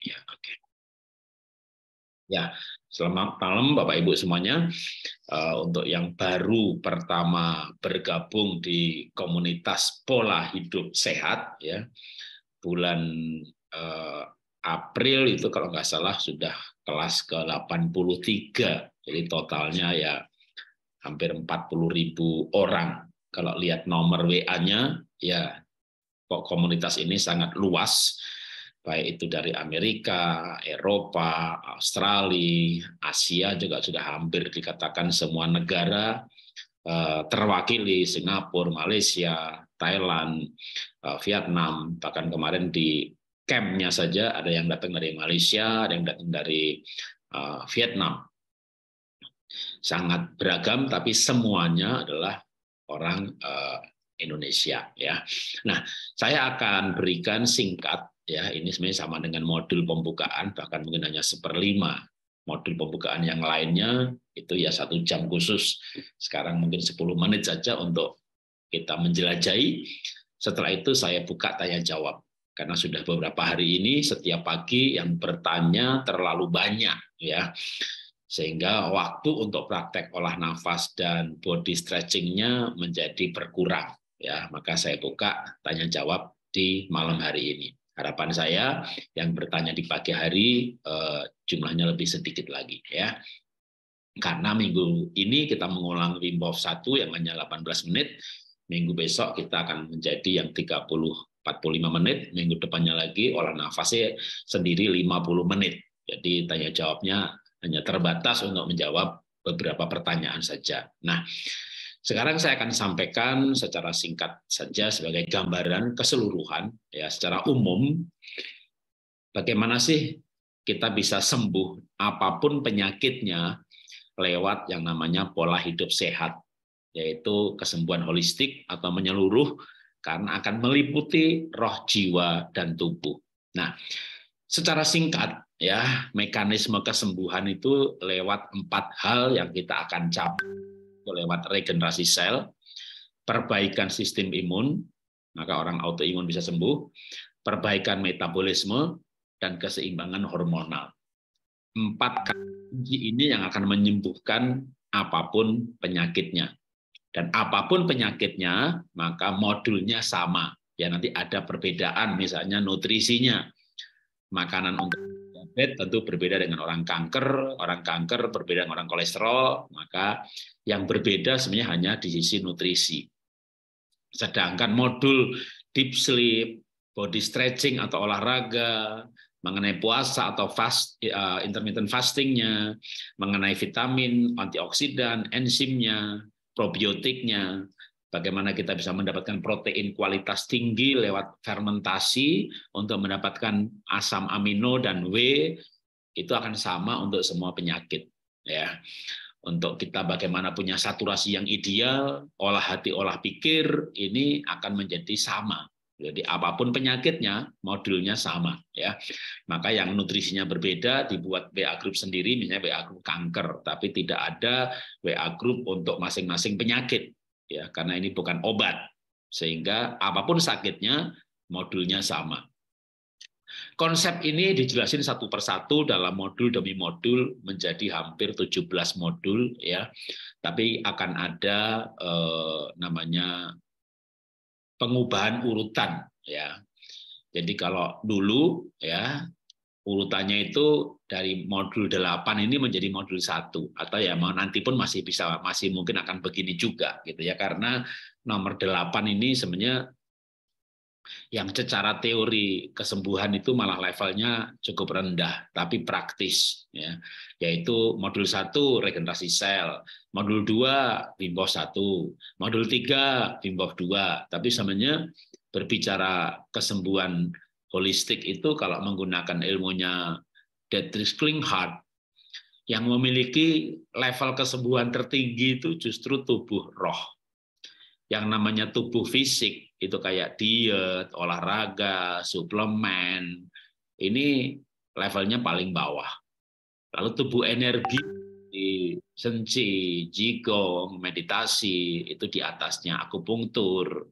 Ya, oke. Okay. Ya, selamat malam Bapak Ibu semuanya. Eh, untuk yang baru pertama bergabung di komunitas pola hidup sehat, ya bulan eh, April itu kalau nggak salah sudah kelas ke 83. Jadi totalnya ya hampir 40 ribu orang. Kalau lihat nomor WA-nya, ya kok komunitas ini sangat luas baik itu dari Amerika, Eropa, Australia, Asia juga sudah hampir dikatakan semua negara eh, terwakili Singapura, Malaysia, Thailand, eh, Vietnam, bahkan kemarin di campnya saja ada yang datang dari Malaysia, ada yang datang dari eh, Vietnam. Sangat beragam, tapi semuanya adalah orang Indonesia. Ya, nah saya akan berikan singkat ya ini sebenarnya sama dengan modul pembukaan bahkan mungkin hanya seperlima modul pembukaan yang lainnya itu ya satu jam khusus sekarang mungkin 10 menit saja untuk kita menjelajahi setelah itu saya buka tanya jawab karena sudah beberapa hari ini setiap pagi yang bertanya terlalu banyak ya sehingga waktu untuk praktek olah nafas dan body stretchingnya menjadi berkurang ya maka saya buka tanya jawab di malam hari ini Harapan saya yang bertanya di pagi hari eh, jumlahnya lebih sedikit lagi ya. Karena minggu ini kita mengulang Wim Hof 1 yang hanya 18 menit, minggu besok kita akan menjadi yang 30 45 menit, minggu depannya lagi olah nafasnya sendiri 50 menit. Jadi tanya jawabnya hanya terbatas untuk menjawab beberapa pertanyaan saja. Nah, sekarang saya akan sampaikan secara singkat saja sebagai gambaran keseluruhan ya secara umum bagaimana sih kita bisa sembuh apapun penyakitnya lewat yang namanya pola hidup sehat yaitu kesembuhan holistik atau menyeluruh karena akan meliputi roh jiwa dan tubuh. Nah, secara singkat ya mekanisme kesembuhan itu lewat empat hal yang kita akan capai itu lewat regenerasi sel, perbaikan sistem imun, maka orang autoimun bisa sembuh, perbaikan metabolisme, dan keseimbangan hormonal. Empat kunci ini yang akan menyembuhkan apapun penyakitnya. Dan apapun penyakitnya, maka modulnya sama. Ya nanti ada perbedaan, misalnya nutrisinya, makanan untuk diabetes tentu berbeda dengan orang kanker, orang kanker berbeda dengan orang kolesterol, maka yang berbeda sebenarnya hanya di sisi nutrisi. Sedangkan modul deep sleep, body stretching atau olahraga, mengenai puasa atau fast eh, intermittent fastingnya, mengenai vitamin, antioksidan, enzimnya, probiotiknya, bagaimana kita bisa mendapatkan protein kualitas tinggi lewat fermentasi untuk mendapatkan asam amino dan W itu akan sama untuk semua penyakit ya untuk kita bagaimana punya saturasi yang ideal, olah hati, olah pikir ini akan menjadi sama. Jadi apapun penyakitnya, modulnya sama ya. Maka yang nutrisinya berbeda dibuat WA group sendiri misalnya WA group kanker, tapi tidak ada WA group untuk masing-masing penyakit ya karena ini bukan obat sehingga apapun sakitnya modulnya sama. Konsep ini dijelasin satu persatu dalam modul demi modul menjadi hampir 17 modul ya. Tapi akan ada eh, namanya pengubahan urutan ya. Jadi kalau dulu ya urutannya itu dari modul 8 ini menjadi modul satu atau ya nanti pun masih bisa masih mungkin akan begini juga gitu ya karena nomor 8 ini sebenarnya yang secara teori kesembuhan itu malah levelnya cukup rendah tapi praktis ya yaitu modul satu regenerasi sel modul 2 timbok satu, modul 3 timbok 2 tapi sebenarnya berbicara kesembuhan holistik itu kalau menggunakan ilmunya Dietrich Klinghardt yang memiliki level kesembuhan tertinggi itu justru tubuh roh. Yang namanya tubuh fisik itu kayak diet, olahraga, suplemen. Ini levelnya paling bawah. Lalu tubuh energi di senci, jigong, meditasi itu di atasnya, akupunktur.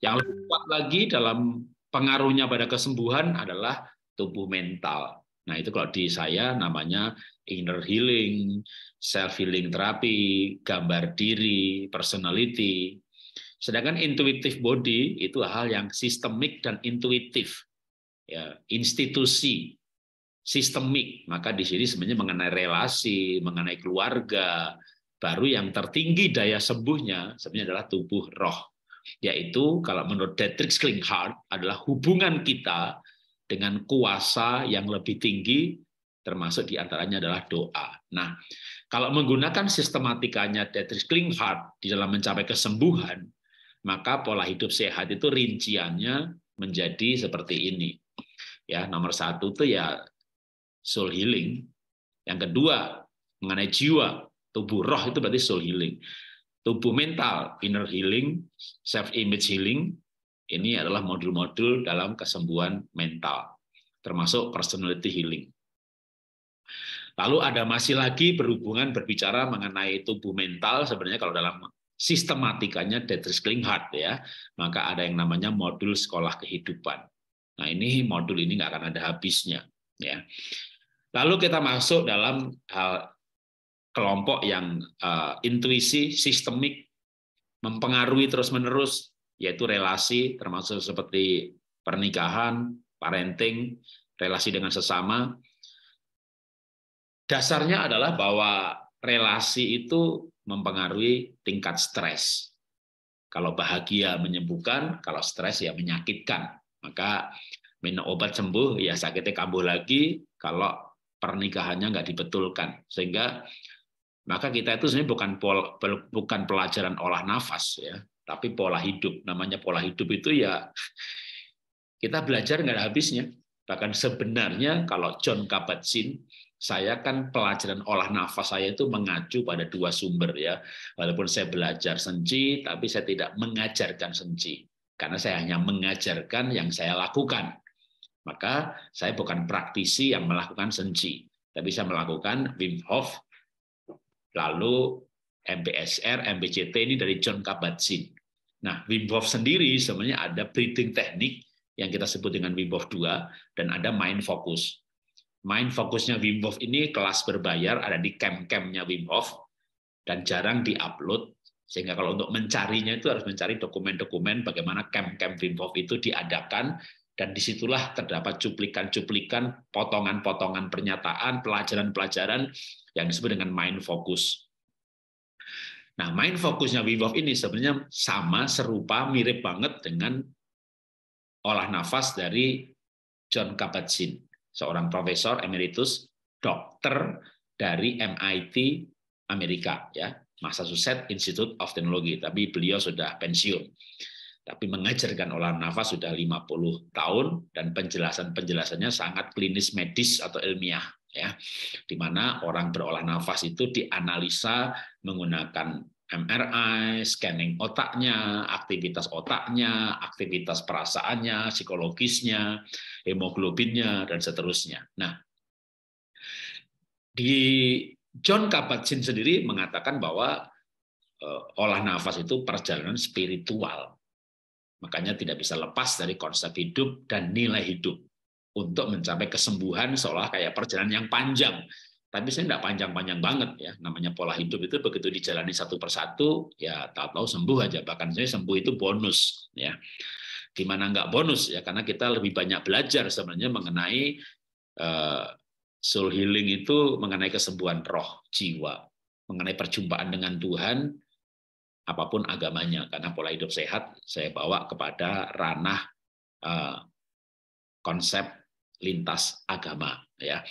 Yang lebih kuat lagi dalam pengaruhnya pada kesembuhan adalah tubuh mental. Nah, itu kalau di saya namanya inner healing, self healing terapi, gambar diri, personality. Sedangkan intuitive body itu hal yang sistemik dan intuitif. Ya, institusi sistemik. Maka di sini sebenarnya mengenai relasi, mengenai keluarga, baru yang tertinggi daya sembuhnya sebenarnya adalah tubuh roh yaitu kalau menurut Dietrich Klinghardt adalah hubungan kita dengan kuasa yang lebih tinggi termasuk diantaranya adalah doa. Nah, kalau menggunakan sistematikanya Dietrich Klinghardt di dalam mencapai kesembuhan, maka pola hidup sehat itu rinciannya menjadi seperti ini. Ya, nomor satu itu ya soul healing. Yang kedua mengenai jiwa, tubuh roh itu berarti soul healing tubuh mental, inner healing, self image healing. Ini adalah modul-modul dalam kesembuhan mental, termasuk personality healing. Lalu ada masih lagi berhubungan berbicara mengenai tubuh mental sebenarnya kalau dalam sistematikanya Dietrich Klinghardt ya, maka ada yang namanya modul sekolah kehidupan. Nah, ini modul ini nggak akan ada habisnya ya. Lalu kita masuk dalam hal kelompok yang uh, intuisi sistemik mempengaruhi terus-menerus yaitu relasi termasuk seperti pernikahan, parenting, relasi dengan sesama. Dasarnya adalah bahwa relasi itu mempengaruhi tingkat stres. Kalau bahagia menyembuhkan, kalau stres ya menyakitkan. Maka minum obat sembuh, ya sakitnya kambuh lagi kalau pernikahannya nggak dibetulkan. Sehingga maka kita itu sebenarnya bukan pola, bukan pelajaran olah nafas ya, tapi pola hidup. Namanya pola hidup itu ya kita belajar nggak ada habisnya. Bahkan sebenarnya kalau John Kabat-Zinn, saya kan pelajaran olah nafas saya itu mengacu pada dua sumber ya. Walaupun saya belajar senji, tapi saya tidak mengajarkan senji. Karena saya hanya mengajarkan yang saya lakukan. Maka saya bukan praktisi yang melakukan senji, tapi saya melakukan Wim Hof Lalu MBSR, MBCT ini dari John Kabat-Zinn. Nah, Wim Hof sendiri sebenarnya ada breathing teknik yang kita sebut dengan Wim Hof 2 dan ada mind focus. Mind focusnya Wim Hof ini kelas berbayar ada di camp-campnya Wim Hof dan jarang diupload sehingga kalau untuk mencarinya itu harus mencari dokumen-dokumen bagaimana camp-camp Wim Hof itu diadakan dan disitulah terdapat cuplikan-cuplikan, potongan-potongan pernyataan, pelajaran-pelajaran yang disebut dengan mind focus. Nah, mind fokusnya Wim ini sebenarnya sama, serupa, mirip banget dengan olah nafas dari John Kabat-Zinn, seorang profesor emeritus, dokter dari MIT Amerika, ya Massachusetts Institute of Technology, tapi beliau sudah pensiun tapi mengajarkan olah nafas sudah 50 tahun dan penjelasan-penjelasannya sangat klinis medis atau ilmiah ya. Di mana orang berolah nafas itu dianalisa menggunakan MRI, scanning otaknya, aktivitas otaknya, aktivitas perasaannya, psikologisnya, hemoglobinnya dan seterusnya. Nah, di John Kabat-Zinn sendiri mengatakan bahwa eh, olah nafas itu perjalanan spiritual Makanya tidak bisa lepas dari konsep hidup dan nilai hidup untuk mencapai kesembuhan seolah kayak perjalanan yang panjang. Tapi saya tidak panjang-panjang banget ya. Namanya pola hidup itu begitu dijalani satu persatu, ya tahu-tahu sembuh aja. Bahkan saya sembuh itu bonus ya. Gimana nggak bonus ya? Karena kita lebih banyak belajar sebenarnya mengenai uh, soul healing itu mengenai kesembuhan roh jiwa, mengenai perjumpaan dengan Tuhan, apapun agamanya karena pola hidup sehat saya bawa kepada ranah eh, konsep lintas agama ya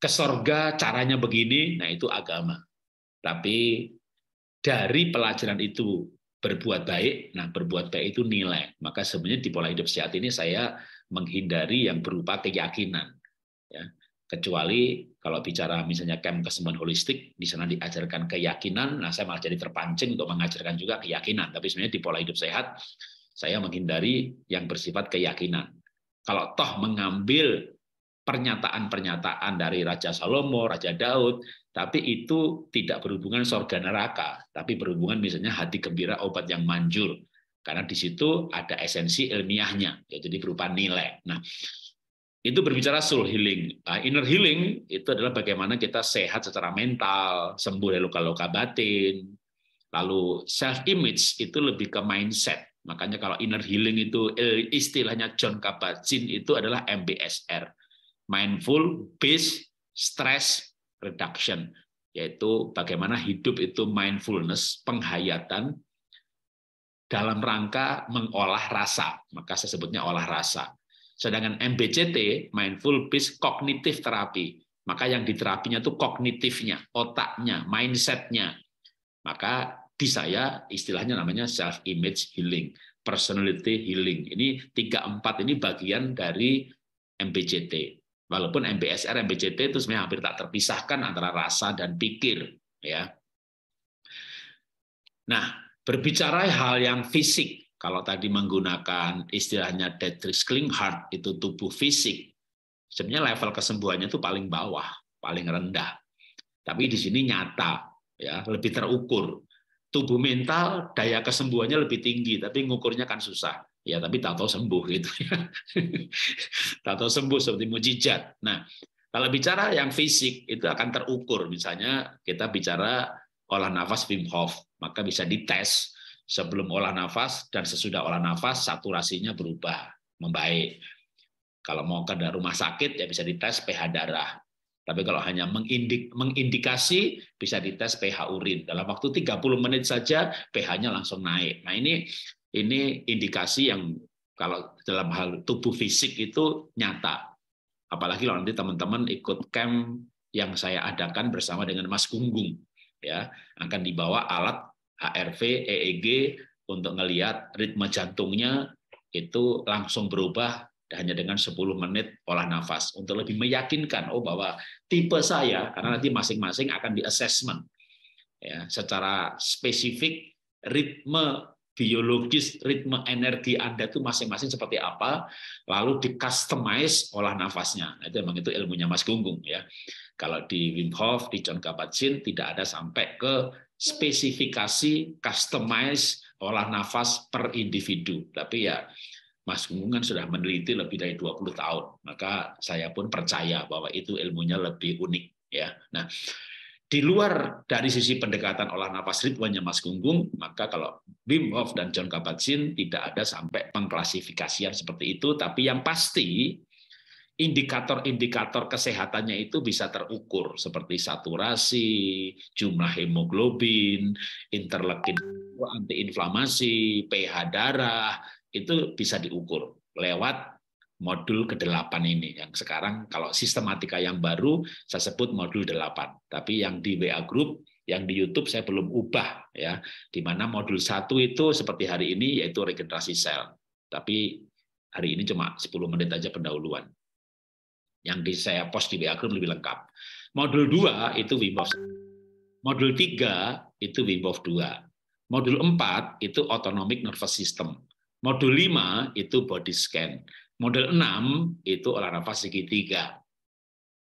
ke sorga caranya begini nah itu agama tapi dari pelajaran itu berbuat baik nah berbuat baik itu nilai maka sebenarnya di pola hidup sehat ini saya menghindari yang berupa keyakinan ya kecuali kalau bicara misalnya camp kesembuhan holistik, di sana diajarkan keyakinan. Nah, saya malah jadi terpancing untuk mengajarkan juga keyakinan. Tapi sebenarnya di pola hidup sehat, saya menghindari yang bersifat keyakinan. Kalau toh mengambil pernyataan-pernyataan dari Raja Salomo, Raja Daud, tapi itu tidak berhubungan sorga neraka, tapi berhubungan misalnya hati gembira obat yang manjur. Karena di situ ada esensi ilmiahnya, ya jadi berupa nilai. Nah, itu berbicara soul healing. Nah, inner healing itu adalah bagaimana kita sehat secara mental, sembuh dari luka-luka batin. Lalu self image itu lebih ke mindset. Makanya kalau inner healing itu eh, istilahnya John Kabat-Zinn itu adalah MBSR, mindful based stress reduction, yaitu bagaimana hidup itu mindfulness, penghayatan dalam rangka mengolah rasa. Maka saya sebutnya olah rasa Sedangkan MBCT, Mindful Based Cognitive Therapy, maka yang diterapinya itu kognitifnya, otaknya, mindsetnya. Maka di saya istilahnya namanya self image healing, personality healing. Ini tiga empat ini bagian dari MBCT. Walaupun MBSR, MBCT itu sebenarnya hampir tak terpisahkan antara rasa dan pikir, ya. Nah, berbicara hal yang fisik, kalau tadi menggunakan istilahnya Dietrich Klinghardt itu tubuh fisik, sebenarnya level kesembuhannya itu paling bawah, paling rendah. Tapi di sini nyata, ya lebih terukur. Tubuh mental daya kesembuhannya lebih tinggi, tapi ngukurnya kan susah. Ya, tapi tak tahu sembuh gitu ya. tahu sembuh seperti mujizat. Nah, kalau bicara yang fisik itu akan terukur. Misalnya kita bicara olah nafas Wim Hof, maka bisa dites sebelum olah nafas dan sesudah olah nafas saturasinya berubah, membaik. Kalau mau ke rumah sakit ya bisa dites pH darah. Tapi kalau hanya mengindik, mengindikasi bisa dites pH urin. Dalam waktu 30 menit saja pH-nya langsung naik. Nah, ini ini indikasi yang kalau dalam hal tubuh fisik itu nyata. Apalagi kalau nanti teman-teman ikut camp yang saya adakan bersama dengan Mas Gunggung ya akan dibawa alat ARV, EEG untuk melihat ritme jantungnya itu langsung berubah hanya dengan 10 menit olah nafas untuk lebih meyakinkan oh bahwa tipe saya karena nanti masing-masing akan di assessment ya secara spesifik ritme biologis ritme energi Anda itu masing-masing seperti apa, lalu di customize olah nafasnya. Nah, itu memang itu ilmunya Mas Gunggung ya. Kalau di Wim Hof, di John Kabat-Zinn tidak ada sampai ke spesifikasi customize olah nafas per individu. Tapi ya Mas Gunggung kan sudah meneliti lebih dari 20 tahun, maka saya pun percaya bahwa itu ilmunya lebih unik ya. Nah, di luar dari sisi pendekatan olah napas ritmenya Mas Gunggung, maka kalau Wim Hof dan John Kabat-Zinn tidak ada sampai pengklasifikasian seperti itu, tapi yang pasti indikator-indikator kesehatannya itu bisa terukur seperti saturasi, jumlah hemoglobin, interleukin antiinflamasi, pH darah itu bisa diukur lewat modul ke-8 ini yang sekarang kalau sistematika yang baru saya sebut modul 8 tapi yang di WA group yang di YouTube saya belum ubah ya di mana modul 1 itu seperti hari ini yaitu regenerasi sel tapi hari ini cuma 10 menit aja pendahuluan yang di saya post di WA Group lebih lengkap. Modul 2 itu Wim Hof. Modul 3 itu Wim Hof 2. Modul 4 itu autonomic nervous system. Modul 5 itu body scan. Modul 6 itu olah nafas segitiga.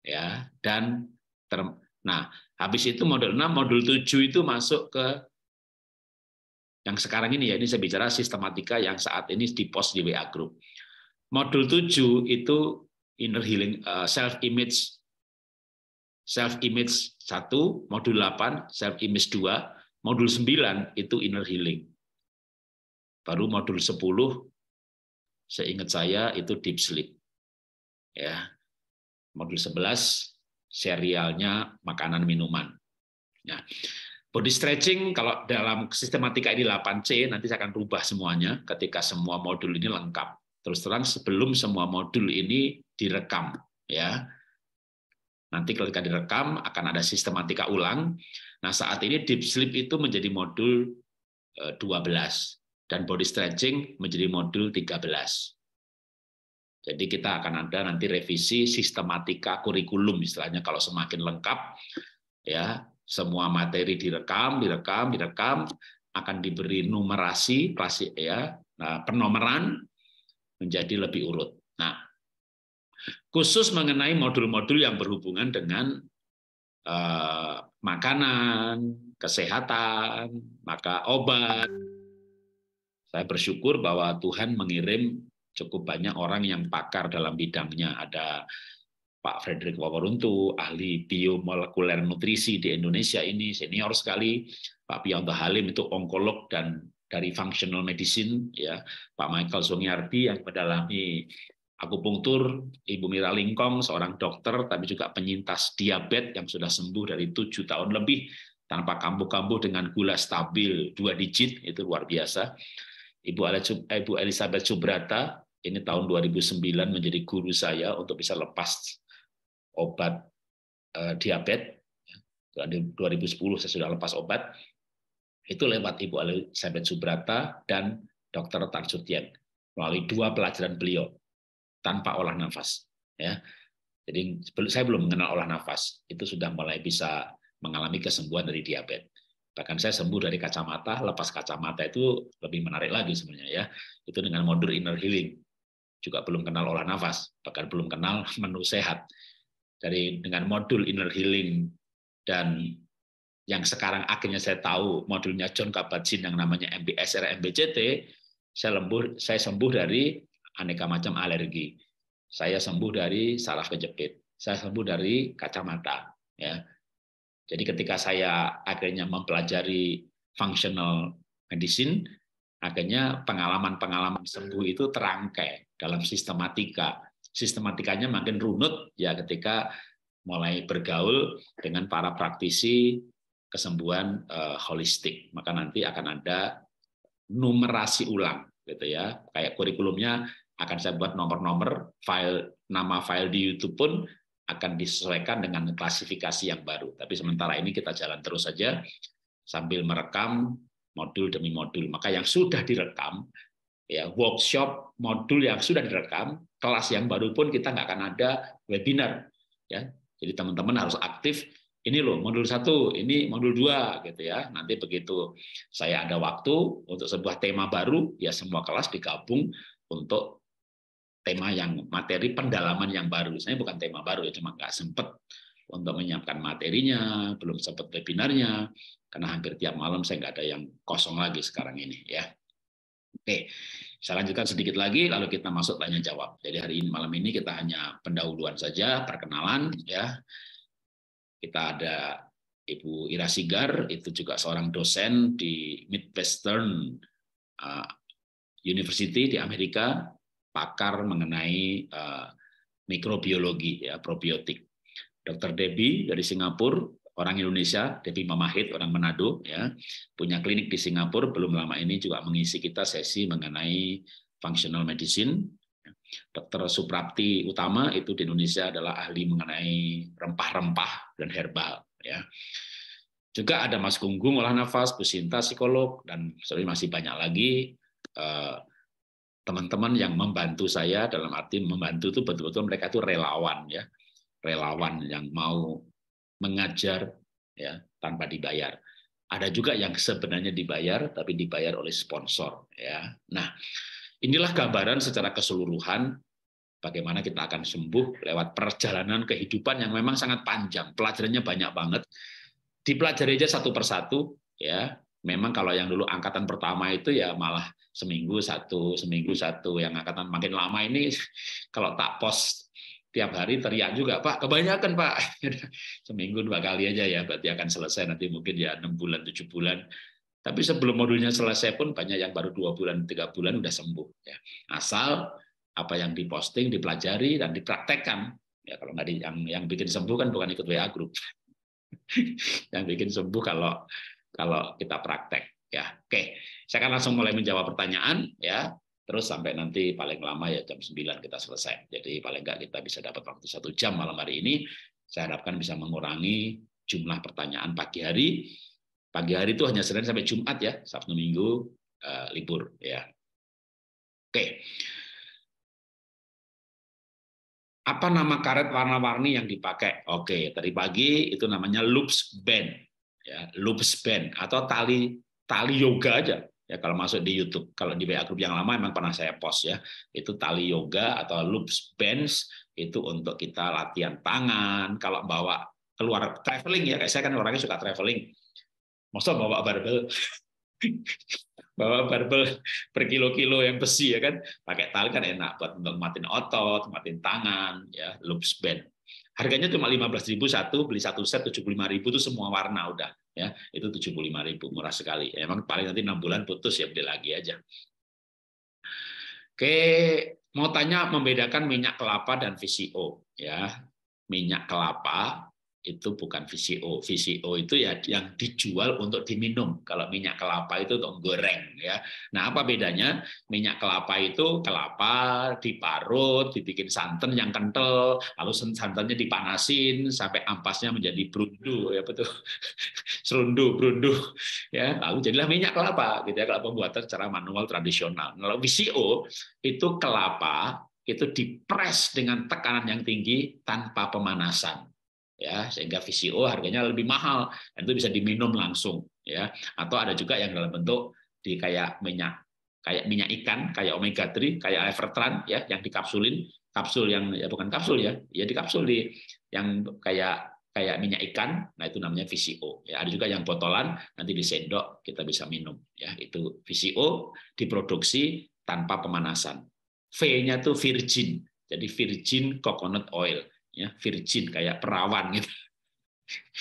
Ya, dan ter... nah, habis itu modul 6, modul 7 itu masuk ke yang sekarang ini ya ini saya bicara sistematika yang saat ini di post di WA group. Modul 7 itu inner healing eh, self image self image 1 modul 8 self image 2 modul 9 itu inner healing baru modul 10 seingat saya itu deep sleep ya modul 11 serialnya makanan minuman ya body stretching kalau dalam sistematika ini 8C nanti saya akan rubah semuanya ketika semua modul ini lengkap terus terang sebelum semua modul ini direkam ya. Nanti ketika direkam akan ada sistematika ulang. Nah, saat ini deep sleep itu menjadi modul 12 e, dan body stretching menjadi modul 13. Jadi kita akan ada nanti revisi sistematika kurikulum istilahnya kalau semakin lengkap ya, semua materi direkam, direkam, direkam akan diberi numerasi klasik ya, nah, penomeran menjadi lebih urut. Nah, khusus mengenai modul-modul yang berhubungan dengan uh, makanan, kesehatan, maka obat. Saya bersyukur bahwa Tuhan mengirim cukup banyak orang yang pakar dalam bidangnya. Ada Pak Frederick Wawaruntu, ahli biomolekuler nutrisi di Indonesia ini senior sekali. Pak Pianto Halim itu onkolog dan dari functional medicine ya. Pak Michael Songiardi yang mendalami akupunktur Ibu Mira Lingkong, seorang dokter, tapi juga penyintas diabetes yang sudah sembuh dari tujuh tahun lebih tanpa kambuh-kambuh dengan gula stabil dua digit, itu luar biasa. Ibu, eh, Elizabeth Subrata, ini tahun 2009 menjadi guru saya untuk bisa lepas obat eh, diabetes. 2010 ya, saya sudah lepas obat. Itu lewat Ibu Elizabeth Subrata dan Dr. Tan Sutien melalui dua pelajaran beliau tanpa olah nafas. Ya. Jadi saya belum mengenal olah nafas, itu sudah mulai bisa mengalami kesembuhan dari diabetes. Bahkan saya sembuh dari kacamata, lepas kacamata itu lebih menarik lagi sebenarnya ya. Itu dengan modul inner healing. Juga belum kenal olah nafas, bahkan belum kenal menu sehat. Dari dengan modul inner healing dan yang sekarang akhirnya saya tahu modulnya John Kabat-Zinn yang namanya MBSR MBCT, saya sembuh dari aneka macam alergi. Saya sembuh dari salah kejepit. Saya sembuh dari kacamata. Ya. Jadi ketika saya akhirnya mempelajari functional medicine, akhirnya pengalaman-pengalaman sembuh itu terangkai dalam sistematika. Sistematikanya makin runut ya ketika mulai bergaul dengan para praktisi kesembuhan eh, holistik. Maka nanti akan ada numerasi ulang gitu ya. Kayak kurikulumnya akan saya buat nomor-nomor, file nama file di YouTube pun akan disesuaikan dengan klasifikasi yang baru. Tapi sementara ini kita jalan terus saja sambil merekam modul demi modul. Maka yang sudah direkam, ya workshop modul yang sudah direkam, kelas yang baru pun kita nggak akan ada webinar. Ya, jadi teman-teman harus aktif ini loh modul satu, ini modul dua, gitu ya. Nanti begitu saya ada waktu untuk sebuah tema baru, ya semua kelas digabung untuk tema yang materi pendalaman yang baru. Saya bukan tema baru ya, cuma nggak sempet untuk menyiapkan materinya, belum sempet webinarnya, karena hampir tiap malam saya nggak ada yang kosong lagi sekarang ini ya. Oke, saya lanjutkan sedikit lagi, lalu kita masuk tanya jawab. Jadi hari ini malam ini kita hanya pendahuluan saja, perkenalan ya. Kita ada Ibu Ira Sigar, itu juga seorang dosen di Midwestern uh, University di Amerika, pakar mengenai uh, mikrobiologi, ya, probiotik. Dr. Debbie dari Singapura, orang Indonesia, Debbie Mamahit, orang Manado, ya, punya klinik di Singapura, belum lama ini juga mengisi kita sesi mengenai functional medicine, Dr. Suprapti Utama itu di Indonesia adalah ahli mengenai rempah-rempah dan herbal. Ya. Juga ada Mas Gunggung olah nafas, Bu psikolog, dan sorry, masih banyak lagi eh, teman-teman yang membantu saya dalam arti membantu itu betul-betul mereka itu relawan ya, relawan yang mau mengajar ya tanpa dibayar. Ada juga yang sebenarnya dibayar tapi dibayar oleh sponsor ya. Nah, Inilah gambaran secara keseluruhan bagaimana kita akan sembuh lewat perjalanan kehidupan yang memang sangat panjang. Pelajarannya banyak banget. Dipelajari aja satu persatu ya. Memang kalau yang dulu angkatan pertama itu ya malah seminggu satu, seminggu satu. Yang angkatan makin lama ini kalau tak pos tiap hari teriak juga, Pak, kebanyakan Pak. Seminggu dua kali aja ya, berarti akan selesai nanti mungkin ya enam bulan, tujuh bulan tapi sebelum modulnya selesai pun banyak yang baru dua bulan, tiga bulan udah sembuh. Ya. Asal apa yang diposting, dipelajari dan dipraktekkan. Ya kalau nggak di, yang yang bikin sembuh kan bukan ikut WA grup, yang bikin sembuh kalau kalau kita praktek. Ya, oke. Saya akan langsung mulai menjawab pertanyaan. Ya, terus sampai nanti paling lama ya jam 9 kita selesai. Jadi paling nggak kita bisa dapat waktu satu jam malam hari ini. Saya harapkan bisa mengurangi jumlah pertanyaan pagi hari Pagi hari itu hanya Senin sampai Jumat ya, Sabtu Minggu uh, libur ya. Oke. Apa nama karet warna-warni yang dipakai? Oke, tadi pagi itu namanya loops band ya, loops band atau tali tali yoga aja ya kalau masuk di YouTube kalau di WA grup yang lama emang pernah saya post ya itu tali yoga atau loops bands itu untuk kita latihan tangan kalau bawa keluar traveling ya kayak saya kan orangnya suka traveling Masa bawa barbel? bawa barbel per kilo-kilo yang besi ya kan pakai tali kan enak buat untuk otot, matin tangan, ya loops band. Harganya cuma lima belas ribu satu, beli satu set tujuh puluh lima ribu itu semua warna udah ya. Itu tujuh puluh lima ribu murah sekali. Emang paling nanti enam bulan putus ya beli lagi aja. Oke, mau tanya membedakan minyak kelapa dan VCO ya. Minyak kelapa itu bukan VCO. VCO itu ya yang dijual untuk diminum. Kalau minyak kelapa itu untuk goreng ya. Nah, apa bedanya? Minyak kelapa itu kelapa diparut, dibikin santan yang kental, lalu santannya dipanasin sampai ampasnya menjadi brundu ya betul. Serundu, brundu ya. Lalu jadilah minyak kelapa gitu ya kalau pembuatan secara manual tradisional. kalau VCO itu kelapa itu dipres dengan tekanan yang tinggi tanpa pemanasan ya sehingga VCO harganya lebih mahal dan itu bisa diminum langsung ya atau ada juga yang dalam bentuk di kayak minyak kayak minyak ikan kayak omega 3 kayak evertran ya yang dikapsulin kapsul yang ya bukan kapsul ya ya dikapsul di yang kayak kayak minyak ikan, nah itu namanya VCO. Ya, ada juga yang botolan nanti di sendok kita bisa minum. Ya, itu VCO diproduksi tanpa pemanasan. V-nya tuh virgin, jadi virgin coconut oil ya virgin kayak perawan gitu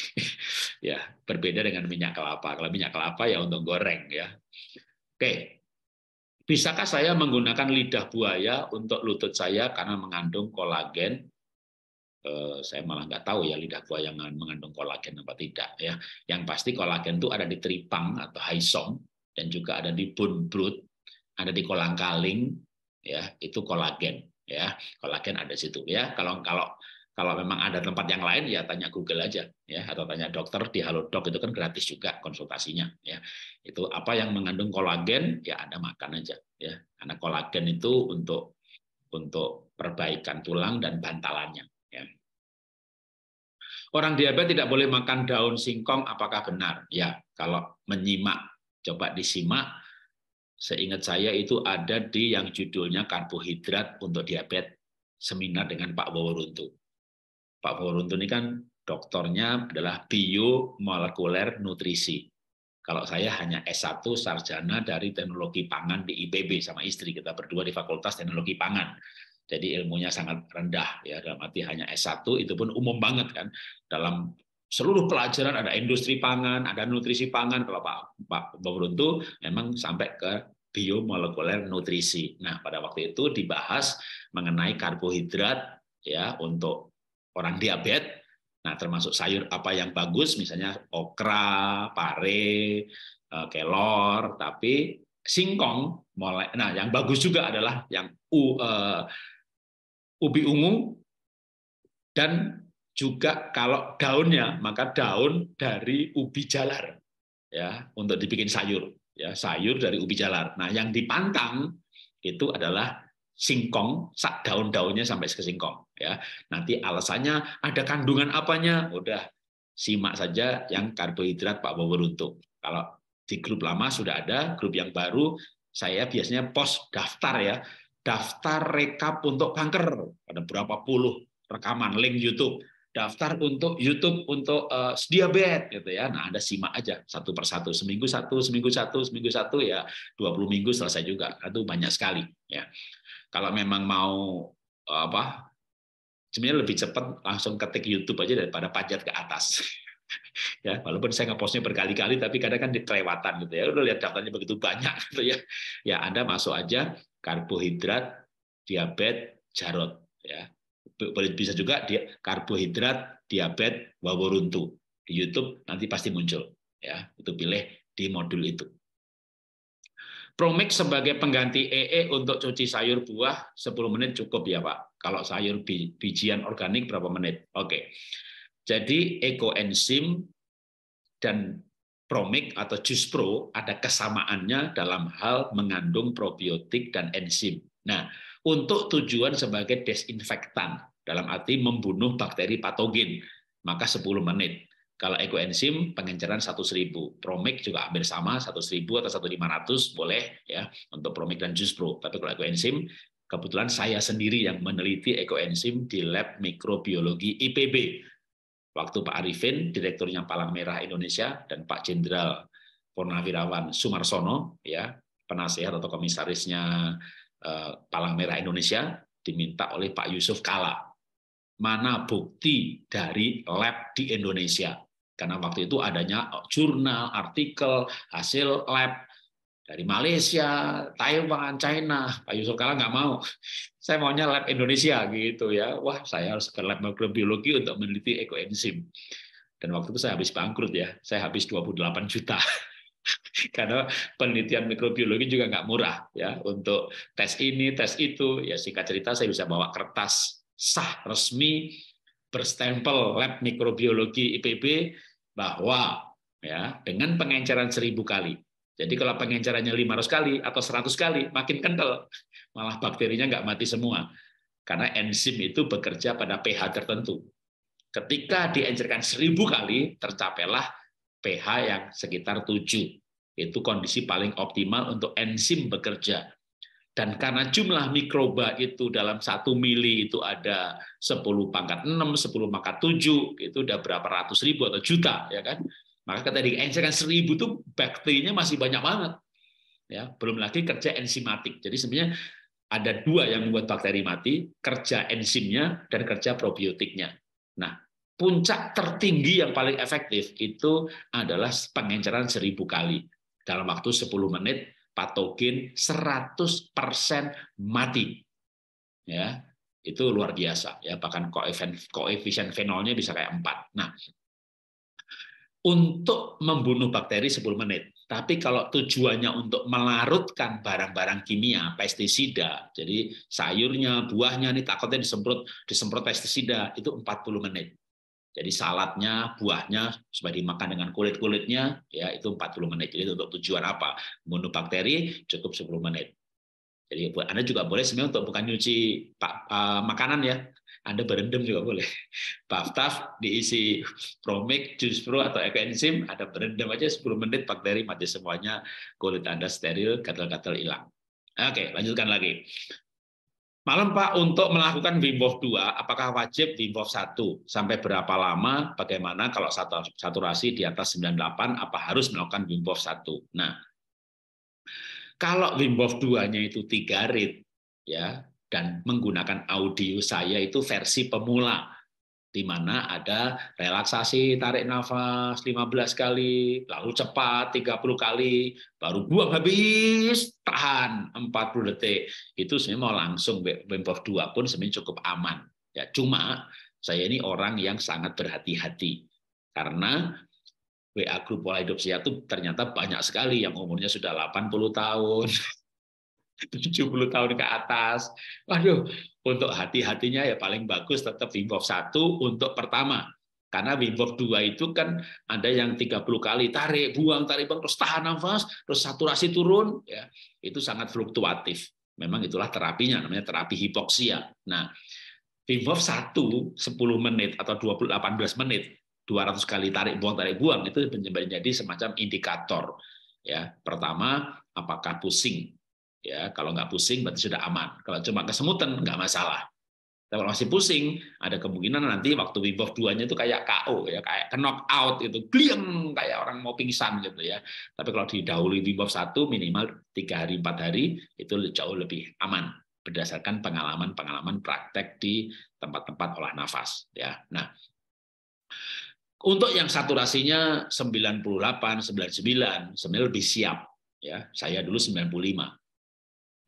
ya berbeda dengan minyak kelapa kalau minyak kelapa ya untuk goreng ya oke bisakah saya menggunakan lidah buaya untuk lutut saya karena mengandung kolagen eh, saya malah nggak tahu ya lidah buaya mengandung kolagen apa tidak ya yang pasti kolagen itu ada di tripang atau haisom dan juga ada di bone brood, ada di kolang kaling ya itu kolagen ya kolagen ada situ ya kalau kalau kalau memang ada tempat yang lain ya tanya Google aja ya atau tanya dokter di Halodoc itu kan gratis juga konsultasinya ya. Itu apa yang mengandung kolagen ya Anda makan aja ya. Karena kolagen itu untuk untuk perbaikan tulang dan bantalannya ya. Orang diabetes tidak boleh makan daun singkong, apakah benar? Ya, kalau menyimak, coba disimak. Seingat saya itu ada di yang judulnya karbohidrat untuk diabetes seminar dengan Pak Waworuntu. Pak Foruntu ini kan doktornya adalah biomolekuler nutrisi. Kalau saya hanya S1 sarjana dari teknologi pangan di IPB sama istri kita berdua di Fakultas Teknologi Pangan. Jadi ilmunya sangat rendah ya dalam arti hanya S1 itu pun umum banget kan dalam seluruh pelajaran ada industri pangan, ada nutrisi pangan kalau Pak Pak Babruntu memang sampai ke biomolekuler nutrisi. Nah, pada waktu itu dibahas mengenai karbohidrat ya untuk orang diabetes. Nah, termasuk sayur apa yang bagus, misalnya okra, pare, eh, kelor, tapi singkong mulai. Nah, yang bagus juga adalah yang u, uh, ubi ungu dan juga kalau daunnya maka daun dari ubi jalar ya untuk dibikin sayur ya sayur dari ubi jalar. Nah, yang dipantang itu adalah singkong, sak daun-daunnya sampai ke singkong ya. Nanti alasannya ada kandungan apanya, udah simak saja yang karbohidrat Pak untuk Kalau di grup lama sudah ada, grup yang baru saya biasanya pos daftar ya, daftar rekap untuk kanker ada berapa puluh rekaman link YouTube, daftar untuk YouTube untuk uh, diabetes gitu ya. Nah, ada simak aja satu persatu, seminggu satu, seminggu satu, seminggu satu ya, 20 minggu selesai juga. Itu banyak sekali ya. Kalau memang mau apa sebenarnya lebih cepat langsung ketik YouTube aja daripada panjat ke atas. ya, walaupun saya ngepostnya berkali-kali tapi kadang kan kelewatan gitu ya. Udah lihat daftarnya begitu banyak gitu ya. Ya, Anda masuk aja karbohidrat, diabetes, jarot ya. boleh Bisa juga di karbohidrat, diabetes, waworuntu. Di YouTube nanti pasti muncul ya. Itu pilih di modul itu. Promix sebagai pengganti EE e untuk cuci sayur buah 10 menit cukup ya, Pak kalau sayur bijian organik berapa menit? Oke. Jadi ekoenzim dan promik atau Pro ada kesamaannya dalam hal mengandung probiotik dan enzim. Nah, untuk tujuan sebagai desinfektan dalam arti membunuh bakteri patogen, maka 10 menit. Kalau ekoenzim pengenceran 1.000, promik juga hampir sama 1.000 atau 1.500 boleh ya untuk promik dan Pro, Tapi kalau ekoenzim Kebetulan saya sendiri yang meneliti ekoenzim di lab mikrobiologi IPB. Waktu Pak Arifin, direkturnya Palang Merah Indonesia, dan Pak Jenderal Purnawirawan Sumarsono, ya penasehat atau komisarisnya eh, Palang Merah Indonesia, diminta oleh Pak Yusuf Kala. Mana bukti dari lab di Indonesia? Karena waktu itu adanya jurnal, artikel, hasil lab dari Malaysia, Taiwan, China. Pak Yusuf Kala nggak mau. Saya maunya lab Indonesia gitu ya. Wah, saya harus ke lab mikrobiologi untuk meneliti ekoenzim. Dan waktu itu saya habis bangkrut ya. Saya habis 28 juta. Karena penelitian mikrobiologi juga nggak murah ya untuk tes ini, tes itu. Ya singkat cerita saya bisa bawa kertas sah resmi berstempel lab mikrobiologi IPB bahwa ya dengan pengenceran seribu kali jadi kalau pengencerannya 500 kali atau 100 kali, makin kental. Malah bakterinya nggak mati semua. Karena enzim itu bekerja pada pH tertentu. Ketika diencerkan 1000 kali, tercapailah pH yang sekitar 7. Itu kondisi paling optimal untuk enzim bekerja. Dan karena jumlah mikroba itu dalam satu mili itu ada 10 pangkat 6, 10 pangkat 7, itu udah berapa ratus ribu atau juta, ya kan? Maka ketika diencerkan seribu itu bakterinya masih banyak banget. Ya, belum lagi kerja enzimatik. Jadi sebenarnya ada dua yang membuat bakteri mati, kerja enzimnya dan kerja probiotiknya. Nah, puncak tertinggi yang paling efektif itu adalah pengenceran seribu kali. Dalam waktu 10 menit, patogen 100% mati. Ya, itu luar biasa ya bahkan koefisien, koefisien fenolnya bisa kayak 4. Nah, untuk membunuh bakteri 10 menit. Tapi kalau tujuannya untuk melarutkan barang-barang kimia, pestisida, jadi sayurnya, buahnya nih takutnya disemprot disemprot pestisida itu 40 menit. Jadi saladnya, buahnya supaya dimakan dengan kulit-kulitnya ya itu 40 menit. Jadi untuk tujuan apa? Membunuh bakteri cukup 10 menit. Jadi Anda juga boleh sebenarnya untuk bukan nyuci pak, uh, makanan ya. Anda berendam juga boleh. Bathtub diisi promik, jus pro atau ekoenzim, Anda berendam aja 10 menit bakteri mati semuanya, kulit Anda steril, gatal-gatal hilang. Oke, lanjutkan lagi. Malam Pak, untuk melakukan Wim Hof 2, apakah wajib Wim Hof 1? Sampai berapa lama? Bagaimana kalau saturasi di atas 98, apa harus melakukan Wim Hof 1? Nah, kalau Wim Hof 2-nya itu 3 rit, ya dan menggunakan audio saya itu versi pemula di mana ada relaksasi tarik nafas 15 kali, lalu cepat 30 kali, baru buang habis, tahan 40 detik. Itu sebenarnya mau langsung Wim Hof 2 pun sebenarnya cukup aman. Ya, cuma saya ini orang yang sangat berhati-hati karena WA grup pola hidup sehat itu ternyata banyak sekali yang umurnya sudah 80 tahun, 70 tahun ke atas. Waduh, untuk hati-hatinya ya paling bagus tetap Wim Hof 1 untuk pertama. Karena Wim Hof 2 itu kan ada yang 30 kali tarik, buang, tarik, buang, terus tahan nafas, terus saturasi turun. ya Itu sangat fluktuatif. Memang itulah terapinya, namanya terapi hipoksia. Nah, Wim Hof 1, 10 menit atau 20, belas menit, 200 kali tarik buang tarik buang itu menjadi semacam indikator ya pertama apakah pusing Ya, kalau nggak pusing berarti sudah aman. Kalau cuma kesemutan nggak masalah. Tapi kalau masih pusing, ada kemungkinan nanti waktu wibov duanya itu kayak KO, ya, kayak knock out, itu gliem kayak orang mau pingsan gitu ya. Tapi kalau didahului wibov satu minimal tiga hari, empat hari, itu jauh lebih aman berdasarkan pengalaman-pengalaman praktek di tempat-tempat olah nafas. Ya. Nah, untuk yang saturasinya 98, 99, sebenarnya lebih siap. Ya, saya dulu 95.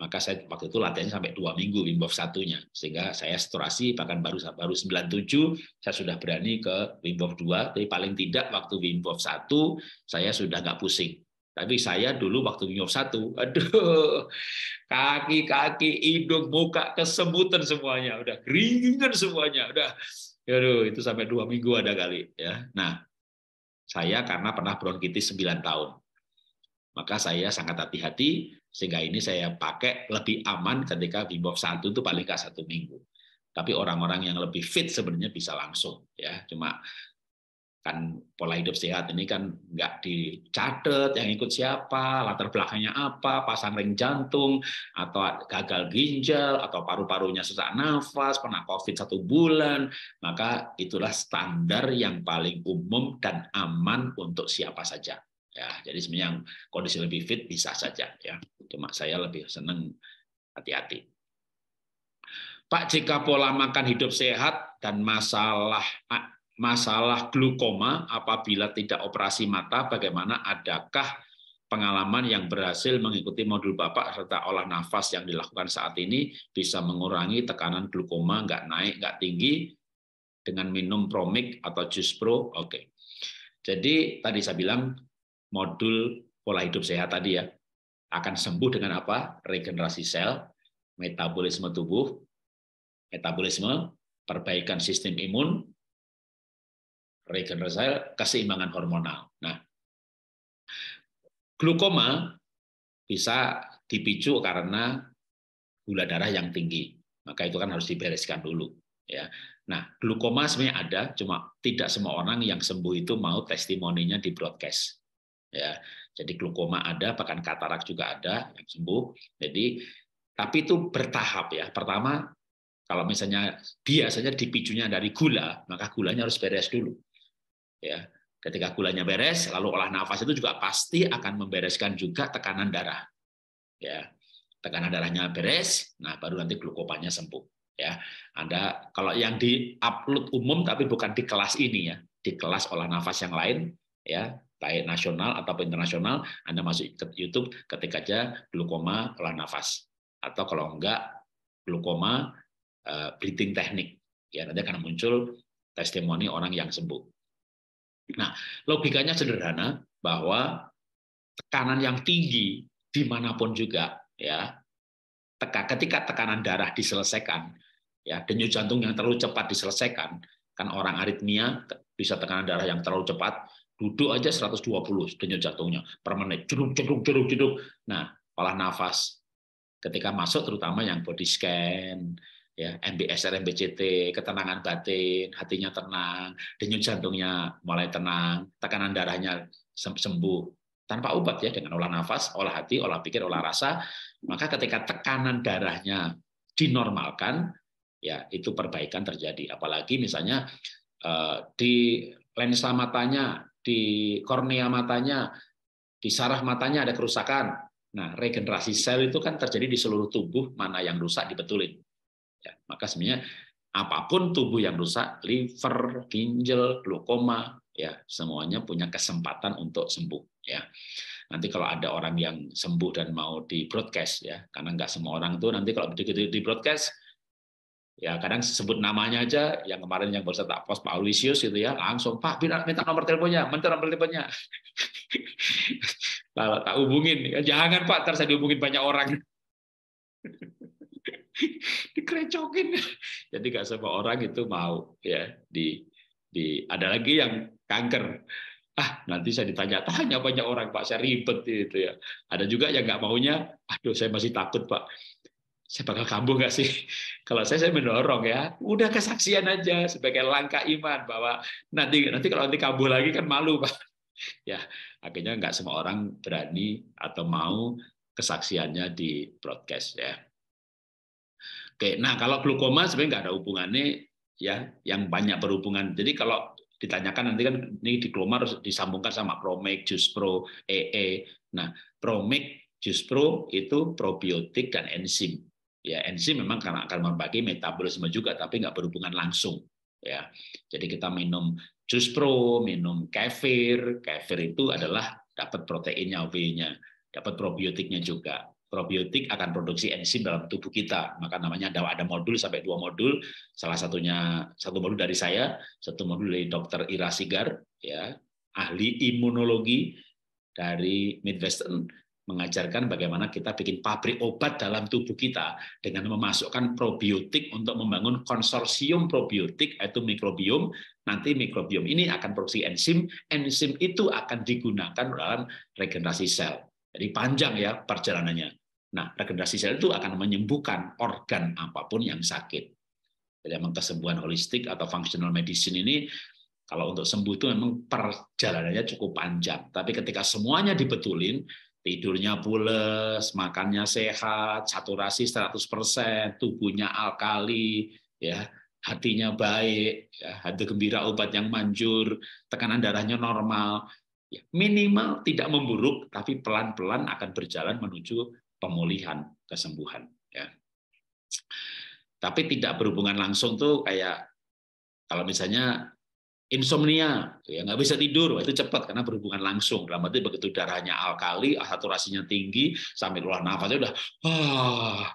Maka saya waktu itu latihannya sampai dua minggu Wim Hof satunya. Sehingga saya saturasi, bahkan baru baru 97, saya sudah berani ke Wim Hof 2. Tapi paling tidak waktu Wim Hof 1, saya sudah nggak pusing. Tapi saya dulu waktu Wim Hof 1, aduh, kaki-kaki, hidung, muka, kesemutan semuanya. Udah keringan semuanya. Udah, ya aduh, itu sampai dua minggu ada kali. ya. Nah, saya karena pernah bronkitis 9 tahun. Maka saya sangat hati-hati sehingga ini saya pakai lebih aman ketika Wim satu 1 itu paling nggak satu minggu. Tapi orang-orang yang lebih fit sebenarnya bisa langsung. ya Cuma kan pola hidup sehat ini kan nggak dicatat yang ikut siapa, latar belakangnya apa, pasang ring jantung, atau gagal ginjal, atau paru-parunya susah nafas, pernah COVID satu bulan, maka itulah standar yang paling umum dan aman untuk siapa saja. Ya, jadi sebenarnya yang kondisi lebih fit bisa saja ya. Cuma saya lebih senang hati-hati. Pak, jika pola makan hidup sehat dan masalah masalah glukoma apabila tidak operasi mata, bagaimana adakah pengalaman yang berhasil mengikuti modul Bapak serta olah nafas yang dilakukan saat ini bisa mengurangi tekanan glukoma nggak naik, nggak tinggi dengan minum promik atau jus pro? Oke. Okay. Jadi tadi saya bilang modul pola hidup sehat tadi ya. Akan sembuh dengan apa? Regenerasi sel, metabolisme tubuh, metabolisme, perbaikan sistem imun, regenerasi sel, keseimbangan hormonal. Nah, glukoma bisa dipicu karena gula darah yang tinggi. Maka itu kan harus dibereskan dulu. Ya. Nah, glukoma sebenarnya ada, cuma tidak semua orang yang sembuh itu mau testimoninya di broadcast ya. Jadi glukoma ada, bahkan katarak juga ada yang sembuh. Jadi tapi itu bertahap ya. Pertama kalau misalnya biasanya dipicunya dari gula, maka gulanya harus beres dulu. Ya. Ketika gulanya beres, lalu olah nafas itu juga pasti akan membereskan juga tekanan darah. Ya. Tekanan darahnya beres, nah baru nanti glukopanya sembuh ya. Anda kalau yang di upload umum tapi bukan di kelas ini ya, di kelas olah nafas yang lain ya, baik nasional ataupun internasional, Anda masuk ke YouTube, ketik aja glukoma olah nafas. Atau kalau enggak, glukoma uh, breathing teknik. Ya, nanti akan muncul testimoni orang yang sembuh. Nah, logikanya sederhana bahwa tekanan yang tinggi dimanapun juga, ya, teka, ketika tekanan darah diselesaikan, ya, denyut jantung yang terlalu cepat diselesaikan, kan orang aritmia bisa tekanan darah yang terlalu cepat, Duduk aja 120 denyut jantungnya per menit. jeruk jeruk jeruk jeruk Nah, olah nafas. Ketika masuk terutama yang body scan, ya MBSR, MBCT, ketenangan batin, hatinya tenang, denyut jantungnya mulai tenang, tekanan darahnya sembuh tanpa obat ya dengan olah nafas, olah hati, olah pikir, olah rasa, maka ketika tekanan darahnya dinormalkan, ya itu perbaikan terjadi. Apalagi misalnya eh, di lensa matanya di kornea matanya, di saraf matanya ada kerusakan. Nah, regenerasi sel itu kan terjadi di seluruh tubuh, mana yang rusak dibetulin. Ya, maka sebenarnya apapun tubuh yang rusak, liver, ginjal, glaukoma, ya semuanya punya kesempatan untuk sembuh. Ya, nanti kalau ada orang yang sembuh dan mau di broadcast ya, karena nggak semua orang tuh nanti kalau begitu di broadcast ya kadang sebut namanya aja yang kemarin yang baru saya tak post Pak Aloysius gitu ya langsung Pak minta nomor teleponnya minta nomor teleponnya lalu tak hubungin ya. jangan Pak terus saya dihubungin banyak orang dikerecokin jadi nggak semua orang itu mau ya di di ada lagi yang kanker ah nanti saya ditanya-tanya banyak orang pak saya ribet itu ya ada juga yang nggak maunya aduh saya masih takut pak saya bakal kambuh nggak sih? Kalau saya, saya mendorong ya, udah kesaksian aja sebagai langkah iman bahwa nanti nanti kalau nanti kambuh lagi kan malu pak. Ya akhirnya nggak semua orang berani atau mau kesaksiannya di broadcast ya. Oke, nah kalau glukoma sebenarnya nggak ada hubungannya ya, yang banyak berhubungan. Jadi kalau ditanyakan nanti kan ini di glukoma harus disambungkan sama Promek, Juspro, EE. E. Nah, Promek, Pro itu probiotik dan enzim Ya, enzim memang karena akan membagi metabolisme juga, tapi nggak berhubungan langsung. Ya, jadi kita minum jus pro, minum kefir. Kefir itu adalah dapat proteinnya, W-nya, dapat probiotiknya juga. Probiotik akan produksi enzim dalam tubuh kita, maka namanya ada ada modul sampai dua modul. Salah satunya satu modul dari saya, satu modul dari Dokter Ira Sigar, ya ahli imunologi dari Midwestern mengajarkan bagaimana kita bikin pabrik obat dalam tubuh kita dengan memasukkan probiotik untuk membangun konsorsium probiotik yaitu mikrobiom. Nanti mikrobiom ini akan produksi enzim, enzim itu akan digunakan dalam regenerasi sel. Jadi panjang ya perjalanannya. Nah, regenerasi sel itu akan menyembuhkan organ apapun yang sakit. Jadi memang kesembuhan holistik atau functional medicine ini kalau untuk sembuh itu memang perjalanannya cukup panjang. Tapi ketika semuanya dibetulin, tidurnya pules, makannya sehat, saturasi 100%, tubuhnya alkali, ya, hatinya baik, ya, hati gembira obat yang manjur, tekanan darahnya normal. Ya, minimal tidak memburuk, tapi pelan-pelan akan berjalan menuju pemulihan, kesembuhan. Ya. Tapi tidak berhubungan langsung tuh kayak kalau misalnya insomnia gitu ya nggak bisa tidur itu cepat karena berhubungan langsung dalam arti begitu darahnya alkali saturasinya tinggi sampai keluar nafasnya udah ah,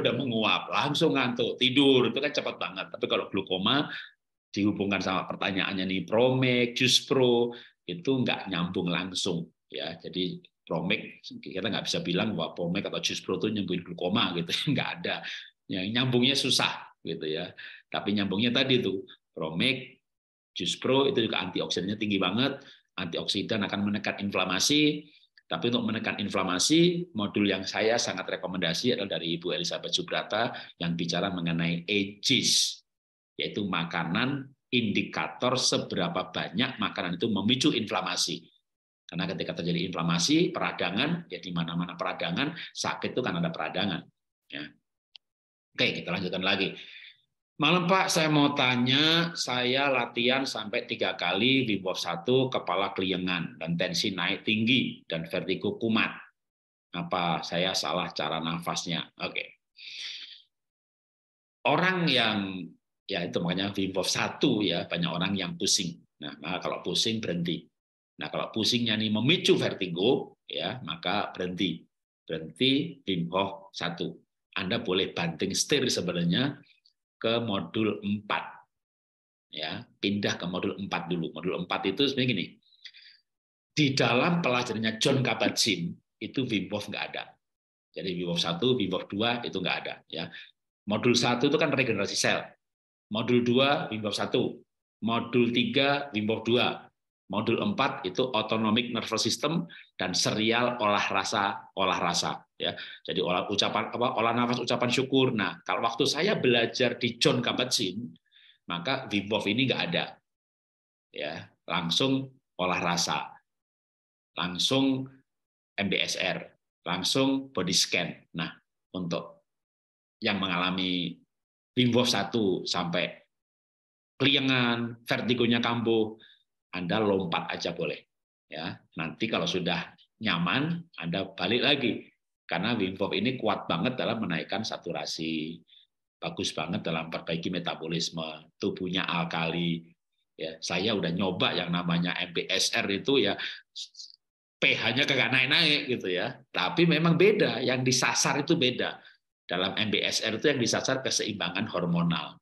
udah menguap langsung ngantuk tidur itu kan cepat banget tapi kalau glukoma dihubungkan sama pertanyaannya nih promek jus pro, itu nggak nyambung langsung ya jadi promek kita nggak bisa bilang bahwa promek atau jus pro itu nyambungin glukoma gitu nggak ada yang nyambungnya susah gitu ya tapi nyambungnya tadi tuh promek Jus Pro itu juga antioksidannya tinggi banget. Antioksidan akan menekan inflamasi. Tapi untuk menekan inflamasi, modul yang saya sangat rekomendasi adalah dari Ibu Elizabeth Subrata yang bicara mengenai AGES, yaitu makanan indikator seberapa banyak makanan itu memicu inflamasi. Karena ketika terjadi inflamasi, peradangan, ya di mana-mana peradangan, sakit itu kan ada peradangan. Ya. Oke, kita lanjutkan lagi. Malam Pak, saya mau tanya, saya latihan sampai tiga kali di bawah satu kepala keliengan dan tensi naik tinggi dan vertigo kumat. Apa saya salah cara nafasnya? Oke. Okay. Orang yang ya itu makanya Wim satu ya banyak orang yang pusing. Nah, maka kalau pusing berhenti. Nah, kalau pusingnya ini memicu vertigo ya, maka berhenti. Berhenti Wim satu. Anda boleh banting setir sebenarnya ke modul 4. Ya, pindah ke modul 4 dulu. Modul 4 itu sebenarnya gini. Di dalam pelajarannya John Kabat-Zinn itu Wim Hof enggak ada. Jadi Wim Hof 1, Wim Hof 2 itu enggak ada. Ya. Modul 1 itu kan regenerasi sel. Modul 2, Wim Hof 1. Modul 3, Wim Hof 2 Modul 4 itu autonomic nervous system dan serial olah rasa olah rasa ya. Jadi olah ucapan apa olah nafas ucapan syukur. Nah, kalau waktu saya belajar di John Kabat-Zinn, maka Wim Hof ini nggak ada. Ya, langsung olah rasa. Langsung MBSR, langsung body scan. Nah, untuk yang mengalami Wim Hof 1 sampai keliangan, vertigonya kambuh, anda lompat aja boleh. Ya, nanti kalau sudah nyaman, Anda balik lagi. Karena Wim Hof ini kuat banget dalam menaikkan saturasi, bagus banget dalam perbaiki metabolisme, tubuhnya alkali. Ya, saya udah nyoba yang namanya MBSR itu ya pH-nya kagak naik-naik gitu ya. Tapi memang beda, yang disasar itu beda. Dalam MBSR itu yang disasar keseimbangan hormonal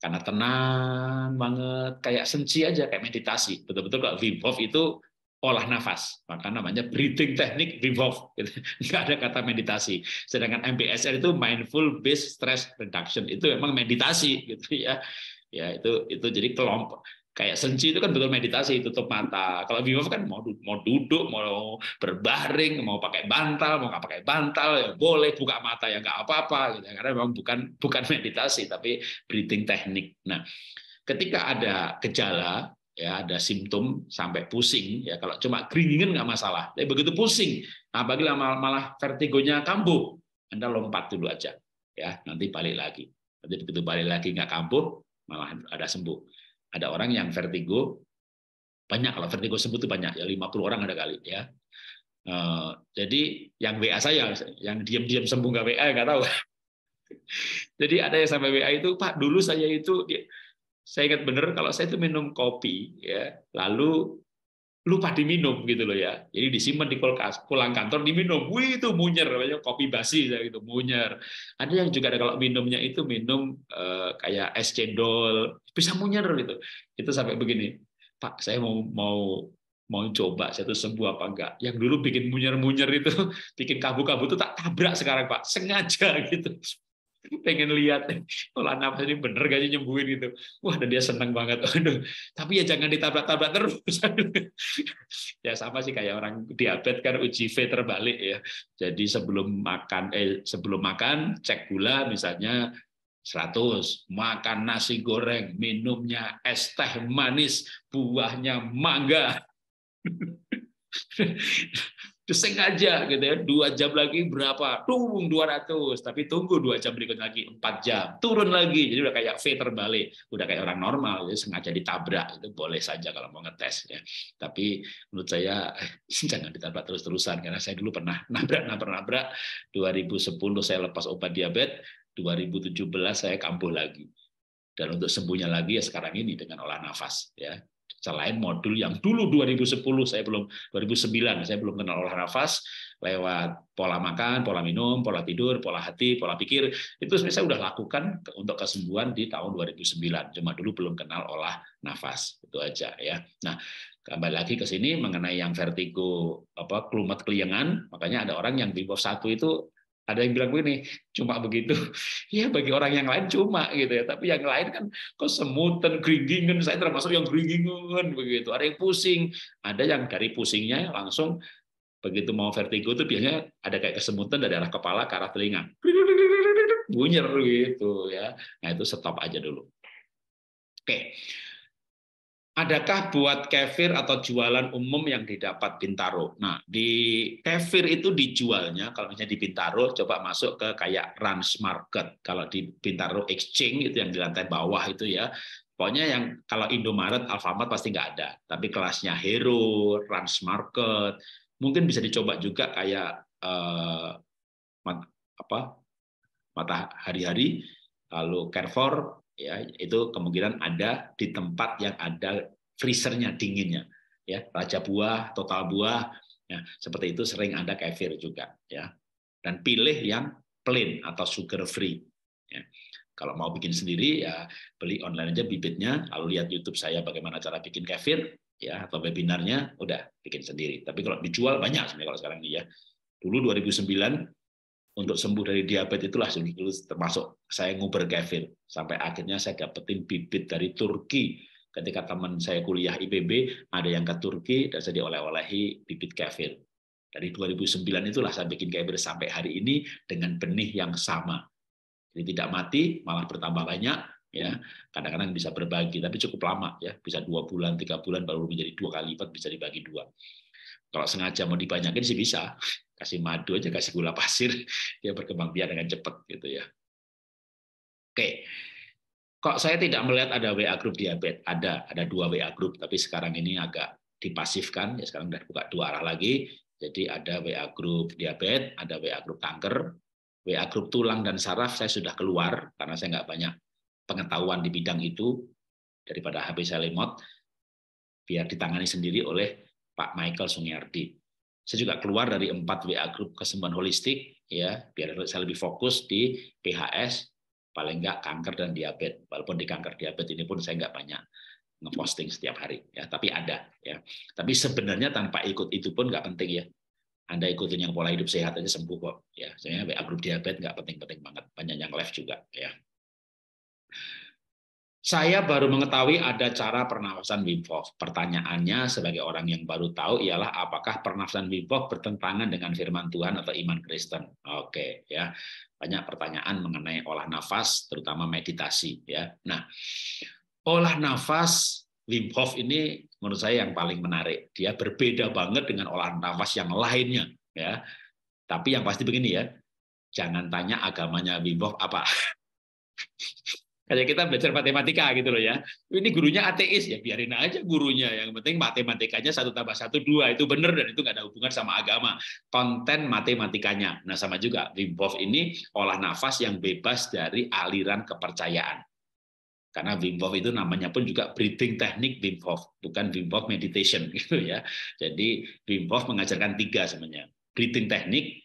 karena tenang banget kayak senci aja kayak meditasi betul-betul kalau Wim Hof itu olah nafas maka namanya breathing teknik Wim Hof gitu. nggak ada kata meditasi sedangkan MBSR itu mindful based stress reduction itu memang meditasi gitu ya ya itu itu jadi kelompok Kayak senci itu kan betul meditasi, tutup mata. Kalau Wim kan mau mau duduk, mau berbaring, mau pakai bantal, mau nggak pakai bantal, ya boleh buka mata ya nggak apa-apa. Gitu. Ya. Karena memang bukan bukan meditasi, tapi breathing teknik. Nah, ketika ada gejala ya ada simptom sampai pusing ya kalau cuma keringinan nggak masalah tapi begitu pusing nah apabila malah vertigonya kambuh anda lompat dulu aja ya nanti balik lagi nanti begitu balik lagi nggak kambuh malah ada sembuh ada orang yang vertigo, banyak kalau vertigo sebut itu banyak, ya 50 orang ada kali ya. Uh, jadi yang WA saya, yang diam-diam sembuh nggak WA ya, nggak tahu. jadi ada yang sampai WA itu Pak dulu saya itu saya ingat bener kalau saya itu minum kopi ya, lalu lupa diminum gitu loh ya. Jadi disimpan di kulkas, pulang kantor diminum. Wih itu munyer namanya kopi basi gitu, munyer. Ada yang juga ada kalau minumnya itu minum eh, kayak es cendol, bisa munyer gitu. Itu sampai begini. Pak, saya mau mau mau coba satu sembuh apa enggak. Yang dulu bikin munyer-munyer itu, bikin kabu-kabu itu tak tabrak sekarang, Pak. Sengaja gitu pengen lihat olah nafas ini bener gak sih nyembuhin gitu wah dan dia seneng banget aduh tapi ya jangan ditabrak-tabrak terus ya sama sih kayak orang diabetes kan uji V terbalik ya jadi sebelum makan eh sebelum makan cek gula misalnya 100 makan nasi goreng minumnya es teh manis buahnya mangga deseng sengaja gitu ya dua jam lagi berapa tunggu dua ratus tapi tunggu dua jam berikut lagi empat jam turun lagi jadi udah kayak V terbalik udah kayak orang normal jadi ya, sengaja ditabrak itu boleh saja kalau mau ngetes ya tapi menurut saya jangan ditabrak terus-terusan karena saya dulu pernah nabrak nabrak nabrak 2010 saya lepas obat diabetes 2017 saya kambuh lagi dan untuk sembuhnya lagi ya sekarang ini dengan olah nafas ya selain modul yang dulu 2010 saya belum 2009 saya belum kenal olah nafas lewat pola makan, pola minum, pola tidur, pola hati, pola pikir itu saya sudah lakukan untuk kesembuhan di tahun 2009 cuma dulu belum kenal olah nafas itu aja ya. Nah kembali lagi ke sini mengenai yang vertigo apa kelumat kelingan makanya ada orang yang di bawah satu itu ada yang bilang begini, cuma begitu. Ya bagi orang yang lain cuma gitu ya, tapi yang lain kan kok semutan, geringingan, saya termasuk yang geringingan begitu. Ada yang pusing, ada yang dari pusingnya langsung begitu mau vertigo itu biasanya ada kayak kesemutan dari arah kepala ke arah telinga. Bunyer gitu ya. Nah itu stop aja dulu. Oke. Okay adakah buat kefir atau jualan umum yang didapat Bintaro? Nah, di kefir itu dijualnya, kalau misalnya di Bintaro, coba masuk ke kayak Rans Market. Kalau di Bintaro Exchange, itu yang di lantai bawah itu ya, Pokoknya yang kalau Indomaret, Alfamart pasti nggak ada. Tapi kelasnya Hero, Rans Market, mungkin bisa dicoba juga kayak eh, mat, apa mata hari-hari, lalu Carrefour, ya itu kemungkinan ada di tempat yang ada freezernya dinginnya ya raja buah total buah ya seperti itu sering ada kefir juga ya dan pilih yang plain atau sugar free ya. kalau mau bikin sendiri ya beli online aja bibitnya lalu lihat YouTube saya bagaimana cara bikin kefir ya atau webinarnya udah bikin sendiri tapi kalau dijual banyak sebenarnya kalau sekarang ini ya dulu 2009 untuk sembuh dari diabetes itulah dulu termasuk saya nguber kefir sampai akhirnya saya dapetin bibit dari Turki ketika teman saya kuliah IPB ada yang ke Turki dan saya dioleh-olehi bibit kefir dari 2009 itulah saya bikin kefir sampai hari ini dengan benih yang sama jadi tidak mati malah bertambah banyak ya kadang-kadang bisa berbagi tapi cukup lama ya bisa dua bulan tiga bulan baru menjadi dua kali lipat bisa dibagi dua kalau sengaja mau dibanyakin sih bisa kasih madu aja kasih gula pasir dia berkembang biak dengan cepat gitu ya oke kok saya tidak melihat ada WA grup diabetes ada ada dua WA grup tapi sekarang ini agak dipasifkan ya sekarang sudah buka dua arah lagi jadi ada WA grup diabetes ada WA grup kanker WA grup tulang dan saraf saya sudah keluar karena saya nggak banyak pengetahuan di bidang itu daripada HP saya lemot biar ditangani sendiri oleh Pak Michael Sungiardi saya juga keluar dari empat WA grup kesembuhan holistik ya, biar saya lebih fokus di PHS, paling enggak kanker dan diabetes. Walaupun di kanker diabetes ini pun saya enggak banyak ngeposting setiap hari ya, tapi ada ya. Tapi sebenarnya tanpa ikut itu pun enggak penting ya. Anda ikutin yang pola hidup sehat aja sembuh kok ya. Saya WA grup diabetes enggak penting-penting banget, banyak yang live juga ya. Saya baru mengetahui ada cara pernafasan Wim Hof. Pertanyaannya sebagai orang yang baru tahu ialah apakah pernafasan Wim Hof bertentangan dengan firman Tuhan atau iman Kristen? Oke, ya. Banyak pertanyaan mengenai olah nafas, terutama meditasi, ya. Nah, olah nafas Wim Hof ini menurut saya yang paling menarik. Dia berbeda banget dengan olah nafas yang lainnya, ya. Tapi yang pasti begini ya, jangan tanya agamanya Wim Hof apa. Kayak kita belajar matematika gitu loh ya. Ini gurunya ateis ya, biarin aja gurunya. Yang penting matematikanya satu tambah satu dua itu benar dan itu nggak ada hubungan sama agama. Konten matematikanya. Nah sama juga Wim ini olah nafas yang bebas dari aliran kepercayaan. Karena Wim Hof itu namanya pun juga breathing teknik Wim Hof, bukan Wim Hof meditation gitu ya. Jadi Wim Hof mengajarkan tiga sebenarnya. Breathing teknik,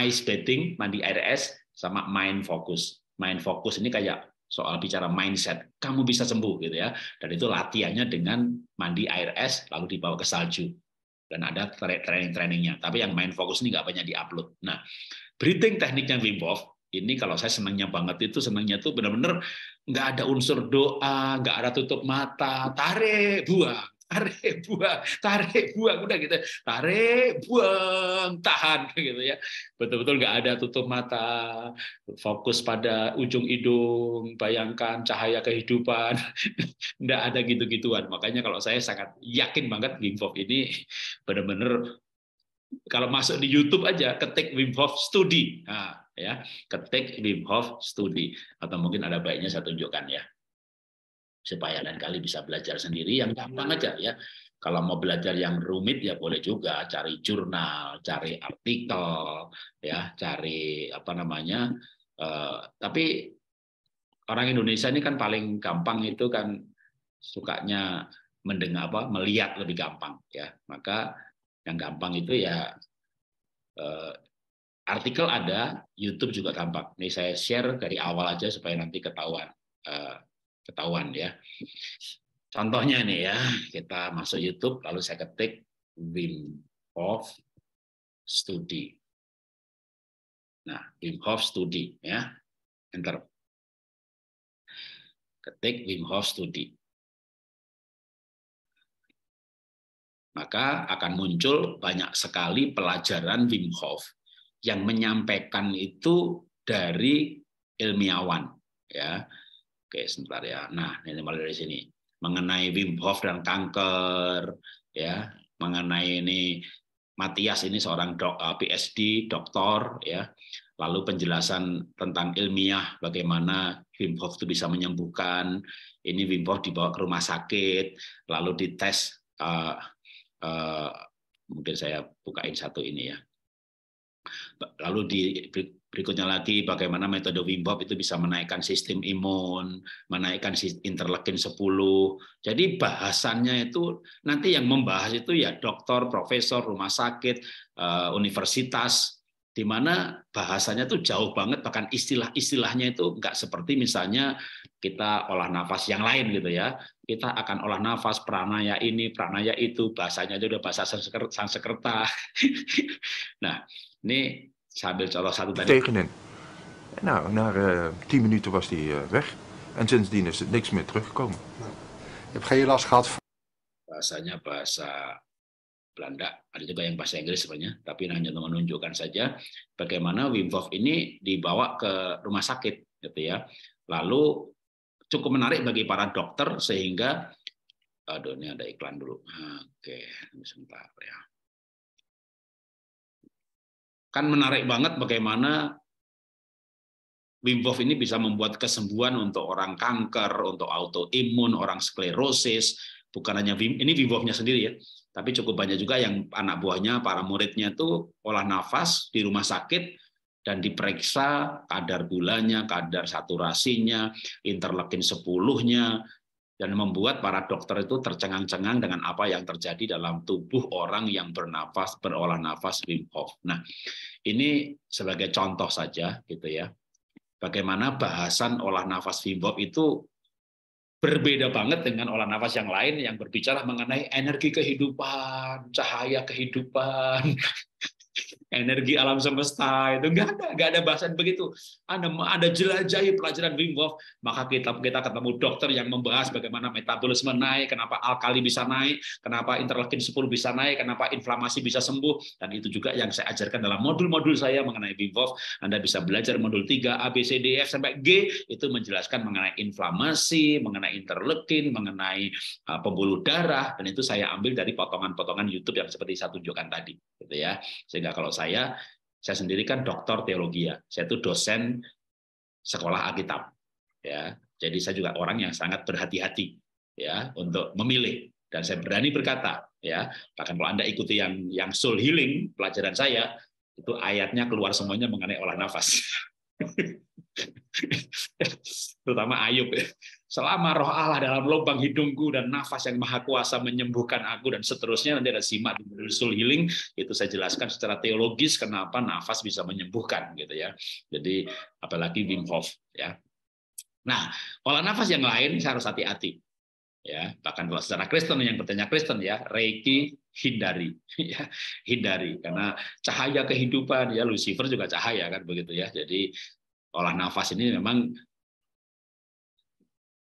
ice bathing, mandi air es, sama mind focus. Mind focus ini kayak soal bicara mindset. Kamu bisa sembuh gitu ya. Dan itu latihannya dengan mandi air es lalu dibawa ke salju. Dan ada training-trainingnya. Tapi yang main fokus ini nggak banyak di upload Nah, breathing tekniknya Wim Hof ini kalau saya senangnya banget itu senangnya tuh benar-benar nggak ada unsur doa, nggak ada tutup mata, tarik buang tarik buang, tarik buang udah gitu, tarik buang tahan gitu ya. Betul-betul nggak ada tutup mata, fokus pada ujung hidung, bayangkan cahaya kehidupan, nggak ada gitu-gituan. Makanya kalau saya sangat yakin banget Wim Hof ini benar-benar kalau masuk di YouTube aja ketik Wim Hof studi, Nah, ya, ketik Wim Hof studi, atau mungkin ada baiknya saya tunjukkan ya supaya lain kali bisa belajar sendiri yang gampang aja ya. Kalau mau belajar yang rumit ya boleh juga cari jurnal, cari artikel, ya, cari apa namanya. Uh, tapi orang Indonesia ini kan paling gampang itu kan sukanya mendengar apa, melihat lebih gampang ya. Maka yang gampang itu ya uh, artikel ada, YouTube juga gampang. Ini saya share dari awal aja supaya nanti ketahuan. Uh, ketahuan ya. Contohnya nih ya, kita masuk YouTube lalu saya ketik Wim Hof Study. Nah, Wim Hof Study ya. Enter. Ketik Wim Hof Study. Maka akan muncul banyak sekali pelajaran Wim Hof yang menyampaikan itu dari ilmiawan ya Oke, sebentar ya. Nah, ini mulai dari sini. Mengenai Wim Hof dan kanker, ya, mengenai ini Matias ini seorang dok, eh, PhD, doktor, ya. Lalu penjelasan tentang ilmiah bagaimana Wim Hof itu bisa menyembuhkan. Ini Wim Hof dibawa ke rumah sakit, lalu dites. Uh, uh, mungkin saya bukain satu ini ya. Lalu di berikutnya lagi bagaimana metode Wim Hof itu bisa menaikkan sistem imun, menaikkan interleukin 10. Jadi bahasannya itu nanti yang membahas itu ya dokter, profesor, rumah sakit, eh, universitas, di mana bahasanya itu jauh banget bahkan istilah-istilahnya itu nggak seperti misalnya kita olah nafas yang lain gitu ya kita akan olah nafas pranaya ini pranaya itu bahasanya itu udah bahasa Sanskerta nah ini sambil contoh satu tadi tekenen nou na uh, eh, 10 minuten was die eh, weg en sindsdien is het niks meer teruggekomen heb geen last gehad bahasanya bahasa Belanda, ada juga yang bahasa Inggris sebenarnya, tapi hanya menunjukkan saja bagaimana Wim Hof ini dibawa ke rumah sakit gitu ya. Lalu cukup menarik bagi para dokter sehingga aduh ini ada iklan dulu. Oke, sebentar ya. Kan menarik banget bagaimana Wim Hof ini bisa membuat kesembuhan untuk orang kanker, untuk autoimun, orang sklerosis, bukan hanya Wim, ini Wim Hof-nya sendiri ya, tapi cukup banyak juga yang anak buahnya, para muridnya itu olah nafas di rumah sakit dan diperiksa kadar gulanya, kadar saturasinya, interleukin 10-nya, dan membuat para dokter itu tercengang-cengang dengan apa yang terjadi dalam tubuh orang yang bernafas berolah nafas Wim Hof. Nah, ini sebagai contoh saja gitu ya. Bagaimana bahasan olah nafas Wim Hof itu berbeda banget dengan olah nafas yang lain yang berbicara mengenai energi kehidupan, cahaya kehidupan, energi alam semesta itu nggak ada nggak ada bahasan begitu anda ada jelajahi pelajaran Wim Hof maka kita kita ketemu dokter yang membahas bagaimana metabolisme naik kenapa alkali bisa naik kenapa interleukin 10 bisa naik kenapa inflamasi bisa sembuh dan itu juga yang saya ajarkan dalam modul-modul saya mengenai Wim Hof anda bisa belajar modul 3 A B C D e, F sampai G itu menjelaskan mengenai inflamasi mengenai interleukin mengenai e, pembuluh darah dan itu saya ambil dari potongan-potongan YouTube yang seperti saya tunjukkan tadi gitu ya sehingga kalau saya, saya sendiri kan doktor teologi ya. Saya itu dosen sekolah Alkitab. Ya. Jadi saya juga orang yang sangat berhati-hati ya untuk memilih dan saya berani berkata ya bahkan kalau anda ikuti yang yang soul healing pelajaran saya itu ayatnya keluar semuanya mengenai olah nafas terutama Ayub ya selama roh Allah dalam lubang hidungku dan nafas yang maha kuasa menyembuhkan aku dan seterusnya nanti ada simak di soul healing itu saya jelaskan secara teologis kenapa nafas bisa menyembuhkan gitu ya jadi apalagi Wim Hof ya nah olah nafas yang lain saya harus hati-hati ya bahkan kalau secara Kristen yang bertanya Kristen ya Reiki hindari ya hindari karena cahaya kehidupan ya Lucifer juga cahaya kan begitu ya jadi olah nafas ini memang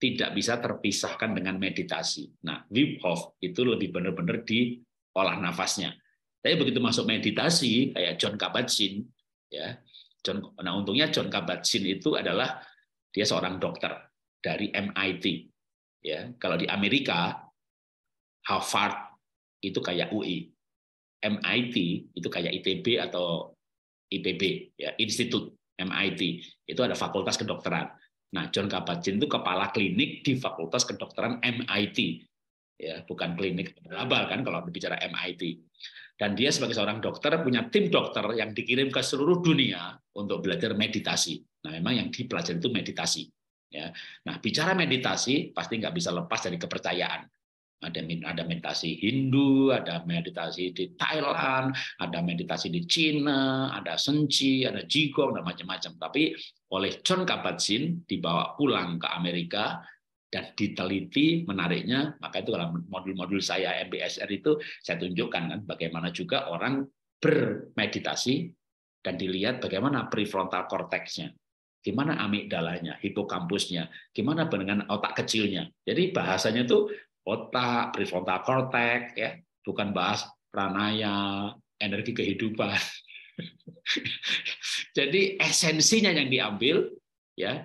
tidak bisa terpisahkan dengan meditasi. Nah, Wim Hof itu lebih benar-benar di olah nafasnya. Tapi begitu masuk meditasi kayak John Kabat-Zinn, ya. John, nah untungnya John Kabat-Zinn itu adalah dia seorang dokter dari MIT. Ya, kalau di Amerika Harvard itu kayak UI, MIT itu kayak ITB atau IPB, ya, Institut MIT itu ada fakultas kedokteran. Nah, John Kabat-Zinn itu kepala klinik di Fakultas Kedokteran MIT. Ya, bukan klinik abal kan kalau berbicara MIT. Dan dia sebagai seorang dokter punya tim dokter yang dikirim ke seluruh dunia untuk belajar meditasi. Nah, memang yang dipelajari itu meditasi. Ya. Nah, bicara meditasi pasti nggak bisa lepas dari kepercayaan ada ada meditasi Hindu, ada meditasi di Thailand, ada meditasi di Cina, ada senci, ada jigong dan macam-macam. Tapi oleh John Kabat-Zinn dibawa pulang ke Amerika dan diteliti menariknya maka itu dalam modul-modul saya MBSR itu saya tunjukkan kan bagaimana juga orang bermeditasi dan dilihat bagaimana prefrontal cortexnya gimana amigdalanya hipokampusnya gimana dengan otak kecilnya jadi bahasanya itu otak, prefrontal cortex, ya, bukan bahas pranaya, energi kehidupan. Jadi esensinya yang diambil, ya,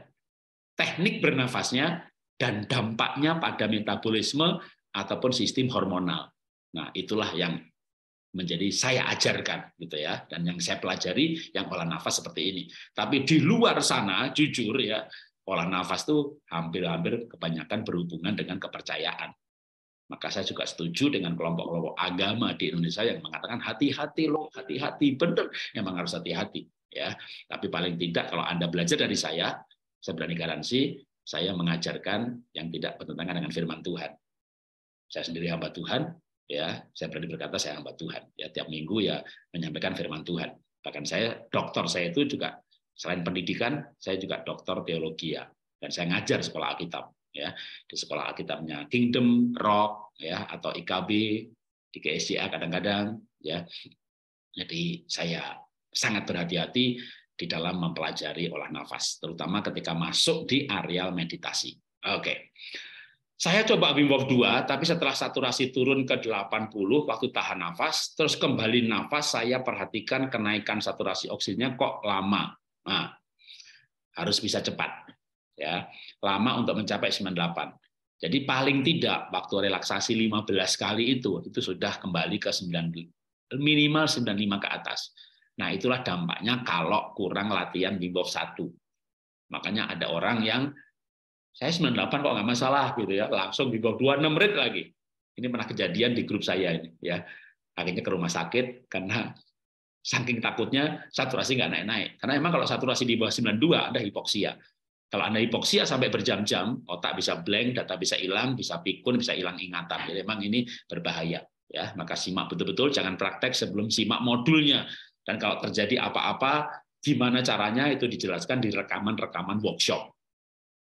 teknik bernafasnya dan dampaknya pada metabolisme ataupun sistem hormonal. Nah, itulah yang menjadi saya ajarkan gitu ya dan yang saya pelajari yang olah nafas seperti ini. Tapi di luar sana jujur ya olah nafas tuh hampir-hampir kebanyakan berhubungan dengan kepercayaan. Maka saya juga setuju dengan kelompok-kelompok agama di Indonesia yang mengatakan hati-hati loh, hati-hati, benar, memang harus hati-hati. ya. Tapi paling tidak kalau Anda belajar dari saya, saya berani garansi, saya mengajarkan yang tidak bertentangan dengan firman Tuhan. Saya sendiri hamba Tuhan, ya saya berani berkata saya hamba Tuhan. Ya tiap minggu ya menyampaikan firman Tuhan. Bahkan saya dokter saya itu juga selain pendidikan, saya juga doktor teologi ya. Dan saya ngajar sekolah Alkitab ya di sekolah Alkitabnya Kingdom Rock ya atau IKB di KSCA kadang-kadang ya jadi saya sangat berhati-hati di dalam mempelajari olah nafas terutama ketika masuk di areal meditasi oke Saya coba Wim Hof 2, tapi setelah saturasi turun ke 80 waktu tahan nafas, terus kembali nafas, saya perhatikan kenaikan saturasi oksigennya kok lama. Nah, harus bisa cepat ya lama untuk mencapai 98 jadi paling tidak waktu relaksasi 15 kali itu itu sudah kembali ke 9 minimal 95 ke atas nah itulah dampaknya kalau kurang latihan Wim satu makanya ada orang yang saya 98 kok nggak masalah gitu ya langsung di bawah 6 menit lagi ini pernah kejadian di grup saya ini ya akhirnya ke rumah sakit karena saking takutnya saturasi nggak naik-naik karena emang kalau saturasi di bawah 92 ada hipoksia kalau Anda hipoksia sampai berjam-jam, otak bisa blank, data bisa hilang, bisa pikun, bisa hilang ingatan. Jadi memang ini berbahaya. Ya, maka simak betul-betul, jangan praktek sebelum simak modulnya. Dan kalau terjadi apa-apa, gimana caranya itu dijelaskan di rekaman-rekaman workshop.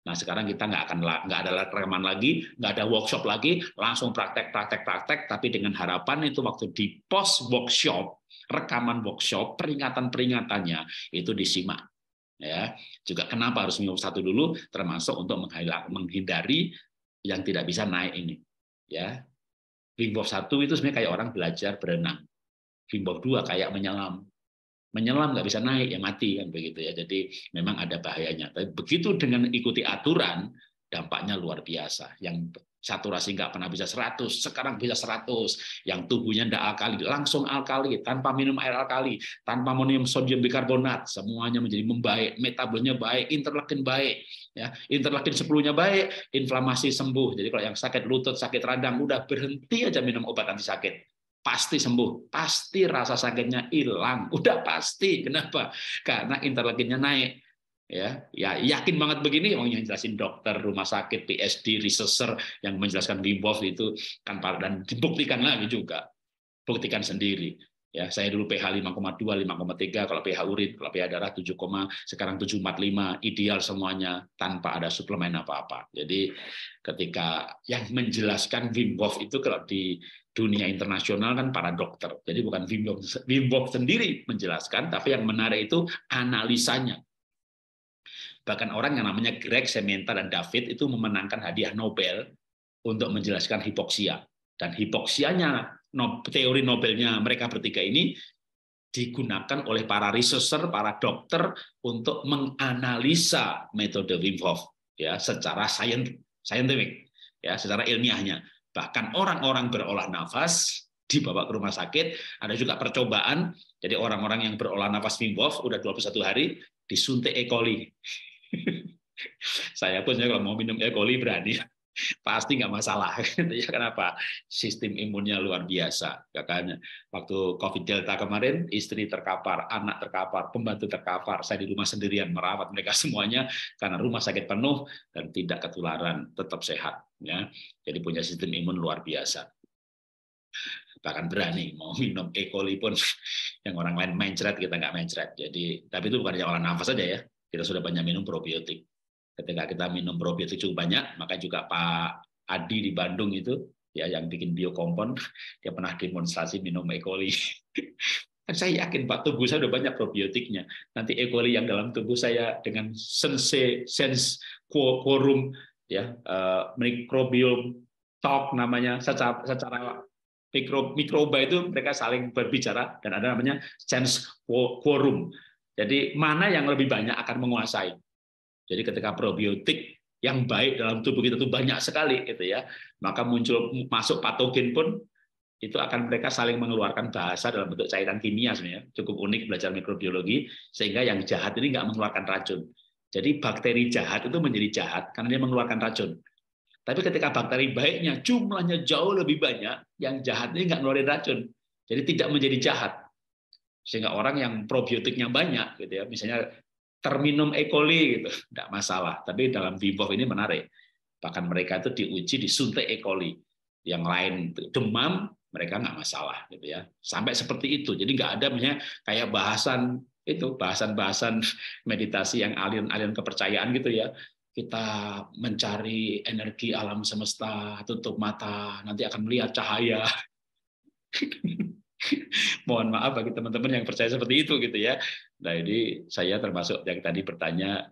Nah sekarang kita nggak akan nggak ada rekaman lagi, nggak ada workshop lagi, langsung praktek, praktek, praktek. Tapi dengan harapan itu waktu di post workshop, rekaman workshop, peringatan-peringatannya itu disimak ya juga kenapa harus minum satu dulu termasuk untuk menghindari yang tidak bisa naik ini ya Wim satu itu sebenarnya kayak orang belajar berenang Wim dua kayak menyelam menyelam nggak bisa naik ya mati kan begitu ya jadi memang ada bahayanya tapi begitu dengan ikuti aturan dampaknya luar biasa yang saturasi nggak pernah bisa 100, sekarang bisa 100, yang tubuhnya tidak alkali, langsung alkali, tanpa minum air alkali, tanpa minum sodium bikarbonat, semuanya menjadi membaik, metabolnya baik, interleukin baik, ya interleukin 10 baik, inflamasi sembuh. Jadi kalau yang sakit lutut, sakit radang, udah berhenti aja minum obat anti sakit pasti sembuh, pasti rasa sakitnya hilang, udah pasti. Kenapa? Karena interleukinnya naik, ya ya yakin banget begini orang yang jelasin dokter rumah sakit PSD researcher yang menjelaskan Wim Hof itu kan dan dibuktikan lagi juga buktikan sendiri ya saya dulu pH 5,2 5,3 kalau pH urin kalau pH darah 7, sekarang 7,45 ideal semuanya tanpa ada suplemen apa-apa jadi ketika yang menjelaskan Wim Hof itu kalau di dunia internasional kan para dokter. Jadi bukan Wim Hof sendiri menjelaskan, tapi yang menarik itu analisanya Bahkan orang yang namanya Greg Sementa dan David itu memenangkan hadiah Nobel untuk menjelaskan hipoksia. Dan hipoksianya teori Nobelnya mereka bertiga ini digunakan oleh para researcher, para dokter untuk menganalisa metode Wim Hof ya secara saintifik ya secara ilmiahnya. Bahkan orang-orang berolah nafas dibawa ke rumah sakit, ada juga percobaan. Jadi orang-orang yang berolah nafas Wim Hof udah 21 hari disuntik E. coli. saya pun ya kalau mau minum E. coli berani pasti nggak masalah gitu ya, kenapa sistem imunnya luar biasa kakaknya waktu covid delta kemarin istri terkapar anak terkapar pembantu terkapar saya di rumah sendirian merawat mereka semuanya karena rumah sakit penuh dan tidak ketularan tetap sehat ya jadi punya sistem imun luar biasa bahkan berani mau minum E. coli pun yang orang lain mencret kita nggak mencret jadi tapi itu bukan hanya olah nafas saja ya kita sudah banyak minum probiotik. Ketika kita minum probiotik cukup banyak, maka juga Pak Adi di Bandung itu ya yang bikin biokompon dia pernah demonstrasi minum E. coli. kan saya yakin Pak tubuh saya udah banyak probiotiknya. Nanti E. coli yang dalam tubuh saya dengan sense sense quorum ya uh, mikrobiom talk namanya secara, secara mikro, mikroba itu mereka saling berbicara dan ada namanya sense quorum jadi mana yang lebih banyak akan menguasai. Jadi ketika probiotik yang baik dalam tubuh kita itu banyak sekali gitu ya, maka muncul masuk patogen pun itu akan mereka saling mengeluarkan bahasa dalam bentuk cairan kimia sebenarnya cukup unik belajar mikrobiologi sehingga yang jahat ini nggak mengeluarkan racun jadi bakteri jahat itu menjadi jahat karena dia mengeluarkan racun tapi ketika bakteri baiknya jumlahnya jauh lebih banyak yang jahat ini nggak ngeluarin racun jadi tidak menjadi jahat sehingga orang yang probiotiknya banyak gitu ya misalnya terminum E. coli gitu tidak masalah tapi dalam Vivov ini menarik bahkan mereka itu diuji disuntik E. coli yang lain demam mereka nggak masalah gitu ya sampai seperti itu jadi nggak ada misalnya kayak bahasan itu bahasan-bahasan meditasi yang alien-alien kepercayaan gitu ya kita mencari energi alam semesta, tutup mata, nanti akan melihat cahaya. Mohon maaf bagi teman-teman yang percaya seperti itu gitu ya. Nah ini saya termasuk yang tadi bertanya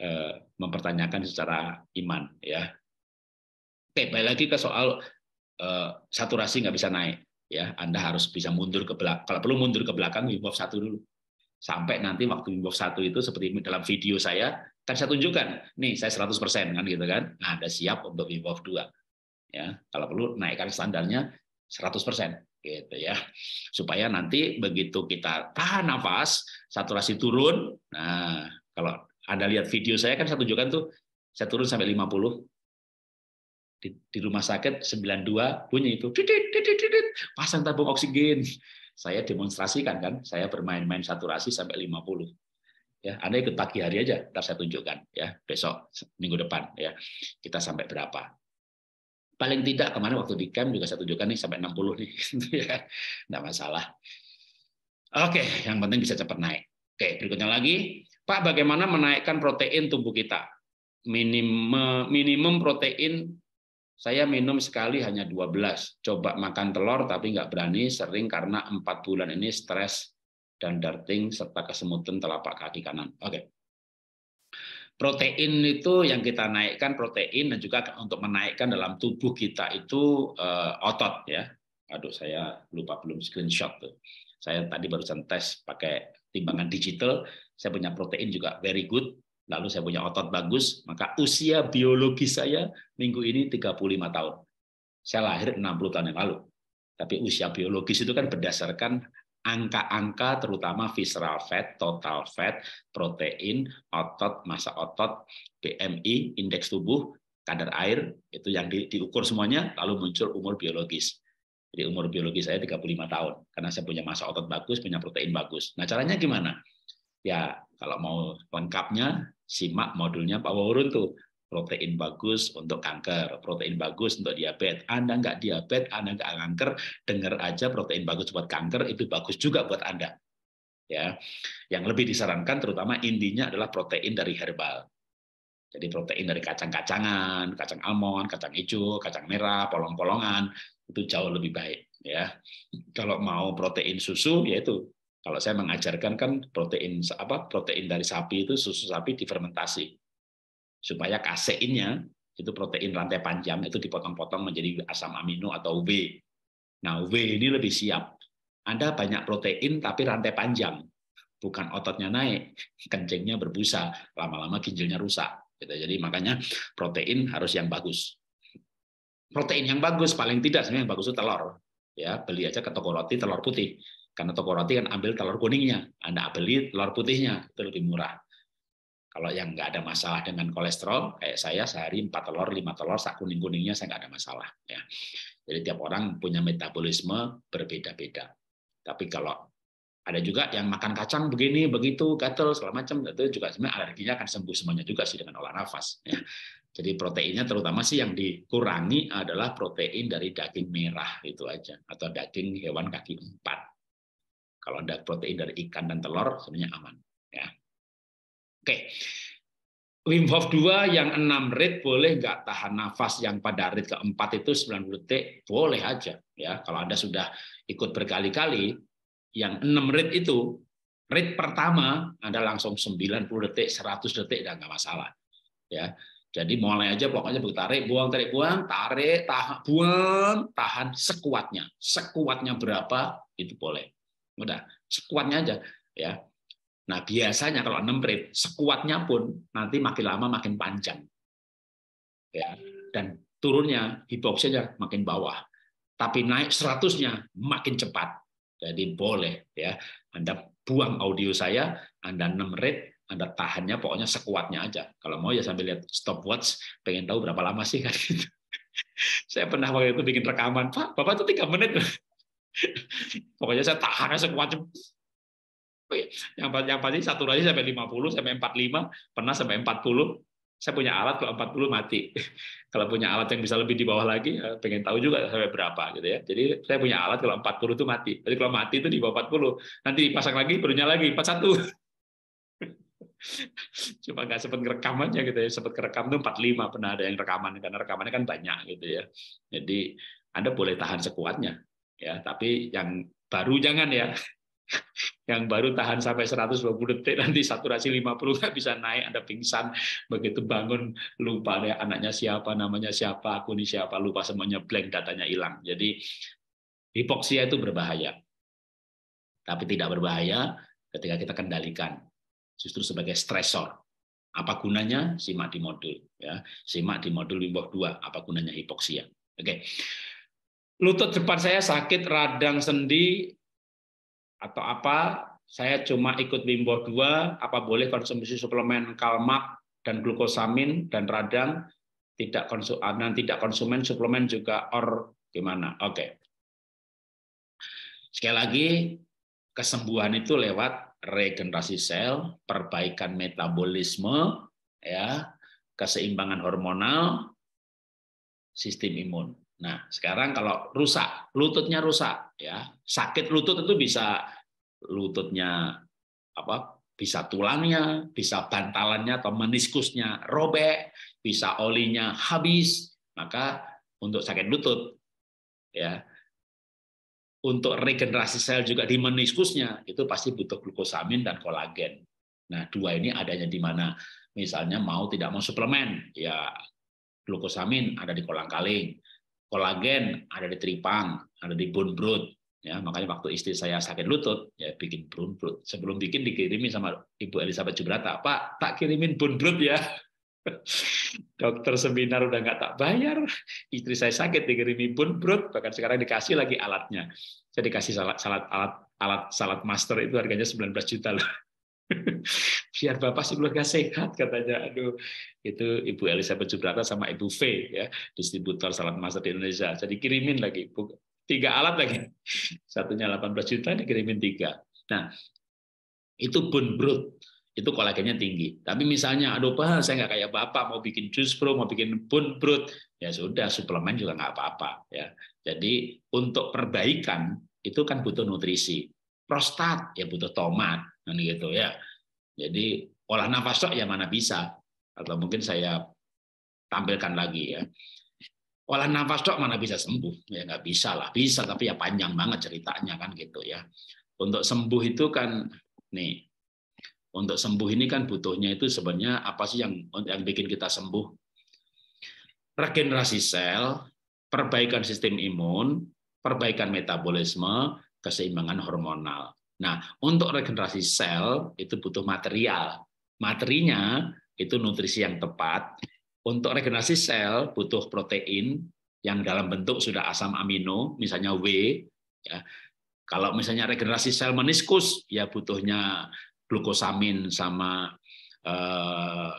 eh, mempertanyakan secara iman ya. Oke balik lagi ke soal satu eh, saturasi nggak bisa naik ya. Anda harus bisa mundur ke belakang. Kalau perlu mundur ke belakang Wim satu dulu sampai nanti waktu Wim satu itu seperti dalam video saya kan saya tunjukkan nih saya 100% kan gitu kan. Nah, ada siap untuk Wim dua ya kalau perlu naikkan standarnya 100% gitu ya supaya nanti begitu kita tahan nafas saturasi turun nah kalau anda lihat video saya kan saya tunjukkan tuh saya turun sampai 50 di, di rumah sakit 92 bunyi itu pasang tabung oksigen saya demonstrasikan kan saya bermain-main saturasi sampai 50 ya Anda ikut pagi hari aja ntar saya tunjukkan ya besok minggu depan ya kita sampai berapa paling tidak kemarin waktu di camp juga saya tunjukkan nih sampai 60 nih tidak gitu ya. masalah oke yang penting bisa cepat naik oke berikutnya lagi pak bagaimana menaikkan protein tubuh kita minimum minimum protein saya minum sekali hanya 12 coba makan telur tapi nggak berani sering karena empat bulan ini stres dan darting serta kesemutan telapak kaki kanan oke protein itu yang kita naikkan protein dan juga untuk menaikkan dalam tubuh kita itu uh, otot ya. Aduh saya lupa belum screenshot tuh. Saya tadi barusan tes pakai timbangan digital, saya punya protein juga very good, lalu saya punya otot bagus, maka usia biologi saya minggu ini 35 tahun. Saya lahir 60 tahun yang lalu. Tapi usia biologis itu kan berdasarkan angka-angka terutama visceral fat, total fat, protein, otot, massa otot, BMI, indeks tubuh, kadar air, itu yang di, diukur semuanya, lalu muncul umur biologis. Jadi umur biologis saya 35 tahun, karena saya punya massa otot bagus, punya protein bagus. Nah caranya gimana? Ya kalau mau lengkapnya, simak modulnya Pak Wawurun tuh protein bagus untuk kanker, protein bagus untuk diabetes. Anda nggak diabetes, Anda nggak kanker, dengar aja protein bagus buat kanker itu bagus juga buat Anda. Ya, yang lebih disarankan terutama intinya adalah protein dari herbal. Jadi protein dari kacang-kacangan, kacang almond, kacang hijau, kacang merah, polong-polongan itu jauh lebih baik. Ya, kalau mau protein susu, yaitu kalau saya mengajarkan kan protein apa protein dari sapi itu susu sapi difermentasi supaya kaseinnya itu protein rantai panjang itu dipotong-potong menjadi asam amino atau W. Nah, W ini lebih siap. Anda banyak protein tapi rantai panjang. Bukan ototnya naik, kencingnya berbusa, lama-lama ginjalnya rusak. Gitu. Jadi makanya protein harus yang bagus. Protein yang bagus paling tidak sebenarnya yang bagus itu telur. Ya, beli aja ke toko roti telur putih. Karena toko roti kan ambil telur kuningnya, Anda beli telur putihnya, itu lebih murah. Kalau yang nggak ada masalah dengan kolesterol, kayak saya sehari 4 telur, 5 telur, sak kuning-kuningnya saya nggak ada masalah. Ya. Jadi tiap orang punya metabolisme berbeda-beda. Tapi kalau ada juga yang makan kacang begini begitu gatel segala macam itu juga sebenarnya alerginya akan sembuh semuanya juga sih dengan olah nafas ya. jadi proteinnya terutama sih yang dikurangi adalah protein dari daging merah itu aja atau daging hewan kaki empat kalau ada protein dari ikan dan telur sebenarnya aman Oke. Wim Hof 2 yang 6 rit boleh nggak tahan nafas yang pada rit keempat itu 90 detik? Boleh aja. ya Kalau Anda sudah ikut berkali-kali, yang 6 rit itu, rit pertama Anda langsung 90 detik, 100 detik, dan nggak masalah. ya Jadi mulai aja pokoknya tarik, buang, tarik, buang, tarik, tahan, buang, tahan sekuatnya. Sekuatnya berapa, itu boleh. Udah, sekuatnya aja. ya Nah, biasanya kalau 6 rate, sekuatnya pun nanti makin lama makin panjang. Ya, dan turunnya hipoksinya makin bawah. Tapi naik 100-nya makin cepat. Jadi boleh ya. Anda buang audio saya, Anda 6 rate, Anda tahannya pokoknya sekuatnya aja. Kalau mau ya sambil lihat stopwatch, pengen tahu berapa lama sih kan gitu. Saya pernah waktu itu bikin rekaman, Pak, Bapak itu tiga menit. pokoknya saya tahannya sekuatnya Oh iya, yang, yang pasti saturasi sampai 50, sampai 45, pernah sampai 40. Saya punya alat kalau 40 mati. kalau punya alat yang bisa lebih di bawah lagi, ya pengen tahu juga sampai berapa gitu ya. Jadi saya punya alat kalau 40 itu mati. Jadi kalau mati itu di bawah 40, nanti dipasang lagi perunya lagi 41. Cuma nggak sempat rekamannya aja gitu ya. Sempat kerekam tuh 45 pernah ada yang rekaman karena rekamannya kan banyak gitu ya. Jadi Anda boleh tahan sekuatnya ya, tapi yang baru jangan ya yang baru tahan sampai 120 detik nanti saturasi 50 nggak bisa naik ada pingsan begitu bangun lupa ya anaknya siapa namanya siapa aku ini siapa lupa semuanya blank datanya hilang jadi hipoksia itu berbahaya tapi tidak berbahaya ketika kita kendalikan justru sebagai stresor apa gunanya simak di modul ya simak di modul Wim 2 apa gunanya hipoksia oke lutut depan saya sakit radang sendi atau apa, saya cuma ikut Wimbo 2, apa boleh konsumsi suplemen kalmak dan glukosamin dan radang, tidak konsumen, ah, tidak konsumen suplemen juga or gimana? Oke. Okay. Sekali lagi, kesembuhan itu lewat regenerasi sel, perbaikan metabolisme, ya, keseimbangan hormonal, sistem imun. Nah, sekarang kalau rusak, lututnya rusak ya. Sakit lutut itu bisa lututnya apa? Bisa tulangnya, bisa bantalannya atau meniskusnya robek, bisa olinya habis, maka untuk sakit lutut ya. Untuk regenerasi sel juga di meniskusnya itu pasti butuh glukosamin dan kolagen. Nah, dua ini adanya di mana? Misalnya mau tidak mau suplemen, ya glukosamin ada di kolang-kaling kolagen ada di teripang, ada di bone broth. Ya, makanya waktu istri saya sakit lutut, ya bikin bone broth. Sebelum bikin dikirimin sama Ibu Elizabeth Jubrata, Pak, tak kirimin bone broth ya. Dokter seminar udah nggak tak bayar, istri saya sakit dikirimi bone brut, bahkan sekarang dikasih lagi alatnya. Saya dikasih salat, salat alat alat salat master itu harganya 19 juta loh. biar bapak keluarga sehat katanya aduh itu ibu Elizabeth Subrata sama ibu V ya distributor salat masak di Indonesia jadi kirimin lagi tiga alat lagi satunya 18 juta kirimin tiga nah itu bone brut itu kolagennya tinggi. Tapi misalnya, aduh pak, saya nggak kayak bapak mau bikin jus bro, mau bikin pun brut, ya sudah suplemen juga nggak apa-apa ya. Jadi untuk perbaikan itu kan butuh nutrisi prostat ya butuh tomat kan gitu ya. Jadi olah nafas ya mana bisa atau mungkin saya tampilkan lagi ya. Olah nafas sok mana bisa sembuh? Ya nggak bisa lah, bisa tapi ya panjang banget ceritanya kan gitu ya. Untuk sembuh itu kan nih untuk sembuh ini kan butuhnya itu sebenarnya apa sih yang yang bikin kita sembuh? Regenerasi sel, perbaikan sistem imun, perbaikan metabolisme, keseimbangan hormonal. Nah, untuk regenerasi sel itu butuh material. Materinya itu nutrisi yang tepat. Untuk regenerasi sel butuh protein yang dalam bentuk sudah asam amino, misalnya W. Ya. Kalau misalnya regenerasi sel meniskus, ya butuhnya glukosamin sama eh,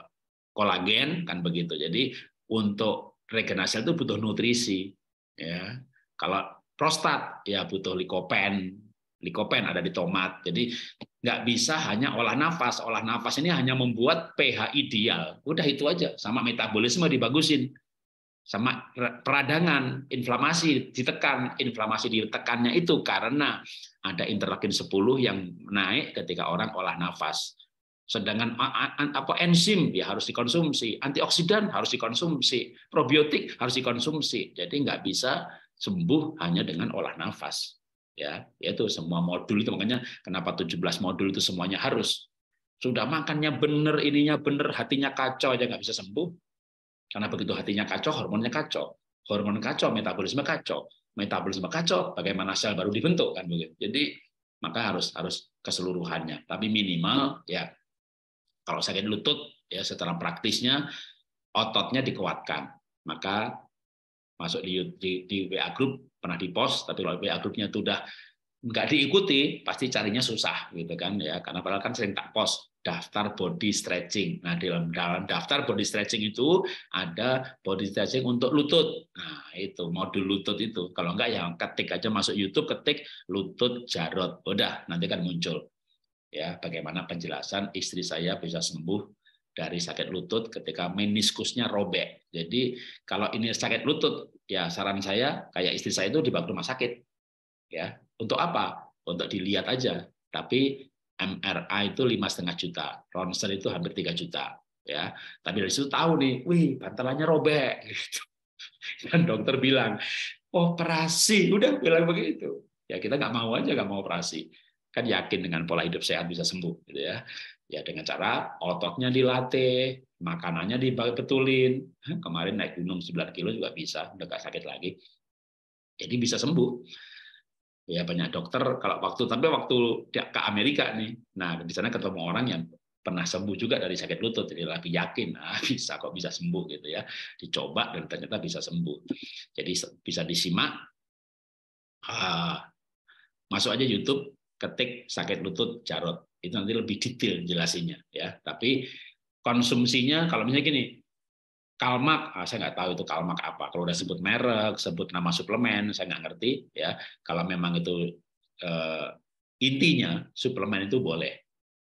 kolagen, kan begitu. Jadi untuk regenerasi sel itu butuh nutrisi. Ya. Kalau prostat ya butuh likopen likopen ada di tomat jadi nggak bisa hanya olah nafas olah nafas ini hanya membuat pH ideal udah itu aja sama metabolisme dibagusin sama peradangan inflamasi ditekan inflamasi ditekannya itu karena ada interleukin 10 yang naik ketika orang olah nafas sedangkan apa enzim ya harus dikonsumsi antioksidan harus dikonsumsi probiotik harus dikonsumsi jadi nggak bisa sembuh hanya dengan olah nafas ya yaitu semua modul itu makanya kenapa 17 modul itu semuanya harus sudah makannya bener ininya bener hatinya kacau aja nggak bisa sembuh karena begitu hatinya kacau hormonnya kacau hormon kacau metabolisme kacau metabolisme kacau bagaimana sel baru dibentuk kan begitu jadi maka harus harus keseluruhannya tapi minimal ya kalau sakit lutut ya setelah praktisnya ototnya dikuatkan maka masuk di, di, di WA group pernah di post tapi kalau WA grupnya itu udah nggak diikuti pasti carinya susah gitu kan ya karena padahal kan sering tak post daftar body stretching nah dalam dalam daftar body stretching itu ada body stretching untuk lutut nah itu modul lutut itu kalau nggak ya ketik aja masuk YouTube ketik lutut jarot udah nanti kan muncul ya bagaimana penjelasan istri saya bisa sembuh dari sakit lutut ketika meniskusnya robek. Jadi kalau ini sakit lutut, ya saran saya kayak istri saya itu dibawa ke rumah sakit. Ya, untuk apa? Untuk dilihat aja. Tapi MRI itu lima setengah juta, ronsen itu hampir 3 juta, ya. Tapi dari situ tahu nih, wih bantalannya robek, gitu. Dan dokter bilang operasi, udah bilang begitu. Ya kita nggak mau aja nggak mau operasi kan yakin dengan pola hidup sehat bisa sembuh gitu ya ya dengan cara ototnya dilatih makanannya dibetulin kemarin naik gunung 9 kilo juga bisa udah gak sakit lagi jadi bisa sembuh ya banyak dokter kalau waktu tapi waktu ke Amerika nih nah di sana ketemu orang yang pernah sembuh juga dari sakit lutut jadi lebih yakin ah, bisa kok bisa sembuh gitu ya dicoba dan ternyata bisa sembuh jadi bisa disimak ah, masuk aja YouTube ketik sakit lutut Jarot. Itu nanti lebih detail jelasinya ya. Tapi konsumsinya kalau misalnya gini, Kalmak, ah, saya nggak tahu itu Kalmak apa. Kalau udah sebut merek, sebut nama suplemen, saya nggak ngerti ya. Kalau memang itu eh, intinya suplemen itu boleh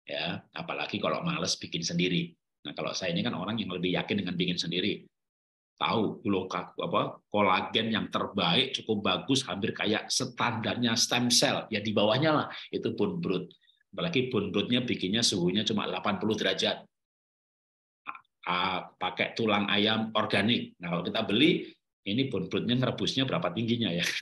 ya, apalagi kalau males bikin sendiri. Nah kalau saya ini kan orang yang lebih yakin dengan bikin sendiri tahu Lukaku apa kolagen yang terbaik cukup bagus hampir kayak standarnya stem cell ya di bawahnya lah itu bone broth apalagi bone brothnya bikinnya suhunya cuma 80 derajat pakai tulang ayam organik nah kalau kita beli ini bone brothnya ngerebusnya berapa tingginya ya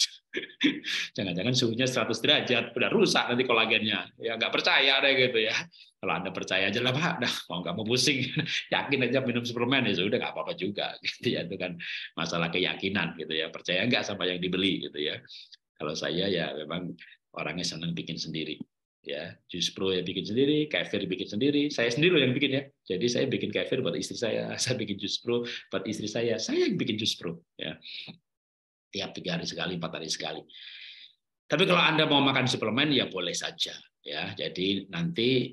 Jangan-jangan suhunya 100 derajat, udah rusak nanti kolagennya. Ya nggak percaya deh gitu ya. Kalau Anda percaya aja lah Pak, dah mau nggak mau pusing, yakin aja minum suplemen ya sudah nggak apa-apa juga. Gitu ya. Itu kan masalah keyakinan gitu ya. Percaya nggak sama yang dibeli gitu ya. Kalau saya ya memang orangnya senang bikin sendiri ya jus pro ya bikin sendiri kefir bikin sendiri saya sendiri loh yang bikin ya jadi saya bikin kefir buat istri saya saya bikin jus pro buat istri saya saya yang bikin jus pro ya tiap tiga hari sekali, empat hari sekali. Tapi kalau Anda mau makan suplemen, ya boleh saja. ya. Jadi nanti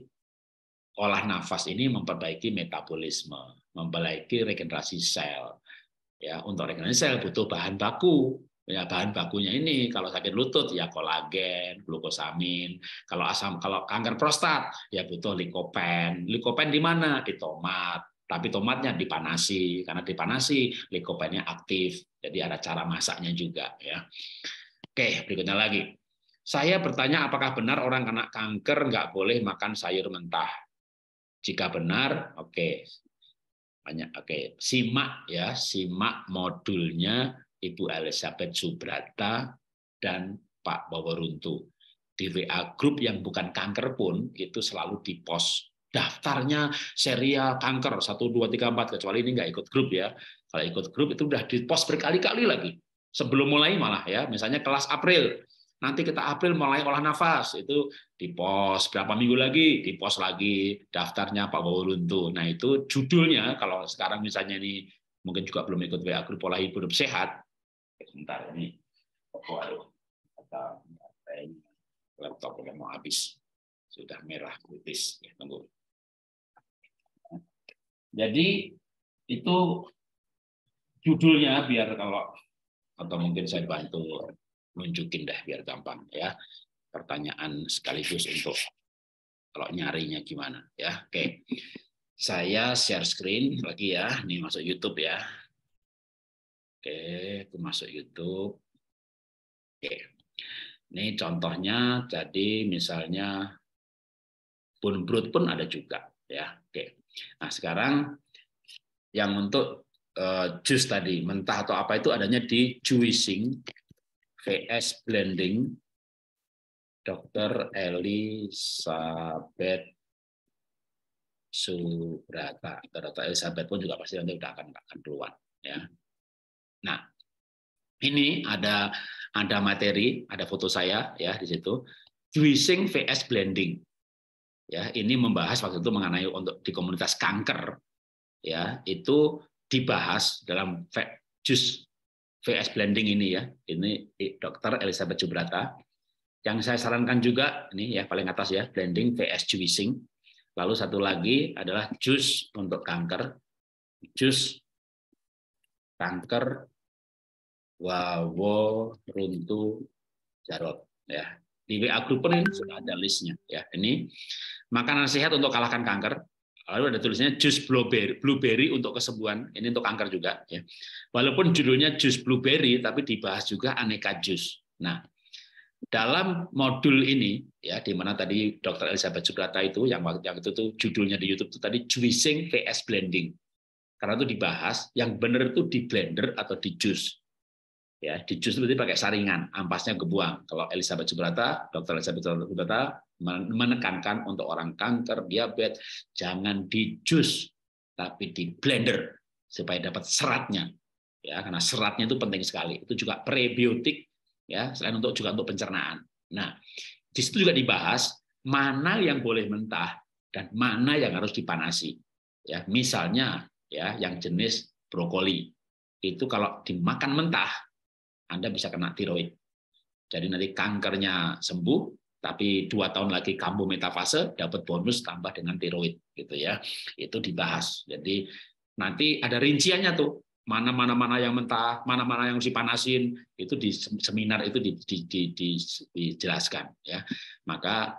olah nafas ini memperbaiki metabolisme, memperbaiki regenerasi sel. Ya, untuk regenerasi sel butuh bahan baku. Ya, bahan bakunya ini kalau sakit lutut ya kolagen, glukosamin. Kalau asam kalau kanker prostat ya butuh likopen. Likopen di mana? Di tomat. Tapi tomatnya dipanasi karena dipanasi likopennya aktif. Jadi ada cara masaknya juga ya. Oke, berikutnya lagi. Saya bertanya apakah benar orang kena kanker nggak boleh makan sayur mentah? Jika benar, oke. Banyak oke. Simak ya, simak modulnya Ibu Elizabeth Subrata dan Pak Waworuntu. Di WA grup yang bukan kanker pun itu selalu di post daftarnya serial kanker 1, 2, 3, 4, kecuali ini nggak ikut grup ya. Kalau ikut grup itu udah di post berkali-kali lagi. Sebelum mulai malah ya, misalnya kelas April. Nanti kita April mulai olah nafas, itu di dipost berapa minggu lagi, di dipost lagi daftarnya Pak Wawuruntu. Nah itu judulnya, kalau sekarang misalnya ini mungkin juga belum ikut WA grup pola hidup sehat. Sebentar ini, waduh, laptop udah mau habis, sudah merah kritis Ya, tunggu. Jadi itu judulnya biar kalau atau mungkin saya bantu nunjukin dah biar gampang ya. Pertanyaan sekaligus untuk kalau nyarinya gimana ya. Oke. Saya share screen lagi ya. Ini masuk YouTube ya. Oke, aku masuk YouTube. Oke. Ini contohnya jadi misalnya bunbrut pun ada juga ya. Oke. Nah, sekarang yang untuk uh, jus tadi, mentah atau apa itu adanya di juicing, VS blending, Dr. Elizabeth Subrata. Dr. Elizabeth pun juga pasti nanti udah akan, akan keluar. Ya. Nah, ini ada ada materi, ada foto saya ya di situ. Juicing VS blending ya ini membahas waktu itu mengenai untuk di komunitas kanker ya itu dibahas dalam jus VS blending ini ya ini dokter Elizabeth Jubrata yang saya sarankan juga ini ya paling atas ya blending VS juicing lalu satu lagi adalah jus untuk kanker jus kanker wawo runtu jarot ya di WA grup pun sudah ada listnya. Ya, ini makanan sehat untuk kalahkan kanker. Lalu ada tulisnya jus blueberry, blueberry untuk kesembuhan. Ini untuk kanker juga. Ya. Walaupun judulnya jus blueberry, tapi dibahas juga aneka jus. Nah, dalam modul ini ya di mana tadi Dr. Elizabeth Subrata itu yang waktu itu tuh judulnya di YouTube itu tadi juicing vs blending. Karena itu dibahas yang benar itu di blender atau di jus ya di jus berarti pakai saringan ampasnya kebuang kalau Elizabeth Subrata dokter Elizabeth Subrata menekankan untuk orang kanker diabetes jangan di jus tapi di blender supaya dapat seratnya ya karena seratnya itu penting sekali itu juga prebiotik ya selain untuk juga untuk pencernaan nah di situ juga dibahas mana yang boleh mentah dan mana yang harus dipanasi ya misalnya ya yang jenis brokoli itu kalau dimakan mentah anda bisa kena tiroid. Jadi nanti kankernya sembuh, tapi dua tahun lagi kambuh metafase dapat bonus tambah dengan tiroid gitu ya itu dibahas jadi nanti ada rinciannya tuh mana mana mana yang mentah mana mana yang harus dipanasin itu di seminar itu dijelaskan ya maka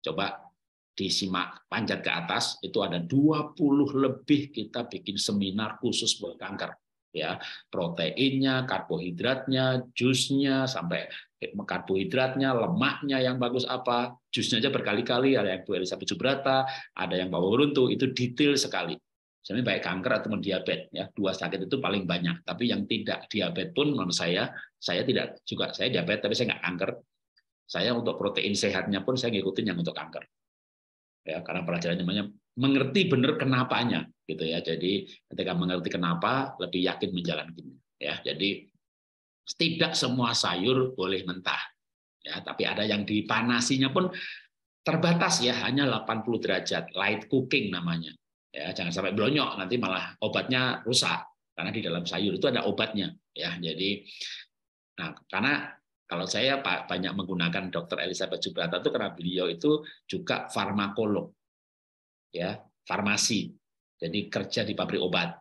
coba disimak panjat ke atas itu ada 20 lebih kita bikin seminar khusus buat kanker ya proteinnya karbohidratnya jusnya sampai karbohidratnya lemaknya yang bagus apa jusnya aja berkali-kali ada yang Bu Elizabeth Subrata ada yang bawa runtuh itu detail sekali jadi baik kanker atau diabetes ya dua sakit itu paling banyak tapi yang tidak diabetes pun menurut saya saya tidak juga saya diabetes tapi saya nggak kanker saya untuk protein sehatnya pun saya ngikutin yang untuk kanker ya karena pelajarannya namanya mengerti benar kenapanya gitu ya jadi ketika mengerti kenapa lebih yakin menjalankannya ya jadi tidak semua sayur boleh mentah ya tapi ada yang dipanasinya pun terbatas ya hanya 80 derajat light cooking namanya ya jangan sampai blonyok nanti malah obatnya rusak karena di dalam sayur itu ada obatnya ya jadi nah karena kalau saya banyak menggunakan Dr. Elizabeth Jubrata itu karena beliau itu juga farmakolog, ya farmasi, jadi kerja di pabrik obat,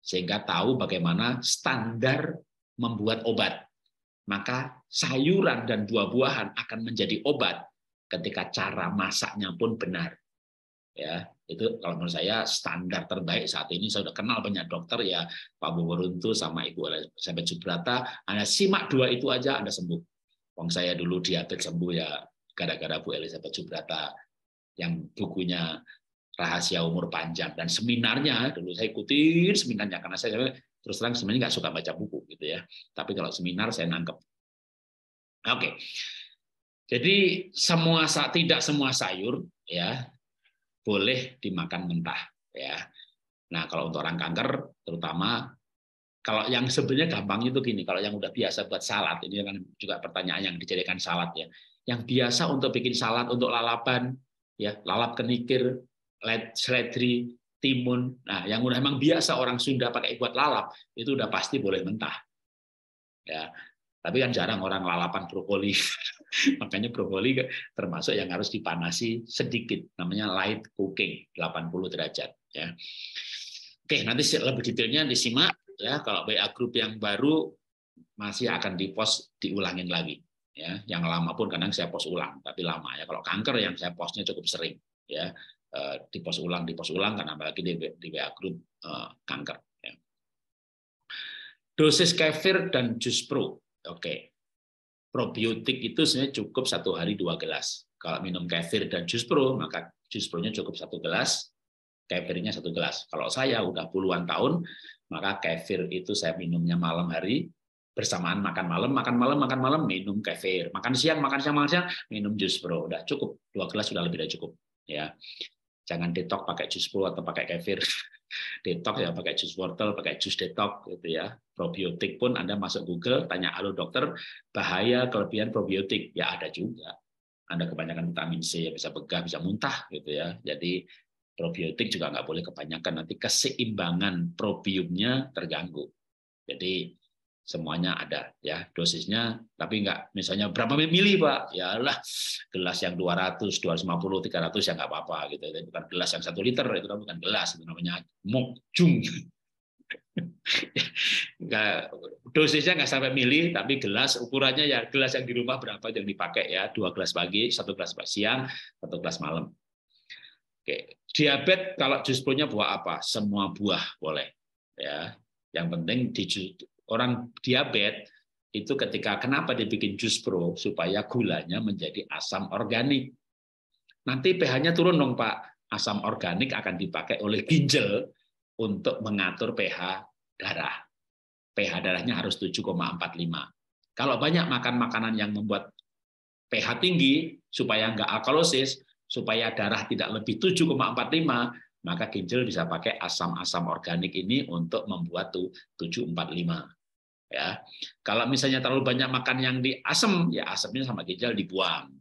sehingga tahu bagaimana standar membuat obat. Maka sayuran dan buah-buahan akan menjadi obat ketika cara masaknya pun benar. Ya, itu kalau menurut saya standar terbaik saat ini. Saya sudah kenal banyak dokter ya Pak Boboruntu sama Ibu Elizabeth Subrata. Anda simak dua itu aja Anda sembuh. Wong saya dulu diabetes sembuh ya gara-gara Bu Elizabeth Subrata yang bukunya rahasia umur panjang dan seminarnya dulu saya ikutin seminarnya karena saya terus terang sebenarnya nggak suka baca buku gitu ya tapi kalau seminar saya nangkep oke okay. jadi semua tidak semua sayur ya boleh dimakan mentah ya. Nah, kalau untuk orang kanker terutama kalau yang sebenarnya gampang itu gini, kalau yang udah biasa buat salad, ini kan juga pertanyaan yang dijadikan salad ya. Yang biasa untuk bikin salad untuk lalapan, ya lalap kenikir, led, seledri, timun. Nah, yang udah emang biasa orang Sunda pakai buat lalap itu udah pasti boleh mentah. Ya, tapi kan jarang orang lalapan brokoli. Makanya brokoli termasuk yang harus dipanasi sedikit, namanya light cooking, 80 derajat. Ya. Oke, nanti lebih detailnya disimak. ya Kalau WA Group yang baru masih akan dipost diulangin lagi. Ya, yang lama pun kadang saya post ulang, tapi lama ya. Kalau kanker yang saya postnya cukup sering, ya eh, di post ulang, di post ulang, karena apalagi di, WA Group eh, kanker. Ya. Dosis kefir dan jus pro Oke. Probiotik itu sebenarnya cukup satu hari dua gelas. Kalau minum kefir dan jus pro, maka jus pro-nya cukup satu gelas, kefirnya satu gelas. Kalau saya udah puluhan tahun, maka kefir itu saya minumnya malam hari, bersamaan makan malam, makan malam, makan malam, minum kefir. Makan siang, makan siang, makan siang, minum jus pro. Udah cukup. Dua gelas sudah lebih dari cukup. ya Jangan detok pakai jus pro atau pakai kefir. detox ya pakai jus wortel, pakai jus detox gitu ya. Probiotik pun Anda masuk Google, tanya halo dokter, bahaya kelebihan probiotik ya ada juga. Anda kebanyakan vitamin C ya bisa begah, bisa muntah gitu ya. Jadi probiotik juga nggak boleh kebanyakan nanti keseimbangan probiumnya terganggu. Jadi semuanya ada ya dosisnya tapi enggak misalnya berapa mili Pak ya lah gelas yang 200 250 300 ya enggak apa-apa gitu itu bukan gelas yang satu liter itu kan bukan gelas itu namanya mokjung enggak dosisnya enggak sampai mili tapi gelas ukurannya ya gelas yang di rumah berapa yang dipakai ya dua gelas pagi satu gelas siang satu gelas malam Oke diabetes kalau jus buah apa semua buah boleh ya yang penting di orang diabetes itu ketika kenapa dibikin jus pro supaya gulanya menjadi asam organik. Nanti pH-nya turun dong Pak. Asam organik akan dipakai oleh ginjal untuk mengatur pH darah. pH darahnya harus 7,45. Kalau banyak makan makanan yang membuat pH tinggi supaya enggak alkalosis, supaya darah tidak lebih 7,45, maka ginjal bisa pakai asam-asam organik ini untuk membuat tuh 745. Ya. Kalau misalnya terlalu banyak makan yang di asam, ya asamnya sama ginjal dibuang.